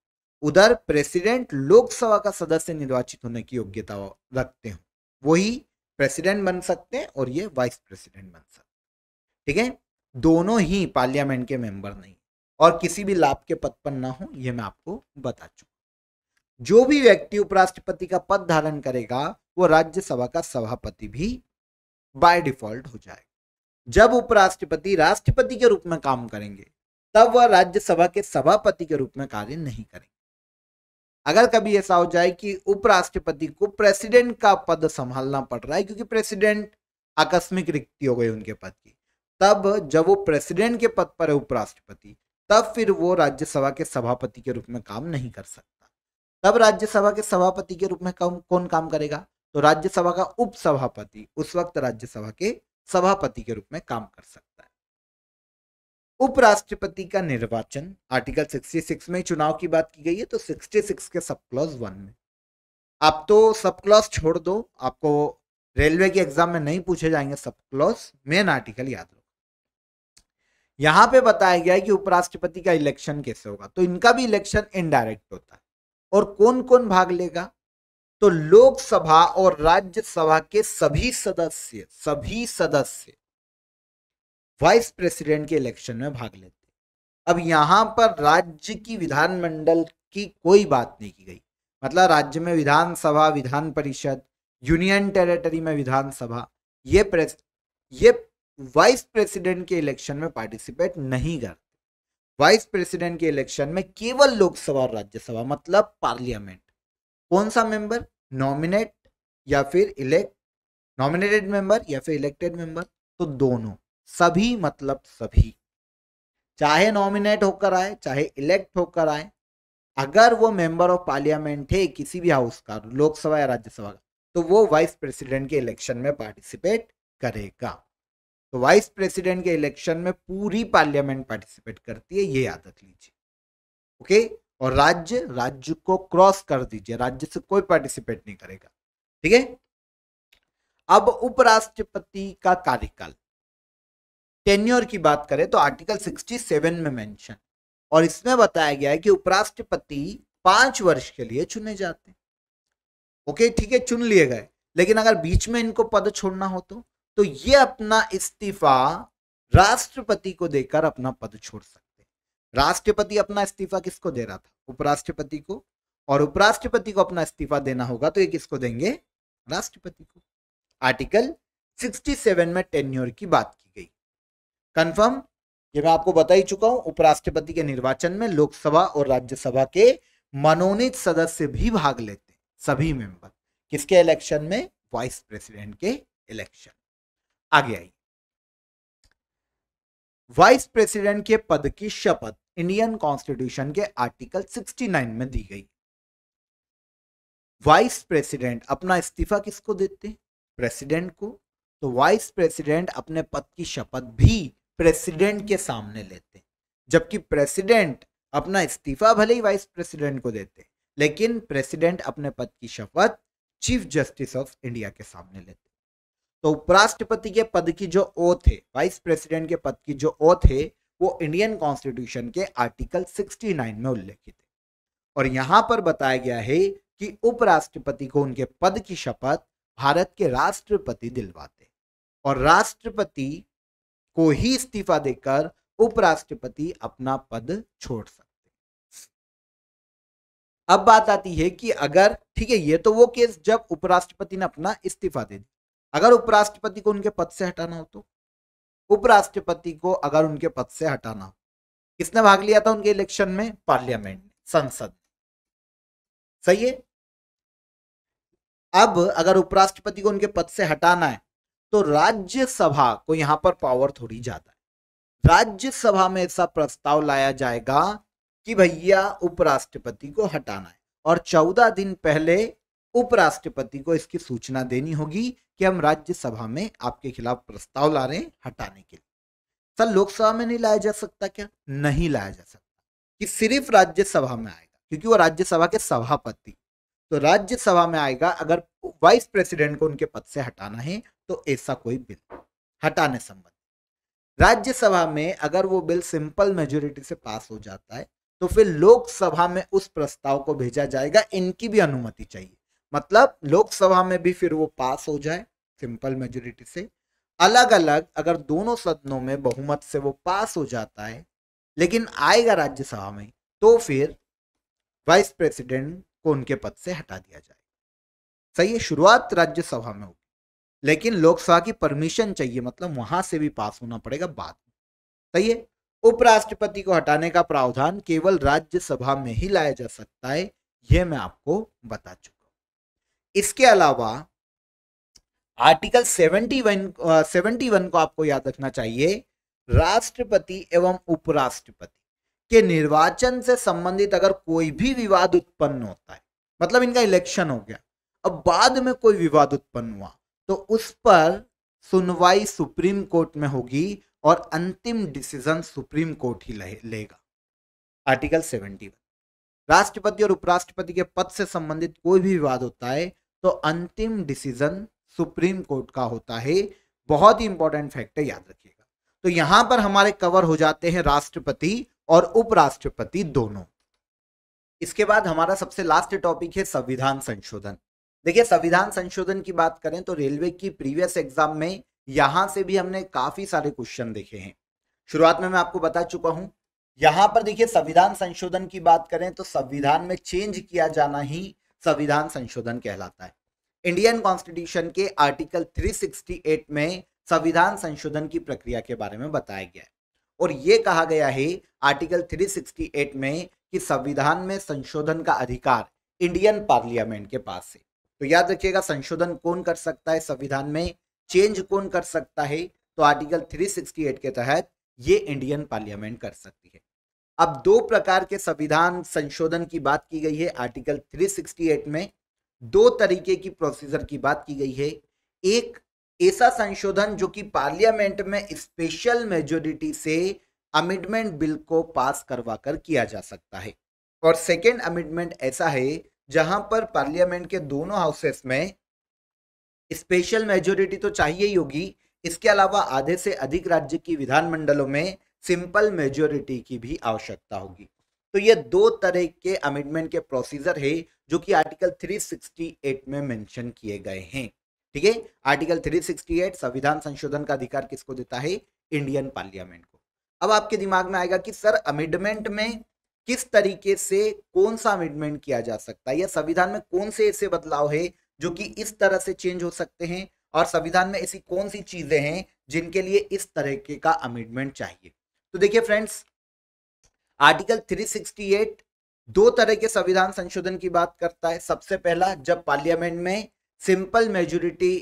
उधर प्रेसिडेंट लोकसभा का सदस्य निर्वाचित होने की योग्यता रखते हो वही प्रेसिडेंट बन सकते हैं और ये वाइस प्रेसिडेंट बन सकते हैं ठीक है दोनों ही पार्लियामेंट के मेंबर नहीं और किसी भी लाभ के पद पर ना हो यह मैं आपको बता चुका जो भी व्यक्ति उपराष्ट्रपति का पद धारण करेगा वो राज्यसभा का सभापति भी बाय डिफॉल्ट हो जाएगा जब उपराष्ट्रपति राष्ट्रपति के रूप में काम करेंगे तब वह राज्यसभा के सभापति के रूप में कार्य नहीं करेंगे अगर कभी ऐसा हो जाए कि उपराष्ट्रपति को प्रेसिडेंट का पद संभालना पड़ रहा है क्योंकि प्रेसिडेंट आकस्मिक रिक्ति हो गई उनके पद की तब जब वो प्रेसिडेंट के पद पर है उपराष्ट्रपति तब फिर वो राज्यसभा के सभापति के रूप में काम नहीं कर सकता तब राज्यसभा के सभापति के रूप में कौन कौन काम करेगा तो राज्यसभा का उपसभापति उस वक्त राज्यसभा के सभापति के रूप में काम कर सकता है उपराष्ट्रपति का निर्वाचन आर्टिकल 66 में चुनाव की बात की गई है तो 66 के सब क्लॉज वन में आप तो सब क्लॉज छोड़ दो आपको रेलवे के एग्जाम में नहीं पूछे जाएंगे सब क्लॉज मेन आर्टिकल याद यहां पे बताया गया है कि उपराष्ट्रपति का इलेक्शन कैसे होगा तो इनका भी इलेक्शन इनडायरेक्ट होता है और कौन कौन भाग लेगा तो लोकसभा और राज्यसभा के सभी सदस्य सभी सदस्य वाइस प्रेसिडेंट के इलेक्शन में भाग लेते अब यहां पर राज्य की विधानमंडल की कोई बात नहीं की गई मतलब राज्य में विधानसभा विधान परिषद यूनियन टेरिटरी में विधानसभा ये प्रेस ये वाइस प्रेसिडेंट के इलेक्शन में पार्टिसिपेट नहीं करते वाइस प्रेसिडेंट के इलेक्शन में केवल लोकसभा और राज्यसभा मतलब पार्लियामेंट कौन सा मेंबर नॉमिनेट या फिर इलेक्ट नॉमिनेटेड मेंबर या फिर इलेक्टेड मेंबर तो दोनों सभी मतलब सभी चाहे नॉमिनेट होकर आए चाहे इलेक्ट होकर आए अगर वो मेंबर ऑफ पार्लियामेंट है किसी भी हाउस का लोकसभा या राज्यसभा का तो वो वाइस प्रेसिडेंट के इलेक्शन में पार्टिसिपेट करेगा तो वाइस प्रेसिडेंट के इलेक्शन में पूरी पार्लियामेंट पार्टिसिपेट करती है ये याद रख लीजिए ओके और राज्य राज्य को क्रॉस कर दीजिए राज्य से कोई पार्टिसिपेट नहीं करेगा ठीक है अब उपराष्ट्रपति का कार्यकाल टेन्योर की बात करें तो आर्टिकल 67 में मेंशन और इसमें बताया गया है कि उपराष्ट्रपति पांच वर्ष के लिए चुने जाते हैं ओके ठीक है चुन लिए गए लेकिन अगर बीच में इनको पद छोड़ना हो तो तो ये अपना इस्तीफा राष्ट्रपति को देकर अपना पद छोड़ सकते हैं राष्ट्रपति अपना इस्तीफा किसको दे रहा था उपराष्ट्रपति को और उपराष्ट्रपति को अपना इस्तीफा देना होगा तो ये किसको देंगे राष्ट्रपति को आर्टिकल 67 में टेन्योर की बात की गई कंफर्म ये मैं आपको बता ही चुका हूं उपराष्ट्रपति के निर्वाचन में लोकसभा और राज्यसभा के मनोनीत सदस्य भी भाग लेते हैं सभी मेंबर किसके इलेक्शन में वाइस प्रेसिडेंट के इलेक्शन आगे आई वाइस प्रेसिडेंट के पद की शपथ इंडियन कॉन्स्टिट्यूशन के आर्टिकल 69 में दी गई वाइस प्रेसिडेंट अपना इस्तीफा किसको देते प्रेसिडेंट को तो वाइस प्रेसिडेंट अपने पद की शपथ भी प्रेसिडेंट के सामने लेते जबकि प्रेसिडेंट अपना इस्तीफा भले ही वाइस प्रेसिडेंट को देते लेकिन प्रेसिडेंट अपने पद की शपथ चीफ जस्टिस ऑफ इंडिया के सामने लेते तो उपराष्ट्रपति के पद की जो ओथ है वाइस प्रेसिडेंट के पद की जो ओथ है वो इंडियन कॉन्स्टिट्यूशन के आर्टिकल 69 में उल्लेखित है और यहाँ पर बताया गया है कि उपराष्ट्रपति को उनके पद की शपथ भारत के राष्ट्रपति दिलवाते और राष्ट्रपति को ही इस्तीफा देकर उपराष्ट्रपति अपना पद छोड़ सकते अब बात आती है कि अगर ठीक है ये तो वो केस जब उपराष्ट्रपति ने अपना इस्तीफा दे दिया अगर उपराष्ट्रपति को उनके पद से हटाना हो तो उपराष्ट्रपति को अगर उनके पद से हटाना हो किसने भाग लिया था उनके इलेक्शन में पार्लियामेंट संसद सही है अब अगर उपराष्ट्रपति को उनके पद से हटाना है तो राज्यसभा को यहां पर पावर थोड़ी ज्यादा है राज्यसभा में ऐसा प्रस्ताव लाया जाएगा कि भैया उपराष्ट्रपति को हटाना है और चौदह दिन पहले उपराष्ट्रपति को इसकी सूचना देनी होगी कि हम राज्यसभा में आपके खिलाफ प्रस्ताव ला रहे हैं हटाने के लिए सर लोकसभा में नहीं लाया जा सकता क्या नहीं लाया जा सकता कि सिर्फ राज्यसभा में आएगा क्योंकि वो राज्यसभा के सभापति तो राज्यसभा में आएगा अगर वाइस प्रेसिडेंट को उनके पद से हटाना है तो ऐसा कोई बिल हटाने संबंधी राज्यसभा में अगर वो बिल सिंपल मेजोरिटी से पास हो जाता है तो फिर लोकसभा में उस प्रस्ताव को भेजा जाएगा इनकी भी अनुमति चाहिए मतलब लोकसभा में भी फिर वो पास हो जाए सिंपल मेजोरिटी से अलग अलग अगर दोनों सदनों में बहुमत से वो पास हो जाता है लेकिन आएगा राज्यसभा में तो फिर वाइस प्रेसिडेंट को उनके पद से हटा दिया जाए सही है शुरुआत राज्यसभा में होगी लेकिन लोकसभा की परमिशन चाहिए मतलब वहां से भी पास होना पड़ेगा बाद में सही है उपराष्ट्रपति को हटाने का प्रावधान केवल राज्यसभा में ही लाया जा सकता है यह मैं आपको बता चुका इसके अलावा आर्टिकल 71 uh, 71 को आपको याद रखना चाहिए राष्ट्रपति एवं उपराष्ट्रपति के निर्वाचन से संबंधित अगर कोई भी विवाद उत्पन्न होता है मतलब इनका इलेक्शन हो गया अब बाद में कोई विवाद उत्पन्न हुआ तो उस पर सुनवाई सुप्रीम कोर्ट में होगी और अंतिम डिसीजन सुप्रीम कोर्ट ही लेगा आर्टिकल सेवेंटी राष्ट्रपति और उपराष्ट्रपति के पद से संबंधित कोई भी विवाद होता है तो अंतिम डिसीजन सुप्रीम कोर्ट का होता है बहुत ही इंपॉर्टेंट फैक्टर याद रखिएगा तो यहां पर हमारे कवर हो जाते हैं राष्ट्रपति और उपराष्ट्रपति दोनों इसके बाद हमारा सबसे लास्ट टॉपिक है संविधान संशोधन देखिए संविधान संशोधन की बात करें तो रेलवे की प्रीवियस एग्जाम में यहां से भी हमने काफी सारे क्वेश्चन देखे हैं शुरुआत में मैं आपको बता चुका हूं यहां पर देखिए संविधान संशोधन की बात करें तो संविधान में चेंज किया जाना ही संविधान संशोधन कहलाता है इंडियन कॉन्स्टिट्यूशन के आर्टिकल 368 में संविधान संशोधन की प्रक्रिया के बारे में बताया गया है और ये कहा गया है आर्टिकल 368 में कि संविधान में संशोधन का अधिकार इंडियन पार्लियामेंट के पास है तो याद रखिएगा संशोधन कौन कर सकता है संविधान में चेंज कौन कर सकता है तो आर्टिकल 368 के तहत ये इंडियन पार्लियामेंट कर सकती है अब दो प्रकार के संविधान संशोधन की बात की गई है आर्टिकल 368 में दो तरीके की प्रोसीजर की बात की गई है एक ऐसा संशोधन जो कि पार्लियामेंट में स्पेशल मेजोरिटी से अमेंडमेंट बिल को पास करवाकर किया जा सकता है और सेकेंड अमेंडमेंट ऐसा है जहां पर पार्लियामेंट के दोनों हाउसेस में स्पेशल मेजोरिटी तो चाहिए ही होगी इसके अलावा आधे से अधिक राज्य की विधानमंडलों में सिंपल मेजोरिटी की भी आवश्यकता होगी तो ये दो तरह के अमेंडमेंट के प्रोसीजर है जो कि आर्टिकल 368 में मेंशन किए गए हैं ठीक है आर्टिकल 368 संविधान संशोधन का अधिकार किसको देता है इंडियन पार्लियामेंट को अब आपके दिमाग में आएगा कि सर अमेंडमेंट में किस तरीके से कौन सा अमेंडमेंट किया जा सकता है या संविधान में कौन से ऐसे बदलाव है जो कि इस तरह से चेंज हो सकते हैं और संविधान में ऐसी कौन सी चीजें हैं जिनके लिए इस तरीके का अमेंडमेंट चाहिए तो देखिए फ्रेंड्स आर्टिकल 368 दो तरह के संविधान संशोधन की बात करता है सबसे पहला जब पार्लियामेंट में सिंपल मेजोरिटी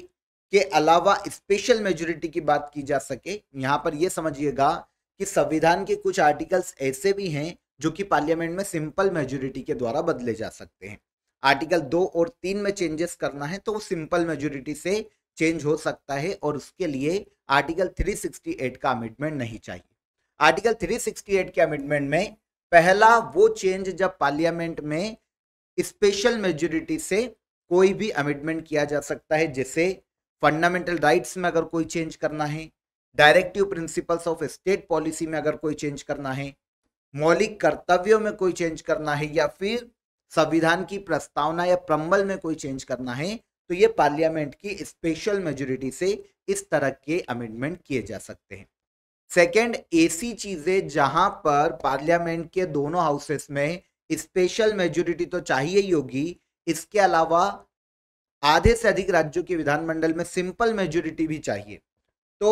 के अलावा स्पेशल मेजोरिटी की बात की जा सके यहाँ पर यह समझिएगा कि संविधान के कुछ आर्टिकल्स ऐसे भी हैं जो कि पार्लियामेंट में सिंपल मेजोरिटी के द्वारा बदले जा सकते हैं आर्टिकल दो और तीन में चेंजेस करना है तो वो सिंपल मेजोरिटी से चेंज हो सकता है और उसके लिए आर्टिकल 368 का अमेंडमेंट नहीं चाहिए आर्टिकल 368 के अमेंडमेंट में पहला वो चेंज जब पार्लियामेंट में स्पेशल मेजोरिटी से कोई भी अमेंडमेंट किया जा सकता है जैसे फंडामेंटल राइट्स में अगर कोई चेंज करना है directive principles of state policy में अगर कोई चेंज करना है मौलिक कर्तव्यों में कोई चेंज करना है या फिर संविधान की प्रस्तावना या प्रम्बल में कोई चेंज करना है तो ये पार्लियामेंट की स्पेशल मेजोरिटी से इस तरह के अमेंडमेंट किए जा सकते हैं सेकेंड ऐसी चीजें जहां पर पार्लियामेंट के दोनों हाउसेस में स्पेशल मेजोरिटी तो चाहिए ही होगी इसके अलावा आधे से अधिक राज्यों के विधानमंडल में सिंपल मेजोरिटी भी चाहिए तो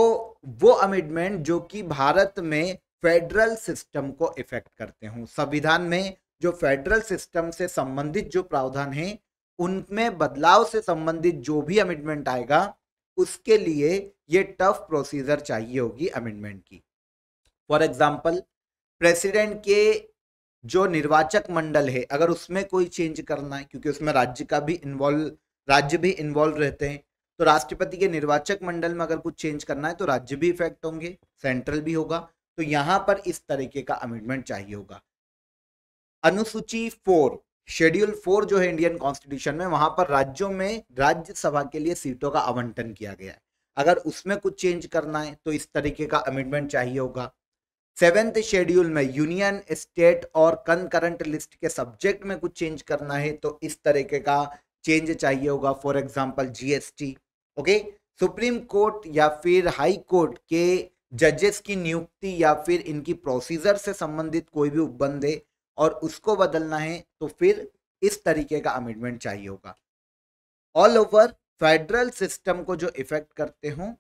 वो अमेंडमेंट जो कि भारत में फेडरल सिस्टम को इफेक्ट करते हों संविधान में जो फेडरल सिस्टम से संबंधित जो प्रावधान हैं उनमें बदलाव से संबंधित जो भी अमेंडमेंट आएगा उसके लिए ये टफ प्रोसीजर चाहिए होगी अमेंडमेंट की फॉर एग्जाम्पल प्रेसिडेंट के जो निर्वाचक मंडल है अगर उसमें कोई चेंज करना है क्योंकि उसमें राज्य का भी इन्वॉल्व राज्य भी इन्वॉल्व रहते हैं तो राष्ट्रपति के निर्वाचक मंडल में अगर कुछ चेंज करना है तो राज्य भी इफेक्ट होंगे सेंट्रल भी होगा तो यहाँ पर इस तरीके का अमेंडमेंट चाहिए होगा अनुसूची फोर शेड्यूल फोर जो है इंडियन कॉन्स्टिट्यूशन में वहां पर राज्यों में राज्यसभा के लिए सीटों का आवंटन किया गया है अगर उसमें कुछ चेंज करना है तो इस तरीके का अमेंडमेंट चाहिए होगा सेवेंथ शेड्यूल में यूनियन स्टेट और कनकरंट लिस्ट के सब्जेक्ट में कुछ चेंज करना है तो इस तरीके का चेंज चाहिए होगा for example GST okay supreme court या फिर हाई कोर्ट के जजेस की नियुक्ति या फिर इनकी प्रोसीजर से संबंधित कोई भी उपबंध है और उसको बदलना है तो फिर इस तरीके का अमेंडमेंट चाहिए होगा ऑल ओवर फेडरल सिस्टम को जो इफेक्ट करते हों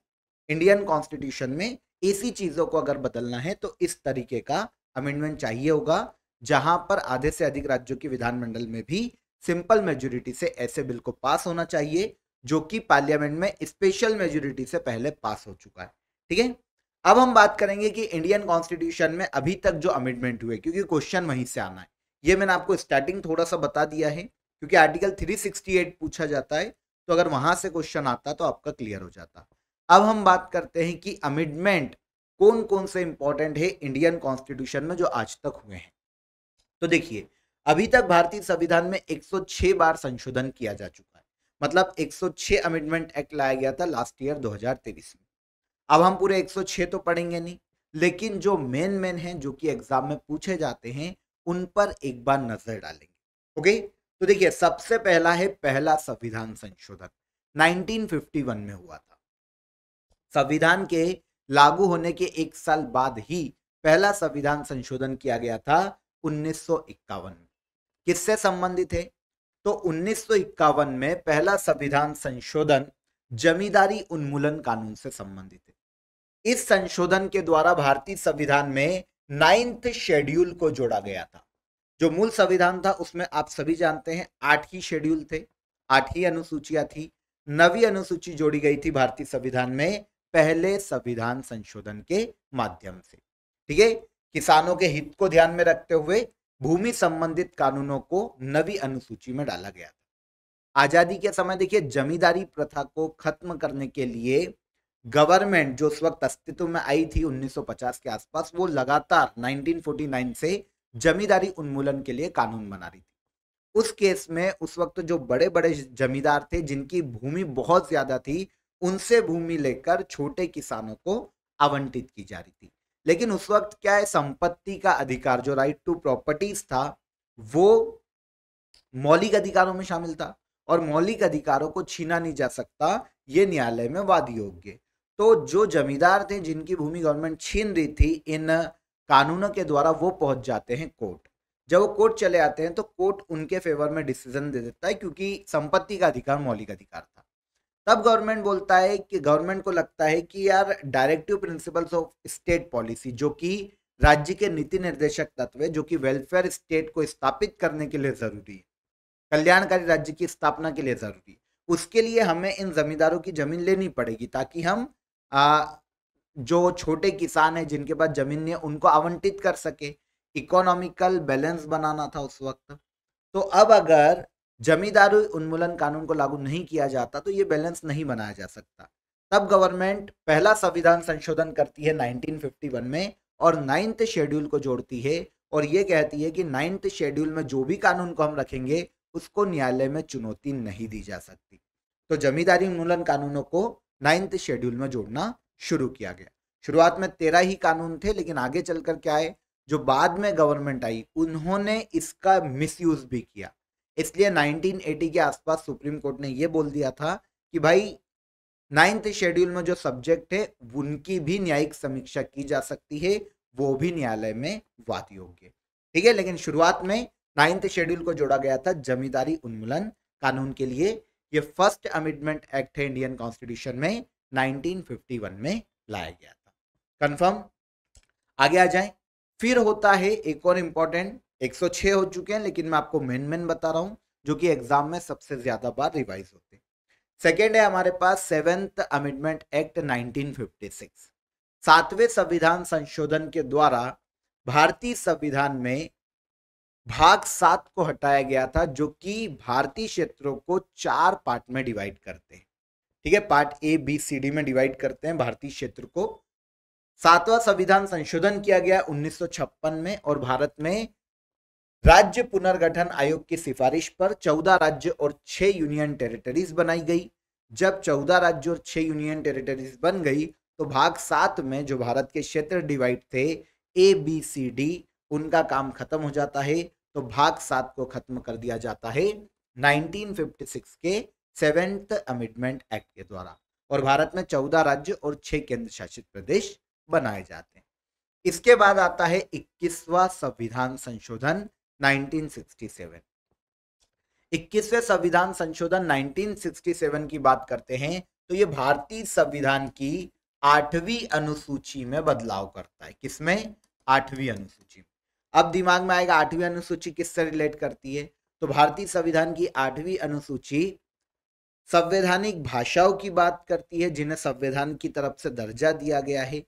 इंडियन कॉन्स्टिट्यूशन में इसी चीज़ों को अगर बदलना है तो इस तरीके का अमेंडमेंट चाहिए होगा जहां पर आधे से अधिक राज्यों की विधानमंडल में भी सिंपल मेजोरिटी से ऐसे बिल को पास होना चाहिए जो कि पार्लियामेंट में स्पेशल मेजोरिटी से पहले पास हो चुका है ठीक है अब हम बात करेंगे कि इंडियन कॉन्स्टिट्यूशन में अभी तक जो अमेंडमेंट हुए क्योंकि क्वेश्चन वहीं से आना है ये मैंने आपको स्टार्टिंग थोड़ा सा बता दिया है क्योंकि आर्टिकल 368 पूछा जाता है तो अगर वहां से क्वेश्चन आता तो आपका क्लियर हो जाता अब हम बात करते हैं कि अमेंडमेंट कौन कौन से इंपॉर्टेंट है इंडियन कॉन्स्टिट्यूशन में जो आज तक हुए हैं तो देखिए अभी तक भारतीय संविधान में 106 बार संशोधन किया जा चुका है मतलब 106 अमेंडमेंट एक्ट लाया गया था लास्ट ईयर 2023 में अब हम पूरे 106 तो पढ़ेंगे नहीं लेकिन जो मेन मेन हैं जो कि एग्जाम में पूछे जाते हैं उन पर एक बार नजर डालेंगे ओके तो देखिए सबसे पहला है पहला संविधान संशोधन 1951 में हुआ था संविधान के लागू होने के एक साल बाद ही पहला संविधान संशोधन किया गया था उन्नीस में किससे संबंधित है तो 1951 में पहला संविधान संशोधन जमींदारी उन्मूलन कानून से संबंधित है इस संशोधन के द्वारा भारतीय संविधान में नाइन्थ शेड्यूल को जोड़ा गया था जो मूल संविधान था उसमें आप सभी जानते हैं आठ ही शेड्यूल थे आठ ही अनुसूचियां थी नवी अनुसूची जोड़ी गई थी भारतीय संविधान में पहले संविधान संशोधन के माध्यम से ठीक है किसानों के हित को ध्यान में रखते हुए भूमि संबंधित कानूनों को नवी अनुसूची में डाला गया था आजादी के समय देखिए जमींदारी प्रथा को खत्म करने के लिए गवर्नमेंट जो उस वक्त अस्तित्व में आई थी 1950 के आसपास वो लगातार 1949 से जमींदारी उन्मूलन के लिए कानून बना रही थी उस केस में उस वक्त जो बड़े बड़े जमींदार थे जिनकी भूमि बहुत ज़्यादा थी उनसे भूमि लेकर छोटे किसानों को आवंटित की जा रही थी लेकिन उस वक्त क्या है संपत्ति का अधिकार जो राइट टू प्रॉपर्टीज था वो मौलिक अधिकारों में शामिल था और मौलिक अधिकारों को छीना नहीं जा सकता ये न्यायालय में वाद योग्य तो जो जमींदार थे जिनकी भूमि गवर्नमेंट छीन रही थी इन कानूनों के द्वारा वो पहुंच जाते हैं कोर्ट जब वो कोर्ट चले आते हैं तो कोर्ट उनके फेवर में डिसीजन दे देता है क्योंकि संपत्ति का अधिकार मौलिक अधिकार था तब गवर्नमेंट बोलता है कि गवर्नमेंट को लगता है कि यार directive principles of state policy जो कि राज्य के नीति निर्देशक तत्व है जो कि वेलफेयर स्टेट को स्थापित करने के लिए जरूरी है कल्याणकारी राज्य की स्थापना के लिए जरूरी है उसके लिए हमें इन जमींदारों की जमीन लेनी पड़ेगी ताकि हम आ, जो छोटे किसान हैं जिनके पास जमीन है उनको आवंटित कर सके इकोनॉमिकल बैलेंस बनाना था उस वक्त तो अब अगर जमींदारी उन्मूलन कानून को लागू नहीं किया जाता तो ये बैलेंस नहीं बनाया जा सकता तब गवर्नमेंट पहला संविधान संशोधन करती है 1951 में और नाइन्थ शेड्यूल को जोड़ती है और ये कहती है कि नाइन्थ शेड्यूल में जो भी कानून को हम रखेंगे उसको न्यायालय में चुनौती नहीं दी जा सकती तो जमींदारी उन्मूलन कानूनों को नाइन्थ शेड्यूल में जोड़ना शुरू किया गया शुरुआत में तेरह ही कानून थे लेकिन आगे चलकर क्या है जो बाद में गवर्नमेंट आई उन्होंने इसका मिसयूज भी किया इसलिए 1980 के आसपास सुप्रीम कोर्ट ने यह बोल दिया था कि भाई नाइन्थ शेड्यूल में जो सब्जेक्ट है उनकी भी न्यायिक समीक्षा की जा सकती है वो भी न्यायालय में वाद योग्य ठीक है लेकिन शुरुआत में नाइन्थ शेड्यूल को जोड़ा गया था जमींदारी उन्मूलन कानून के लिए ये फर्स्ट अमेंडमेंट एक्ट है इंडियन कॉन्स्टिट्यूशन में 1951 में लाया गया था कंफर्म आगे आ जाए फिर होता है एक और इम्पॉर्टेंट 106 हो चुके हैं लेकिन मैं आपको मेन मेन बता रहा हूँ जो कि एग्जाम में सबसे ज्यादा बार रिवाइज होते हैं सेकेंड है हमारे पास सेवेंथ अमेंडमेंट एक्ट नाइनटीन सातवें संविधान संशोधन के द्वारा भारतीय संविधान में भाग सात को हटाया गया था जो कि भारतीय क्षेत्रों को चार पार्ट में डिवाइड करते हैं ठीक है part A B C D में डिवाइड करते हैं भारतीय क्षेत्र को सातवां संविधान संशोधन किया गया 1956 में और भारत में राज्य पुनर्गठन आयोग की सिफारिश पर चौदह राज्य और छह यूनियन टेरिटरीज बनाई गई जब चौदह राज्य और छह यूनियन टेरिटरीज बन गई तो भाग सात में जो भारत के क्षेत्र डिवाइड थे ए बी सी डी उनका काम खत्म हो जाता है तो भाग सात को खत्म कर दिया जाता है 1956 के सेवेंथ अमेंडमेंट एक्ट के द्वारा और भारत में चौदह राज्य और छह केंद्र शासित प्रदेश बनाए जाते हैं इसके बाद आता है इक्कीसवा संविधान संशोधन 1967 इक्कीसवें संविधान संशोधन 1967 की बात करते हैं तो ये भारतीय संविधान की आठवीं अनुसूची में बदलाव करता है किसमें आठवीं अनुसूची में अब दिमाग में आएगा आठवीं अनुसूची किससे रिलेट करती है तो भारतीय संविधान की आठवीं अनुसूची संवैधानिक भाषाओं की बात करती है जिन्हें संविधान की तरफ से दर्जा दिया गया है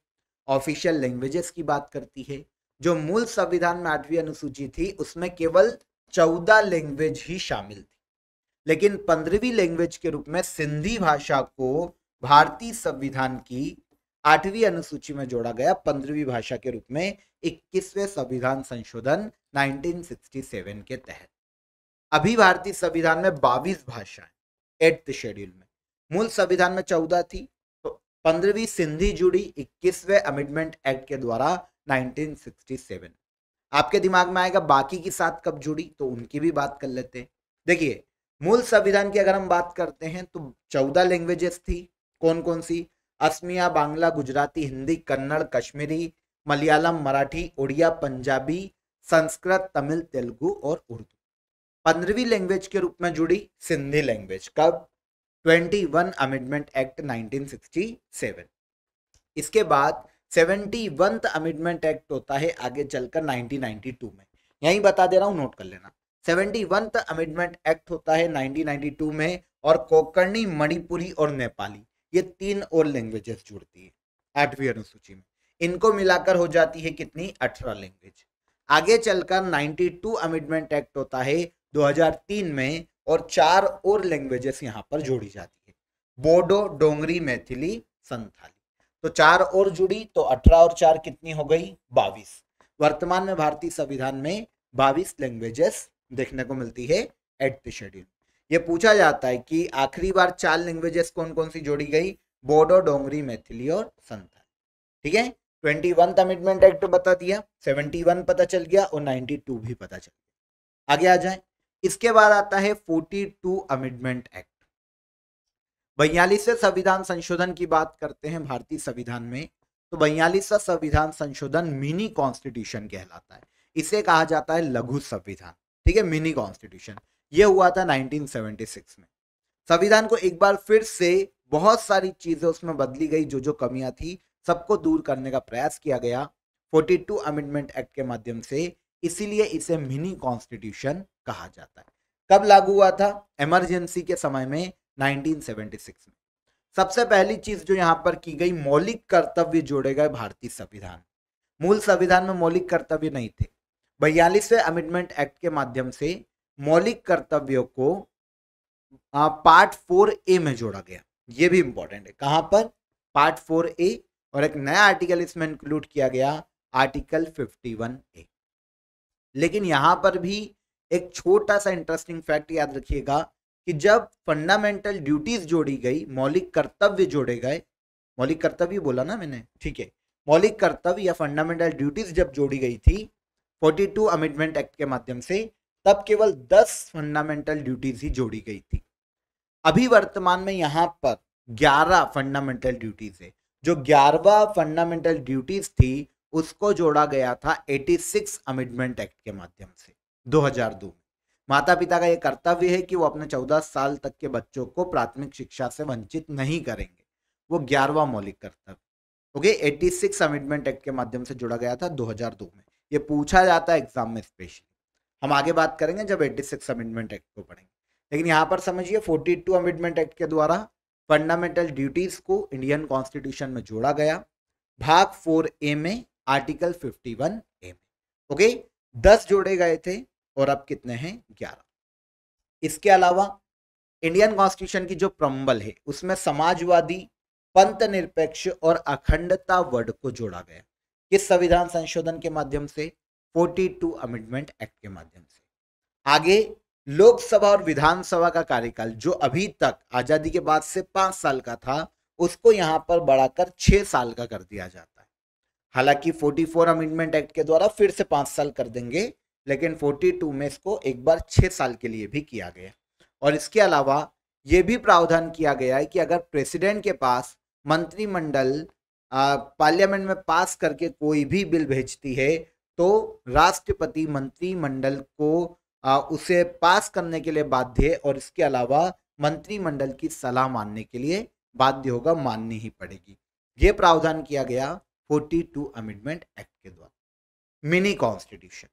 ऑफिशियल लैंग्वेजेस की बात करती है जो मूल संविधान में आठवीं अनुसूची थी उसमें केवल चौदह लैंग्वेज ही शामिल थी लेकिन पंद्रहवीं लैंग्वेज के रूप में सिंधी भाषा को भारतीय संविधान की आठवीं अनुसूची में जोड़ा गया पंद्रहवीं भाषा के रूप में इक्कीसवें संविधान संशोधन 1967 के तहत अभी भारतीय संविधान में 22 भाषाएं एट्थ शेड्यूल में मूल संविधान में चौदह थी तो पंद्रहवीं सिंधी जुड़ी इक्कीसवें अमेंडमेंट एक्ट के द्वारा 1967 आपके दिमाग में आएगा बाकी की साथ कब जुड़ी तो उनकी भी बात कर लेते हैं देखिए मूल संविधान की अगर हम बात करते हैं तो चौदह लैंग्वेजेस थी कौन कौन सी असमिया बांग्ला गुजराती हिंदी कन्नड़ कश्मीरी मलयालम मराठी उड़िया पंजाबी संस्कृत तमिल तेलुगु और उर्दू पंद्रहवीं लैंग्वेज के रूप में जुड़ी सिंधी लैंग्वेज कब 21 अमेंडमेंट एक्ट 1967 इसके बाद 71 अमेंडमेंट एक्ट होता है आगे चलकर 1992 में यही बता दे रहा हूँ नोट कर लेना 71 अमेंडमेंट एक्ट होता है 1992 में और कोकर्णी मणिपुरी और नेपाली ये तीन और लैंग्वेजेस जुड़ती है आठवीं अनुसूची में इनको मिलाकर हो जाती है कितनी अठारह लैंग्वेज आगे चलकर 92 अमेंडमेंट एक्ट होता है 2003 में और चार और लैंग्वेजेस यहाँ पर जोड़ी जाती है बोडो डोंगरी मैथिली संथाली तो चार और जुड़ी तो अठारह और चार कितनी हो गई बाविस वर्तमान में भारतीय संविधान में बाविस लैंग्वेजेस देखने को मिलती है एट द शेड्यूल ये पूछा जाता है कि आखिरी बार चार लैंग्वेजेस कौन कौन सी जोड़ी गई बोडो डोंगरी मैथिली और संथाली ठीक है ट्वेंटी वन अमेंडमेंट एक्ट बता दिया सेवेंटी वन पता चल गया और नाइन्टी टू भी पता चल गया आगे आ जाए इसके बाद आता है फोर्टी टू अमेंडमेंट एक्ट बयालीसवें संविधान संशोधन की बात करते हैं भारतीय संविधान में तो बयालीसवा संविधान संशोधन मिनी कॉन्स्टिट्यूशन कहलाता है इसे कहा जाता है लघु संविधान ठीक है मिनी कॉन्स्टिट्यूशन ये हुआ था 1976 में संविधान को एक बार फिर से बहुत सारी चीजें उसमें बदली गई जो जो कमियां थी सबको दूर करने का प्रयास किया गया 42 अमेंडमेंट एक्ट के माध्यम से इसीलिए इसे मिनी कॉन्स्टिट्यूशन कहा जाता है कब लागू हुआ था इमरजेंसी के समय में 1976 में सबसे पहली चीज जो यहाँ पर की गई मौलिक कर्तव्य जोड़े गए भारतीय संविधान मूल संविधान में मौलिक कर्तव्य नहीं थे बयालीसवें अमेंडमेंट एक्ट के माध्यम से मौलिक कर्तव्यों को पार्ट फोर ए में जोड़ा गया ये भी इंपॉर्टेंट है कहाँ पर पार्ट फोर ए और एक नया आर्टिकल इसमें इंक्लूड किया गया आर्टिकल 51 ए लेकिन यहां पर भी एक छोटा सा इंटरेस्टिंग फैक्ट याद रखिएगा कि जब फंडामेंटल ड्यूटीज जोड़ी गई मौलिक कर्तव्य जोड़े गए मौलिक कर्तव्य बोला ना मैंने ठीक है मौलिक कर्तव्य या फंडामेंटल ड्यूटीज जब जोड़ी गई थी 42 अमेंडमेंट एक्ट के माध्यम से तब केवल 10 फंडामेंटल ड्यूटीज ही जोड़ी गई थी अभी वर्तमान में यहाँ पर 11 फंडामेंटल ड्यूटीज है जो ग्यारहवा फंडामेंटल ड्यूटीज थी उसको जोड़ा गया था 86 अमेंडमेंट एक्ट के माध्यम से 2002 में माता पिता का यह कर्तव्य है कि वो अपने 14 साल तक के बच्चों को प्राथमिक शिक्षा से वंचित नहीं करेंगे वो ग्यारहवा मौलिक कर्तव्य ओके 86 सिक्स अमेंडमेंट एक्ट के माध्यम से जोड़ा गया था 2002 में ये पूछा जाता है एग्जाम में स्पेशली हम आगे बात करेंगे जब एट्टी अमेंडमेंट एक्ट को पढ़ेंगे लेकिन यहाँ पर समझिए फोर्टी अमेंडमेंट एक्ट के द्वारा फंडामेंटल ड्यूटीज को इंडियन कॉन्स्टिट्यूशन में जोड़ा गया भाग फोर ए में आर्टिकल फिफ्टी वन ए में ओके दस जोड़े गए थे और अब कितने हैं ग्यारह इसके अलावा इंडियन कॉन्स्टिट्यूशन की जो प्रम्बल है उसमें समाजवादी पंत निरपेक्ष और अखंडता वर्ड को जोड़ा गया किस संविधान संशोधन के माध्यम से 42 अमेंडमेंट एक्ट के माध्यम से आगे लोकसभा और विधानसभा का कार्यकाल जो अभी तक आजादी के बाद से पांच साल का था उसको यहाँ पर बढ़ाकर छह साल का कर दिया जाता है हालांकि 44 अमेंडमेंट एक्ट के द्वारा फिर से पांच साल कर देंगे लेकिन 42 में इसको एक बार छह साल के लिए भी किया गया और इसके अलावा ये भी प्रावधान किया गया है कि अगर प्रेसिडेंट के पास मंत्रिमंडल पार्लियामेंट में पास करके कोई भी बिल भेजती है तो राष्ट्रपति मंत्रिमंडल को उसे पास करने के लिए बाध्य है और इसके अलावा मंत्रिमंडल की सलाह मानने के लिए बाध्य होगा माननी ही पड़ेगी ये प्रावधान किया गया 42 अमेंडमेंट एक्ट के द्वारा मिनी कॉन्स्टिट्यूशन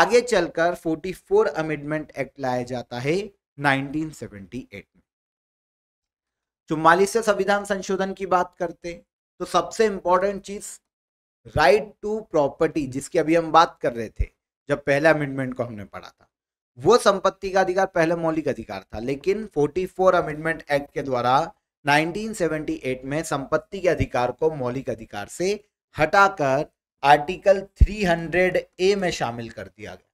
आगे चलकर 44 अमेंडमेंट एक्ट लाया जाता है 1978 में चुम्बालीस संविधान संशोधन की बात करते तो सबसे इंपॉर्टेंट चीज राइट टू प्रॉपर्टी जिसकी अभी हम बात कर रहे थे जब पहला अमेंडमेंट को हमने पढ़ा था वो संपत्ति का अधिकार पहले मौलिक अधिकार था लेकिन 44 अमेंडमेंट एक्ट के द्वारा 1978 में संपत्ति के अधिकार को मौलिक अधिकार से हटाकर आर्टिकल 300 ए में शामिल कर दिया गया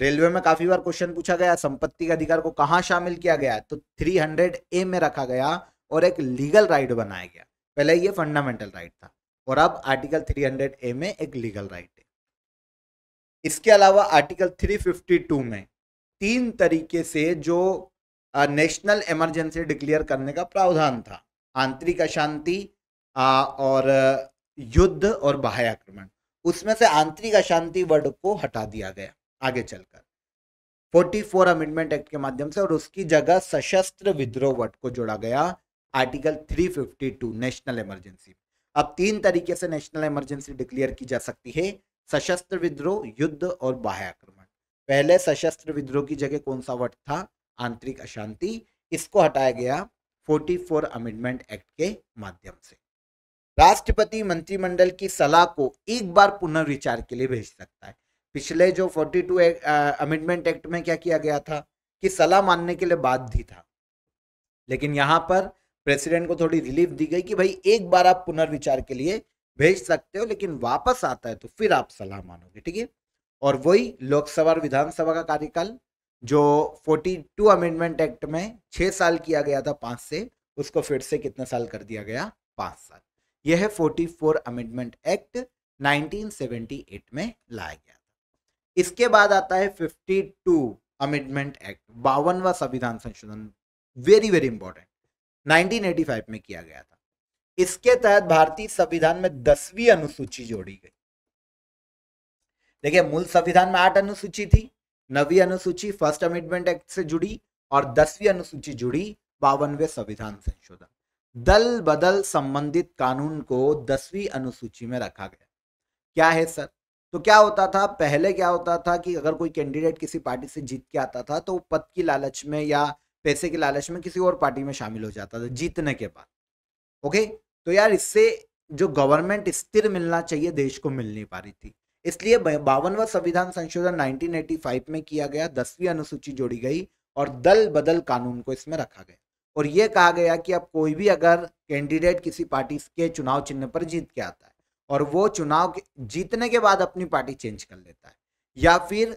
रेलवे में काफी बार क्वेश्चन पूछा गया संपत्ति के अधिकार को कहाँ शामिल किया गया तो 300 ए में रखा गया और एक लीगल राइट बनाया गया पहले ये फंडामेंटल राइट था और अब आर्टिकल 300 ए में एक लीगल राइट है इसके अलावा आर्टिकल 352 में तीन तरीके से जो नेशनल इमरजेंसी डिक्लेयर करने का प्रावधान था आंतरिक अशांति और युद्ध और बाह्य आक्रमण उसमें से आंतरिक अशांति वर्ड को हटा दिया गया आगे चलकर 44 अमेंडमेंट एक्ट के माध्यम से और उसकी जगह सशस्त्र विद्रोह वर्ड को जोड़ा गया आर्टिकल 352 नेशनल इमरजेंसी अब तीन तरीके से नेशनल इमरजेंसी डिक्लेयर की जा सकती है सशस्त्र विद्रोह युद्ध और बाह्य आक्रमण पहले सशस्त्र विद्रोह की जगह कौन सा वर्ड था आंतरिक अशांति इसको हटाया गया 44 अमेंडमेंट एक्ट के माध्यम से राष्ट्रपति मंत्रिमंडल की सलाह को एक बार पुनर्विचार के लिए भेज सकता है पिछले जो 42 अमेंडमेंट एक्ट में क्या किया गया था कि सलाह मानने के लिए बाध्य था लेकिन यहां पर प्रेसिडेंट को थोड़ी रिलीफ दी गई कि भाई एक बार आप पुनर्विचार के लिए भेज सकते हो लेकिन वापस आता है तो फिर आप सलाह मानोगे ठीक है और वही लोकसभा और विधानसभा का कार्यकाल जो 42 अमेंडमेंट एक्ट में छः साल किया गया था पाँच से उसको फिर से कितना साल कर दिया गया पाँच साल यह है फोर अमेंडमेंट एक्ट 1978 में लाया गया था इसके बाद आता है 52 अमेंडमेंट एक्ट बावनवा संविधान संशोधन वेरी वेरी इंपॉर्टेंट 1985 में किया गया था इसके तहत भारतीय संविधान में दसवीं अनुसूची जोड़ी गई देखिए मूल संविधान में आठ अनुसूची थी नवी अनुसूची फर्स्ट अमेंडमेंट एक्ट से जुड़ी और दसवीं अनुसूची जुड़ी बावनवे संविधान संशोधन दल बदल संबंधित कानून को दसवीं अनुसूची में रखा गया क्या है सर तो क्या होता था पहले क्या होता था कि अगर कोई कैंडिडेट किसी पार्टी से जीत के आता था तो पद की लालच में या पैसे की लालच में किसी और पार्टी में शामिल हो जाता था जीतने के बाद ओके तो यार इससे जो गवर्नमेंट स्थिर मिलना चाहिए देश को मिल नहीं पा रही थी इसलिए बावनवा संविधान संशोधन 1985 में किया गया दसवीं अनुसूची जोड़ी गई और दल बदल कानून को इसमें रखा गया और यह कहा गया कि अब कोई भी अगर कैंडिडेट किसी पार्टी के चुनाव चिन्ह पर जीत के आता है और वो चुनाव के जीतने के बाद अपनी पार्टी चेंज कर लेता है या फिर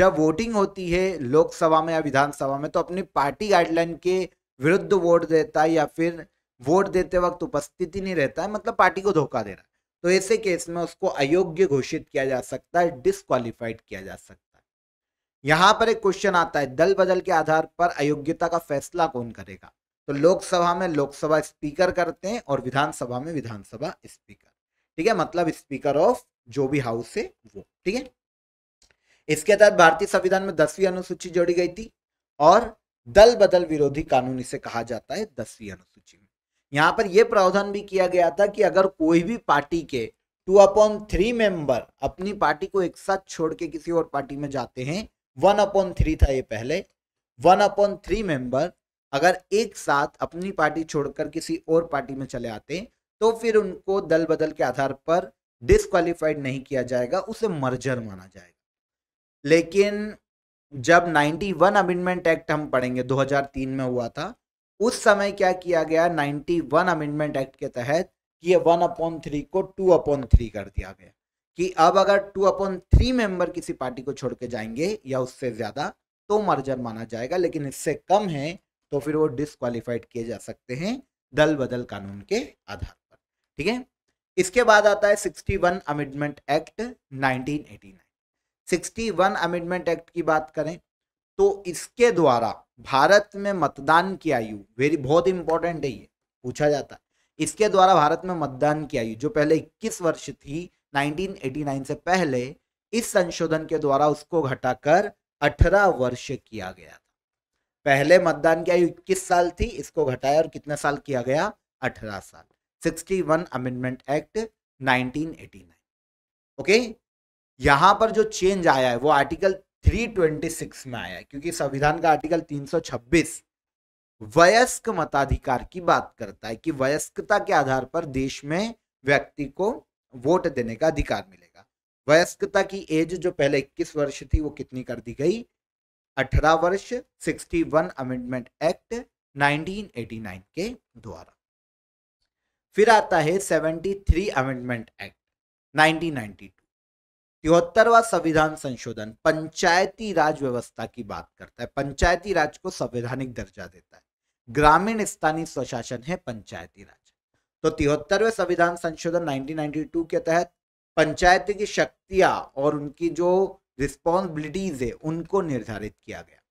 जब वोटिंग होती है लोकसभा में या विधानसभा में तो अपनी पार्टी गाइडलाइन के विरुद्ध वोट देता है या फिर वोट देते वक्त उपस्थिति नहीं रहता है मतलब पार्टी को धोखा दे रहा है तो ऐसे केस में उसको अयोग्य घोषित किया जा सकता है डिसक्वालिफाइड किया जा सकता है यहाँ पर एक क्वेश्चन आता है दल बदल के आधार पर अयोग्यता का फैसला कौन करेगा तो लोकसभा में लोकसभा स्पीकर करते हैं और विधानसभा में विधानसभा स्पीकर ठीक है मतलब स्पीकर ऑफ जो भी हाउस है वो ठीक है इसके तहत भारतीय संविधान में दसवीं अनुसूची जोड़ी गई थी और दल बदल विरोधी कानून इसे कहा जाता है दसवीं अनुसूची यहाँ पर यह प्रावधान भी किया गया था कि अगर कोई भी पार्टी के टू अपॉन थ्री मेंबर अपनी पार्टी को एक साथ छोड़ के किसी और पार्टी में जाते हैं वन अपॉन थ्री था ये पहले वन अपॉन थ्री मेंबर अगर एक साथ अपनी पार्टी छोड़कर किसी और पार्टी में चले आते तो फिर उनको दल बदल के आधार पर डिसक्वालीफाइड नहीं किया जाएगा उसे मर्जर माना जाएगा लेकिन जब 91 अमेंडमेंट एक्ट हम पढ़ेंगे 2003 में हुआ था उस समय क्या किया गया 91 अमेंडमेंट एक्ट के तहत कि ये वन अपॉन थ्री को टू अपॉन थ्री कर दिया गया कि अब अगर टू अपॉन थ्री मेंबर किसी पार्टी को छोड़ के जाएंगे या उससे ज़्यादा तो मर्जर माना जाएगा लेकिन इससे कम है तो फिर वो डिसक्वालीफाइड किए जा सकते हैं दल बदल कानून के आधार पर ठीक है इसके बाद आता है one amendment act sixty one amendment act की बात करें तो इसके द्वारा भारत में मतदान की आयु वेरी बहुत इंपॉर्टेंट है ये पूछा जाता है इसके द्वारा भारत में मतदान की आयु जो पहले 21 वर्ष थी 1989 से पहले इस संशोधन के द्वारा उसको घटाकर 18 वर्ष किया गया था पहले मतदान की आयु 21 साल थी इसको घटाया और कितने साल किया गया 18 साल 61 अमेंडमेंट एक्ट 1989 ओके यहां पर जो चेंज आया है वो आर्टिकल 326 में आया है क्योंकि संविधान का आर्टिकल 326 वयस्क मताधिकार की बात करता है कि वयस्कता के आधार पर देश में व्यक्ति को वोट देने का अधिकार मिलेगा वयस्कता की एज जो पहले 21 वर्ष थी वो कितनी कर दी गई 18 वर्ष 61 अमेंडमेंट एक्ट 1989 के द्वारा फिर आता है 73 अमेंडमेंट एक्ट 1992 तिहत्तरवा संविधान संशोधन पंचायती राज व्यवस्था की बात करता है पंचायती राज को संवैधानिक दर्जा देता है ग्रामीण स्थानीय स्वशासन है पंचायती राज तो तिहत्तरवें संविधान संशोधन 1992 के तहत पंचायत की शक्तियां और उनकी जो रिस्पॉन्सिबिलिटीज है उनको निर्धारित किया गया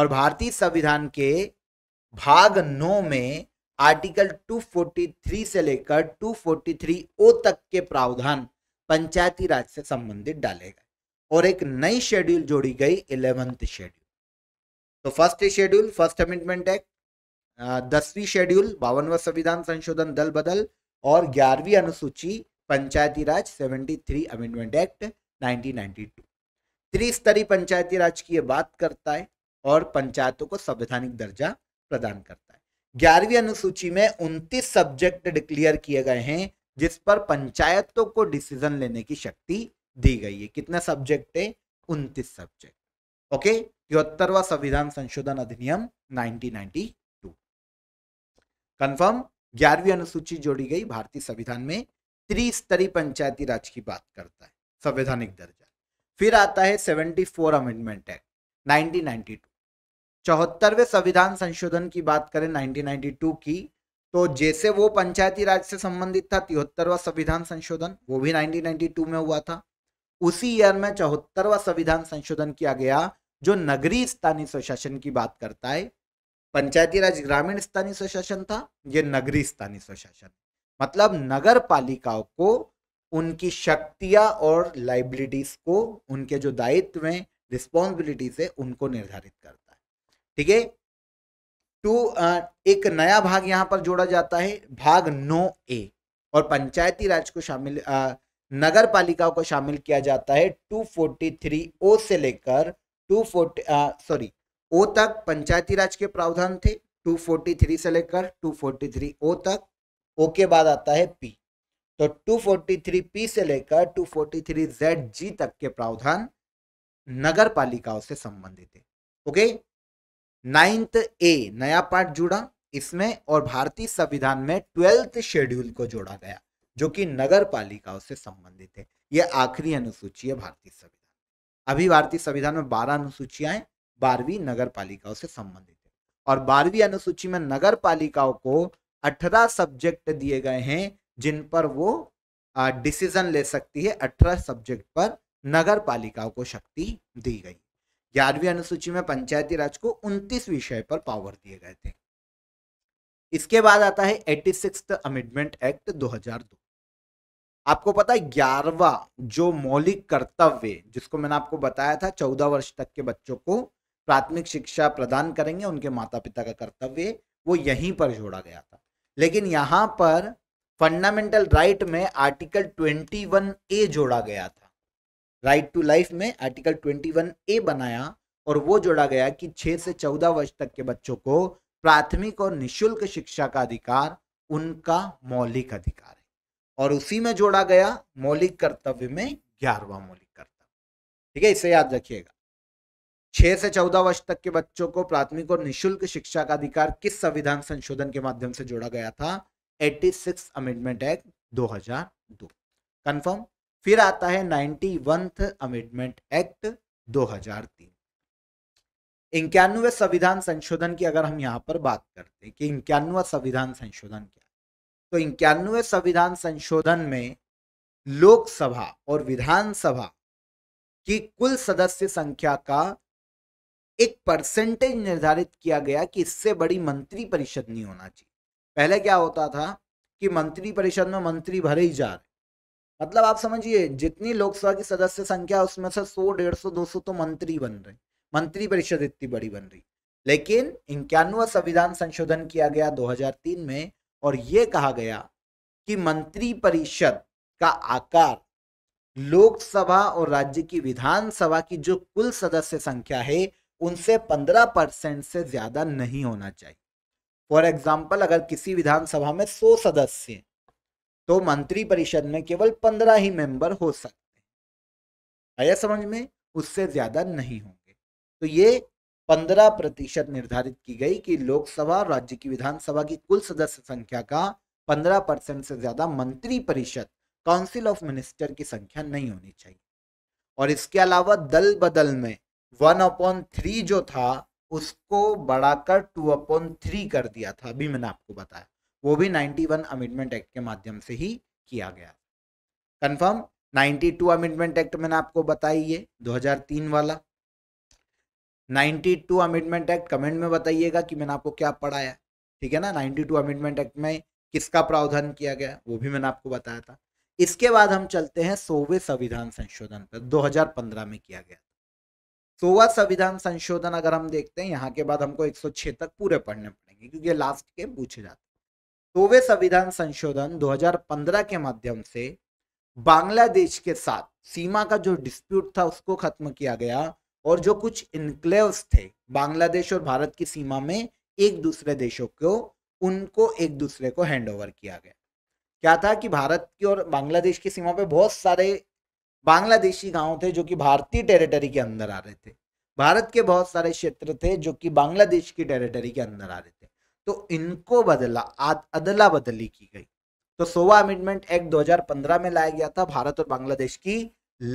और भारतीय संविधान के भाग नौ में आर्टिकल 243 से लेकर 243 ओ तक के प्रावधान पंचायती राज से संबंधित डाले गए और एक नई शेड्यूल जोड़ी गई इलेवंथ शेड्यूल तो first schedule first amendment act दसवीं शेड्यूल बावनवा संविधान संशोधन दल बदल और ग्यारहवीं अनुसूची Panchayati Raj seventy three amendment act two त्रिस्तरीय पंचायती राज की बात करता है और पंचायतों को संवैधानिक दर्जा प्रदान करता है ग्यारहवीं अनुसूची में उनतीस सब्जेक्ट डिक्लेयर किए गए हैं जिस पर पंचायतों को डिसीजन लेने की शक्ति दी गई है कितने सब्जेक्ट है उनतीस सब्जेक्ट ओके तिहत्तरवा संविधान संशोधन अधिनियम 1992 कंफर्म ग्यारहवीं अनुसूची जोड़ी गई भारतीय संविधान में त्रिस्तरीय पंचायती राज की बात करता है संवैधानिक दर्जा फिर आता है 74 अमेंडमेंट एक्ट 1992 चौहत्तरवें संविधान संशोधन की बात करें 1992 की तो जैसे वो पंचायती राज से संबंधित था तिहत्तरवा संविधान संशोधन वो भी 1992 में हुआ था उसी ईयर में चौहत्तरवा संविधान संशोधन किया गया जो नगरीय स्थानीय स्वशासन की बात करता है पंचायती राज ग्रामीण स्थानीय स्वशासन था ये नगरीय स्थानीय स्वशासन मतलब नगर पालिकाओं को उनकी शक्तियां और लाइबिलिटीज को उनके जो दायित्व हैं रिस्पॉन्सिबिलिटीज है उनको निर्धारित करता है ठीक है टू तो, एक नया भाग यहाँ पर जोड़ा जाता है भाग नो ए और पंचायती राज को शामिल नगर पालिकाओं को शामिल किया जाता है टू फोर्टी थ्री ओ से लेकर टू फोर्टी सॉरी ओ तक पंचायती राज के प्रावधान थे टू फोर्टी थ्री से लेकर टू फोर्टी थ्री ओ तक ओ के बाद आता है पी तो टू फोर्टी थ्री पी से लेकर two forty three Z G तक के प्रावधान नगर पालिकाओं से संबंधित है ओके नाइन्थ ए नया पार्ट जुड़ा इसमें और भारतीय संविधान में ट्वेल्थ शेड्यूल को जोड़ा गया जो कि नगर पालिकाओं से संबंधित है यह आखिरी अनुसूची है भारतीय संविधान अभी भारतीय संविधान में बारह अनुसूचियां हैं बारहवीं नगर पालिकाओं से संबंधित है और बारहवीं अनुसूची में नगर पालिकाओं को अठारह सब्जेक्ट दिए गए हैं जिन पर वो डिसीजन ले सकती है अठारह सब्जेक्ट पर नगर पालिकाओं को शक्ति दी गई ग्यारहवीं अनुसूची में पंचायती राज को उनतीस विषय पर पावर दिए गए थे इसके बाद आता है एट्टी सिक्स अमेंडमेंट एक्ट 2002 आपको पता है ग्यारहवा जो मौलिक कर्तव्य जिसको मैंने आपको बताया था चौदह वर्ष तक के बच्चों को प्राथमिक शिक्षा प्रदान करेंगे उनके माता पिता का कर्तव्य वो यहीं पर जोड़ा गया था लेकिन यहाँ पर फंडामेंटल राइट में आर्टिकल ट्वेंटी वन ए जोड़ा गया था राइट टू लाइफ में आर्टिकल 21 ए बनाया और वो जोड़ा गया कि 6 से 14 वर्ष तक के बच्चों को प्राथमिक और निशुल्क शिक्षा का अधिकार उनका मौलिक अधिकार है और उसी में जोड़ा गया मौलिक कर्तव्य में ग्यारहवा मौलिक कर्तव्य ठीक है इसे याद रखिएगा छह से चौदह वर्ष तक के बच्चों को प्राथमिक और निःशुल्क शिक्षा का अधिकार किस संविधान संशोधन के माध्यम से जोड़ा गया था सिक्स अमेंडमेंट एक्ट दो दो कंफर्म फिर आता है नाइन्टी वंथ अमेंडमेंट एक्ट 2003 इक्यानवे संविधान संशोधन की अगर हम यहाँ पर बात करते हैं कि इक्यानवा संविधान संशोधन क्या है तो इक्यानवे संविधान संशोधन में लोकसभा और विधानसभा की कुल सदस्य संख्या का एक परसेंटेज निर्धारित किया गया कि इससे बड़ी मंत्री परिषद नहीं होना चाहिए पहले क्या होता था कि मंत्री परिषद में मंत्री भरे ही जा रहे मतलब आप समझिए जितनी लोकसभा की सदस्य संख्या उसमें से सौ डेढ़ सौ दो सौ तो मंत्री बन रहे मंत्री परिषद इतनी बड़ी बन रही लेकिन इक्यानवा संविधान संशोधन किया गया 2003 में और ये कहा गया कि मंत्री परिषद का आकार लोकसभा और राज्य की विधानसभा की जो कुल सदस्य संख्या है उनसे 15 परसेंट से ज्यादा नहीं होना चाहिए फॉर एग्जाम्पल अगर किसी विधानसभा में 100 सदस्य तो मंत्रिपरिषद में केवल पंद्रह ही मेंबर हो सकते हैं आया समझ में उससे ज्यादा नहीं होंगे तो ये पंद्रह प्रतिशत निर्धारित की गई कि लोकसभा राज्य की विधानसभा की कुल सदस्य संख्या का पंद्रह परसेंट से ज्यादा मंत्री परिषद काउंसिल ऑफ मिनिस्टर की संख्या नहीं होनी चाहिए और इसके अलावा दल बदल में वन अपॉन थ्री जो था उसको बढ़ाकर टू अपॉन थ्री कर दिया था अभी मैंने आपको बताया वो भी 91 अमेंडमेंट एक्ट के माध्यम से ही किया गया कंफर्म 92 अमेंडमेंट एक्ट मैंने आपको बताई ये 2003 वाला 92 अमेंडमेंट एक्ट कमेंट में बताइएगा कि मैंने आपको क्या पढ़ाया ठीक है ना 92 अमेंडमेंट एक्ट में किसका प्रावधान किया गया वो भी मैंने आपको बताया था इसके बाद हम चलते हैं सोवे संविधान संशोधन पर 2015 में किया गया सोवा संविधान संशोधन अगर हम देखते हैं यहाँ के बाद हमको 106 तक पूरे पढ़ने पड़ेंगे क्योंकि लास्ट के पूछे जाते हैं तो वे संविधान संशोधन 2015 के माध्यम से बांग्लादेश के साथ सीमा का जो डिस्प्यूट था उसको खत्म किया गया और जो कुछ इनक्लेव्स थे बांग्लादेश और भारत की सीमा में एक दूसरे देशों को उनको एक दूसरे को हैंड ओवर किया गया क्या था कि भारत की और बांग्लादेश की सीमा पे बहुत सारे बांग्लादेशी गांव थे जो कि भारतीय टेरिटरी के अंदर आ रहे थे भारत के बहुत सारे क्षेत्र थे जो कि बांग्लादेश की टेरिटरी के अंदर आ रहे थे तो इनको बदला अदला बदली की गई तो सोवा अमेंडमेंट एक्ट 2015 में लाया गया था भारत और बांग्लादेश की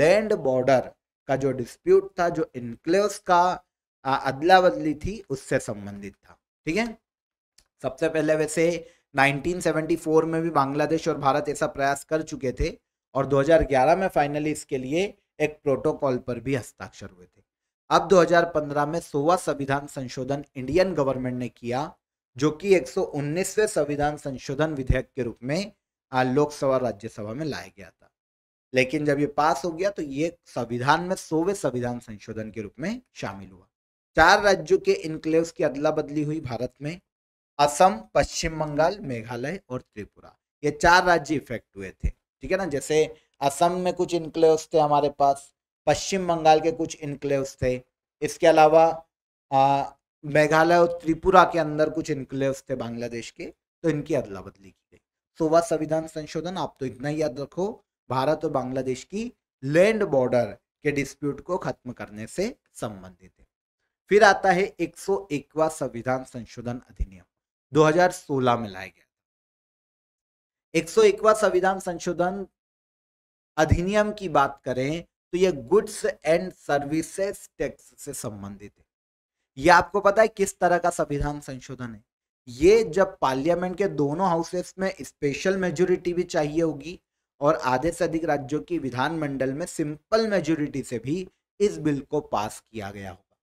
लैंड बॉर्डर का जो डिस्प्यूट था जो इनक्लेव का अदला बदली थी उससे संबंधित था ठीक है सबसे पहले वैसे 1974 में भी बांग्लादेश और भारत ऐसा प्रयास कर चुके थे और 2011 में फाइनली इसके लिए एक प्रोटोकॉल पर भी हस्ताक्षर हुए थे अब 2015 में सोवा संविधान संशोधन इंडियन गवर्नमेंट ने किया जो कि 119वें संविधान संशोधन विधेयक के रूप में लोकसभा राज्यसभा में लाया गया था लेकिन जब ये पास हो गया तो ये संविधान में सोवे संविधान संशोधन के रूप में शामिल हुआ चार राज्यों के इनक्लेव्स की अदला बदली हुई भारत में असम पश्चिम बंगाल मेघालय और त्रिपुरा ये चार राज्य इफेक्ट हुए थे ठीक है ना जैसे असम में कुछ इनक्लेव्स थे हमारे पास पश्चिम बंगाल के कुछ इनक्लेव्स थे इसके अलावा मेघालय और त्रिपुरा के अंदर कुछ इनक्लेव्स थे बांग्लादेश के तो इनकी अदला बदली की गई सोवा तो संविधान संशोधन आप तो इतना ही याद रखो भारत और बांग्लादेश की लैंड बॉर्डर के डिस्प्यूट को खत्म करने से संबंधित है फिर आता है एक एकवा संविधान संशोधन अधिनियम 2016 में लाया गया एक एकवा संविधान संशोधन अधिनियम की बात करें तो यह गुड्स एंड सर्विसेस टैक्स से संबंधित है ये आपको पता है किस तरह का संविधान संशोधन है ये जब पार्लियामेंट के दोनों हाउसेस में स्पेशल मेजोरिटी भी चाहिए होगी और आधे से अधिक राज्यों की विधानमंडल में सिंपल मेजोरिटी से भी इस बिल को पास किया गया होगा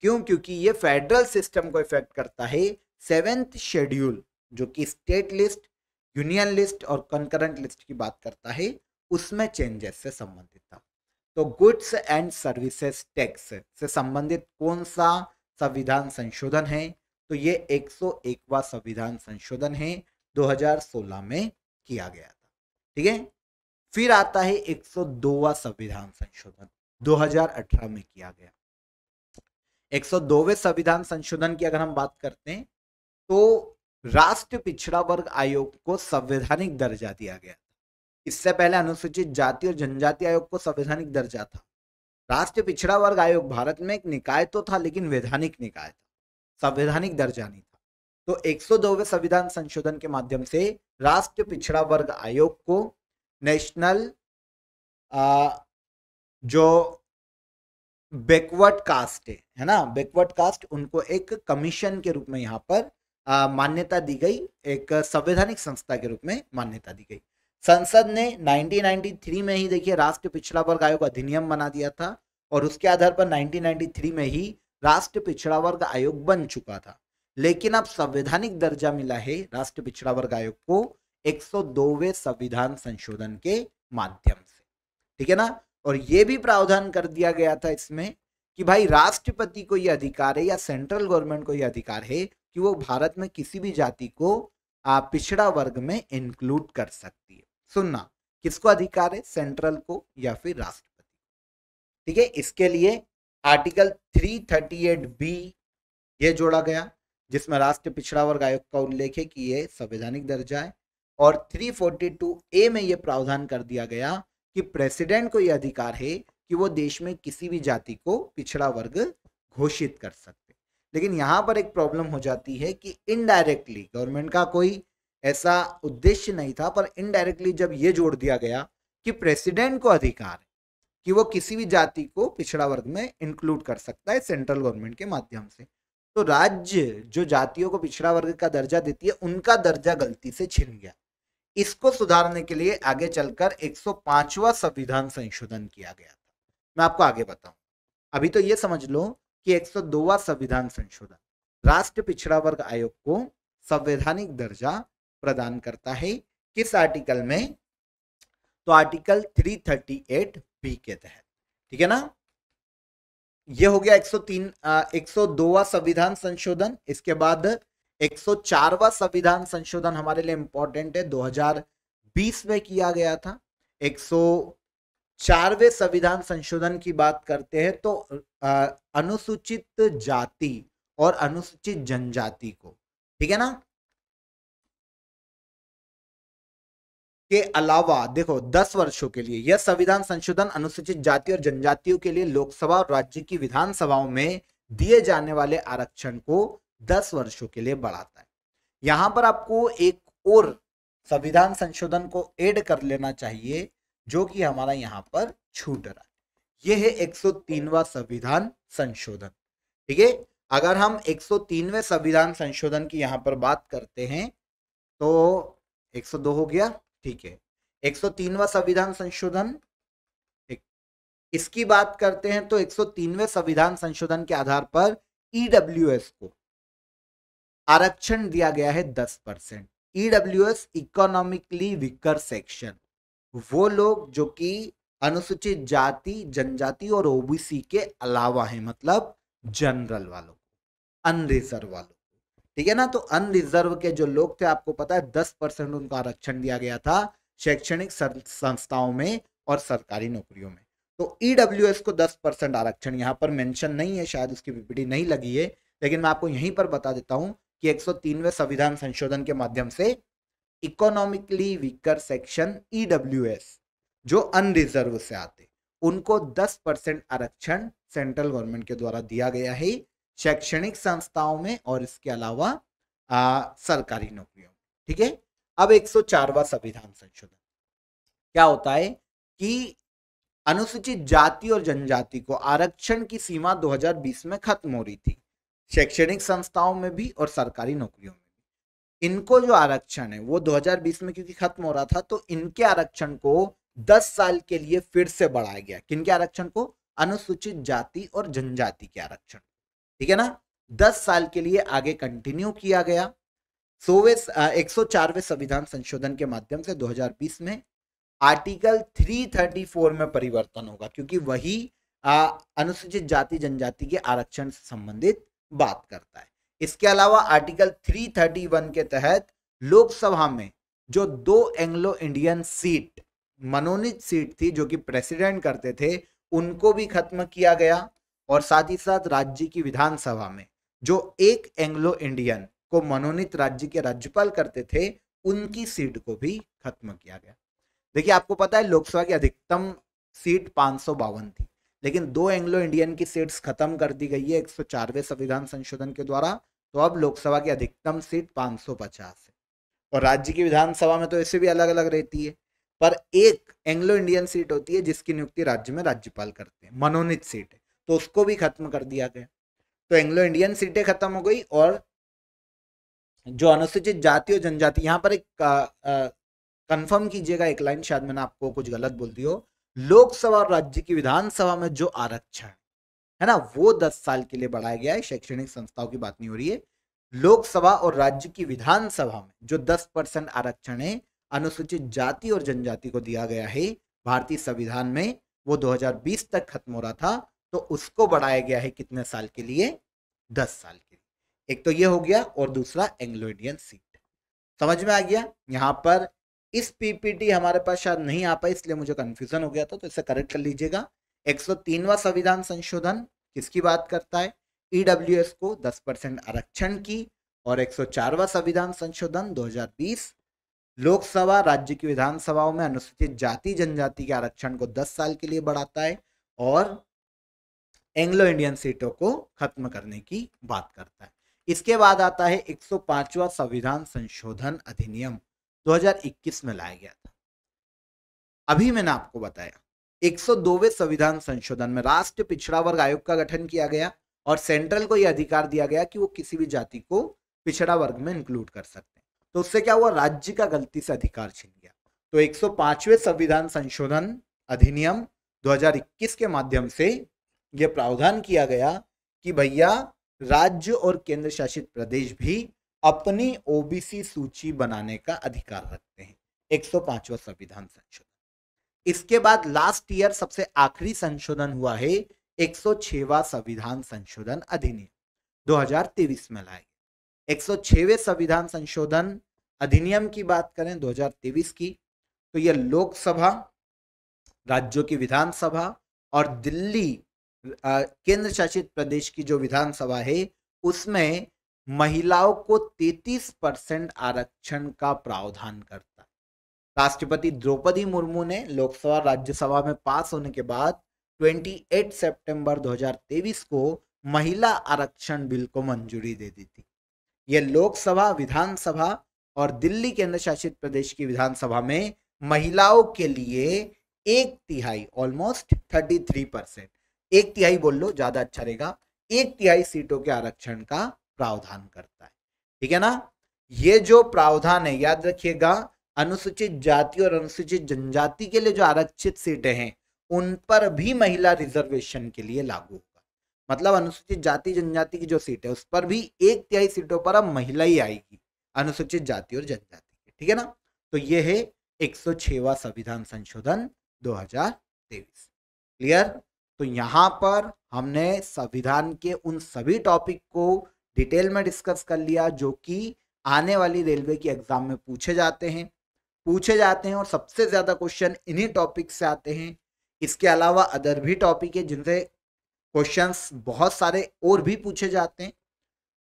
क्यों क्योंकि ये फेडरल सिस्टम को इफेक्ट करता है सेवेंथ शेड्यूल जो कि स्टेट लिस्ट यूनियन लिस्ट और कंकरेंट लिस्ट की बात करता है उसमें चेंजेस से संबंधित था तो गुड्स एंड सर्विसेज टैक्स से संबंधित कौन सा तो संविधान संशोधन है तो ये 101वां संविधान संशोधन है 2016 में किया गया था ठीक है फिर आता है 102वां संविधान संशोधन 2018 में किया गया 102वें संविधान संशोधन की अगर हम बात करते हैं तो राष्ट्रीय पिछड़ा वर्ग आयोग को संवैधानिक दर्जा दिया गया था इससे पहले अनुसूचित जाति और जनजाति आयोग को संवैधानिक दर्जा था राष्ट्रीय पिछड़ा वर्ग आयोग भारत में एक निकाय तो था लेकिन वैधानिक निकाय था संवैधानिक दर्जा नहीं था तो 102वें संविधान संशोधन के माध्यम से राष्ट्रीय पिछड़ा वर्ग आयोग को नेशनल जो बैकवर्ड कास्ट है है ना बैकवर्ड कास्ट उनको एक कमीशन के रूप में यहाँ पर मान्यता दी गई एक संवैधानिक संस्था के रूप में मान्यता दी गई संसद ने 1993 में ही देखिए राष्ट्रीय पिछड़ा वर्ग आयोग अधिनियम बना दिया था और उसके आधार पर 1993 में ही राष्ट्रीय पिछड़ा वर्ग आयोग बन चुका था लेकिन अब संवैधानिक दर्जा मिला है राष्ट्रीय पिछड़ा वर्ग आयोग को 102वें संविधान संशोधन के माध्यम से ठीक है ना और ये भी प्रावधान कर दिया गया था इसमें कि भाई राष्ट्रपति को यह अधिकार है या सेंट्रल गवर्नमेंट को यह अधिकार है कि वो भारत में किसी भी जाति को पिछड़ा वर्ग में इंक्लूड कर सकती है सुनना किसको अधिकार है सेंट्रल को या फिर राष्ट्रपति ठीक है इसके लिए आर्टिकल 338 बी ये जोड़ा गया जिसमें राष्ट्र पिछड़ा वर्ग आयोग का उल्लेख है कि ये संवैधानिक दर्जा है और 342 ए में ये प्रावधान कर दिया गया कि प्रेसिडेंट को यह अधिकार है कि वो देश में किसी भी जाति को पिछड़ा वर्ग घोषित कर सकते लेकिन यहाँ पर एक प्रॉब्लम हो जाती है कि इनडायरेक्टली गवर्नमेंट का कोई ऐसा उद्देश्य नहीं था पर इनडायरेक्टली जब ये जोड़ दिया गया कि प्रेसिडेंट को अधिकार है कि वो किसी भी जाति को पिछड़ा वर्ग में इंक्लूड कर सकता है सेंट्रल गवर्नमेंट के माध्यम से तो राज्य जो जातियों को पिछड़ा वर्ग का दर्जा देती है उनका दर्जा गलती से छिन गया इसको सुधारने के लिए आगे चलकर 105वां संविधान संशोधन किया गया था मैं आपको आगे बताऊं अभी तो ये समझ लो कि 102वां संविधान संशोधन राष्ट्र पिछड़ा वर्ग आयोग को संवैधानिक दर्जा प्रदान करता है किस आर्टिकल में तो आर्टिकल 338 बी के तहत ठीक है ना यह हो गया 103 सौ संविधान संशोधन इसके बाद 104वां संविधान संशोधन हमारे लिए इंपॉर्टेंट है 2020 में किया गया था 104वें संविधान संशोधन की बात करते हैं तो अनुसूचित जाति और अनुसूचित जनजाति को ठीक है ना के अलावा देखो दस वर्षों के लिए यह संविधान संशोधन अनुसूचित जाति और जनजातियों के लिए लोकसभा और राज्य की विधानसभाओं में दिए जाने वाले आरक्षण को दस वर्षों के लिए बढ़ाता है यहां पर आपको एक और संविधान संशोधन को ऐड कर लेना चाहिए जो कि हमारा यहाँ पर छूट रहा है यह है एक संविधान संशोधन ठीक है अगर हम एक संविधान संशोधन की यहाँ पर बात करते हैं तो 102 हो गया ठीक है एक संविधान संशोधन इसकी बात करते हैं तो एक संविधान संशोधन के आधार पर ईडब्ल्यू e को आरक्षण दिया गया है 10 percent E W S economically weaker section वो लोग जो कि अनुसूचित जाति जनजाति और ओबीसी के अलावा है मतलब जनरल वालों अनरिजर्व वालों ठीक है ना तो अनरिजर्व के जो लोग थे आपको पता है दस परसेंट उनको आरक्षण दिया गया था शैक्षणिक संस्थाओं में और सरकारी नौकरियों में तो ई e को दस परसेंट आरक्षण यहाँ पर मेंशन नहीं है शायद उसकी पीपीटी नहीं लगी है लेकिन मैं आपको यहीं पर बता देता हूँ कि एक संविधान संशोधन के माध्यम से इकोनॉमिकली वीकर सेक्शन ई जो अनरिजर्व से आते उनको दस परसेंट आरक्षण सेंट्रल गवर्नमेंट के द्वारा दिया गया है शैक्षणिक संस्थाओं में और इसके अलावा आ, सरकारी नौकरियों में ठीक है अब 104वां संविधान संशोधन क्या होता है कि अनुसूचित जाति और जनजाति को आरक्षण की सीमा 2020 में खत्म हो रही थी शैक्षणिक संस्थाओं में भी और सरकारी नौकरियों में भी इनको जो आरक्षण है वो 2020 में क्योंकि खत्म हो रहा था तो इनके आरक्षण को 10 साल के लिए फिर से बढ़ाया गया किनके आरक्षण को अनुसूचित जाति और जनजाति के आरक्षण ठीक है ना दस साल के लिए आगे कंटिन्यू किया गया सोवे एक सौ संविधान संशोधन के माध्यम से 2020 में आर्टिकल 334 में परिवर्तन होगा क्योंकि वही अनुसूचित जाति जनजाति के आरक्षण से संबंधित बात करता है इसके अलावा आर्टिकल 331 के तहत लोकसभा में जो दो एंग्लो इंडियन सीट मनोनीत सीट थी जो कि प्रेसिडेंट करते थे उनको भी खत्म किया गया और साथ ही साथ राज्य की विधानसभा में जो एक एंग्लो इंडियन को मनोनीत राज्य के राज्यपाल करते थे उनकी सीट को भी खत्म किया गया देखिए आपको पता है लोकसभा की अधिकतम सीट पाँच थी लेकिन दो एंग्लो इंडियन की सीट्स खत्म कर दी गई है एक संविधान संशोधन के द्वारा तो अब लोकसभा की अधिकतम सीट 550 है और राज्य की विधानसभा में तो ऐसे भी अलग अलग रहती है पर एक एंग्लो इंडियन सीट होती है जिसकी नियुक्ति राज्य में राज्यपाल करते हैं मनोनीत सीट है तो उसको भी खत्म कर दिया गया तो एंग्लो इंडियन सीटें खत्म हो गई और जो अनुसूचित जाति और जनजाति यहाँ पर एक कंफर्म कीजिएगा एक लाइन शायद मैंने आपको कुछ गलत बोल दी हो लोकसभा और राज्य की विधानसभा में जो आरक्षण है ना वो दस साल के लिए बढ़ाया गया है शैक्षणिक संस्थाओं की बात नहीं हो रही है लोकसभा और राज्य की विधानसभा में जो दस परसेंट आरक्षण है अनुसूचित जाति और जनजाति को दिया गया है भारतीय संविधान में वो 2020 तक खत्म हो रहा था तो उसको बढ़ाया गया है कितने साल के लिए दस साल के लिए एक तो ये हो गया और दूसरा एंग्लो इंडियन सीट समझ में आ गया यहाँ पर इस पीपीटी हमारे पास शायद नहीं आ पाई इसलिए मुझे कन्फ्यूजन हो गया था तो इसे करेक्ट कर लीजिएगा एक संविधान संशोधन किसकी बात करता है ईडब्ल्यू e को 10 परसेंट आरक्षण की और एक संविधान संशोधन 2020 लोकसभा राज्य की विधानसभाओं में अनुसूचित जाति जनजाति के आरक्षण को 10 साल के लिए बढ़ाता है और एंग्लो इंडियन सीटों को खत्म करने की बात करता है इसके बाद आता है 105वां संविधान संशोधन अधिनियम 2021 में लाया गया था अभी मैंने आपको बताया 102वें संविधान संशोधन में राष्ट्रीय पिछड़ा वर्ग आयोग का गठन किया गया और सेंट्रल को यह अधिकार दिया गया कि वो किसी भी जाति को पिछड़ा वर्ग में इंक्लूड कर सकते हैं तो उससे क्या हुआ राज्य का गलती से अधिकार छीन गया तो 105वें संविधान संशोधन अधिनियम 2021 के माध्यम से यह प्रावधान किया गया कि भैया राज्य और केंद्र शासित प्रदेश भी अपनी ओबीसी सूची बनाने का अधिकार रखते हैं 105वां संविधान संशोधन इसके बाद लास्ट ईयर सबसे आखिरी संशोधन हुआ है 106वां संविधान संशोधन अधिनियम 2023 में लाए गए 106वें संविधान संशोधन अधिनियम की बात करें 2023 की तो यह लोकसभा राज्यों की विधानसभा और दिल्ली केंद्र शासित प्रदेश की जो विधानसभा है उसमें महिलाओं को 33 परसेंट आरक्षण का प्रावधान करता है राष्ट्रपति द्रौपदी मुर्मू ने लोकसभा राज्यसभा में पास होने के बाद 28 सितंबर 2023 को महिला आरक्षण बिल को मंजूरी दे दी थी यह लोकसभा विधानसभा और दिल्ली केंद्र शासित प्रदेश की विधानसभा में महिलाओं के लिए एक तिहाई ऑलमोस्ट थर्टी थ्री परसेंट एक तिहाई बोल लो ज्यादा अच्छा रहेगा एक तिहाई सीटों के आरक्षण का प्रावधान करता है ठीक है ना ये जो प्रावधान है याद रखिएगा अनुसूचित जाति और अनुसूचित जनजाति के लिए जो आरक्षित सीटें हैं उन पर भी महिला रिजर्वेशन के लिए लागू होगा मतलब अनुसूचित जाति जनजाति की जो सीट है उस पर भी एक तिहाई सीटों पर अब महिला ही आएगी अनुसूचित जाति और जनजाति की ठीक है ना तो ये है एक संविधान संशोधन दो क्लियर तो यहाँ पर हमने संविधान के उन सभी टॉपिक को डिटेल में डिस्कस कर लिया जो कि आने वाली रेलवे की एग्जाम में पूछे जाते हैं पूछे जाते हैं और सबसे ज़्यादा क्वेश्चन इन्हीं टॉपिक से आते हैं इसके अलावा अदर भी टॉपिक है जिनसे क्वेश्चंस बहुत सारे और भी पूछे जाते हैं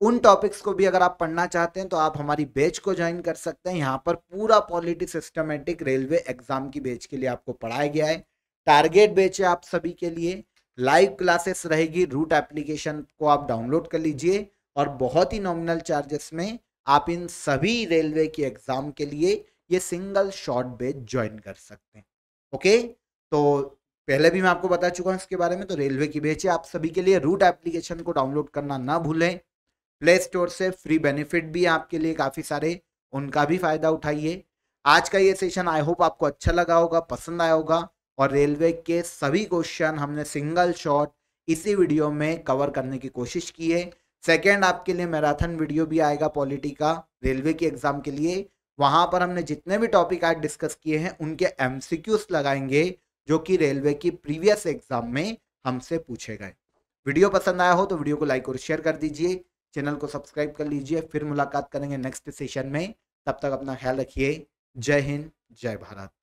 उन टॉपिक्स को भी अगर आप पढ़ना चाहते हैं तो आप हमारी बेच को ज्वाइन कर सकते हैं यहाँ पर पूरा पॉलिटी सिस्टमेटिक रेलवे एग्जाम की बेच के लिए आपको पढ़ाया गया है टारगेट बेचे है आप सभी के लिए लाइव क्लासेस रहेगी रूट एप्लीकेशन को आप डाउनलोड कर लीजिए और बहुत ही नॉमिनल चार्जेस में आप इन सभी रेलवे के एग्जाम के लिए ये सिंगल शॉर्ट बेच ज्वाइन कर सकते हैं ओके तो पहले भी मैं आपको बता चुका हूँ इसके बारे में तो रेलवे की बेच है आप सभी के लिए रूट एप्लीकेशन को डाउनलोड करना ना भूलें प्ले स्टोर से फ्री बेनिफिट भी आपके लिए काफ़ी सारे उनका भी फ़ायदा उठाइए आज का ये सेशन आई होप आपको अच्छा लगा होगा पसंद आया होगा और रेलवे के सभी क्वेश्चन हमने सिंगल शॉट इसी वीडियो में कवर करने की कोशिश की है सेकेंड आपके लिए मैराथन वीडियो भी आएगा पॉलिटी का रेलवे के एग्जाम के लिए वहां पर हमने जितने भी टॉपिक आज डिस्कस किए हैं उनके एम लगाएंगे जो कि रेलवे की प्रीवियस एग्जाम में हमसे पूछे गए वीडियो पसंद आया हो तो वीडियो को लाइक और शेयर कर दीजिए चैनल को सब्सक्राइब कर लीजिए फिर मुलाकात करेंगे नेक्स्ट सेशन में तब तक अपना ख्याल रखिए जय हिंद जय भारत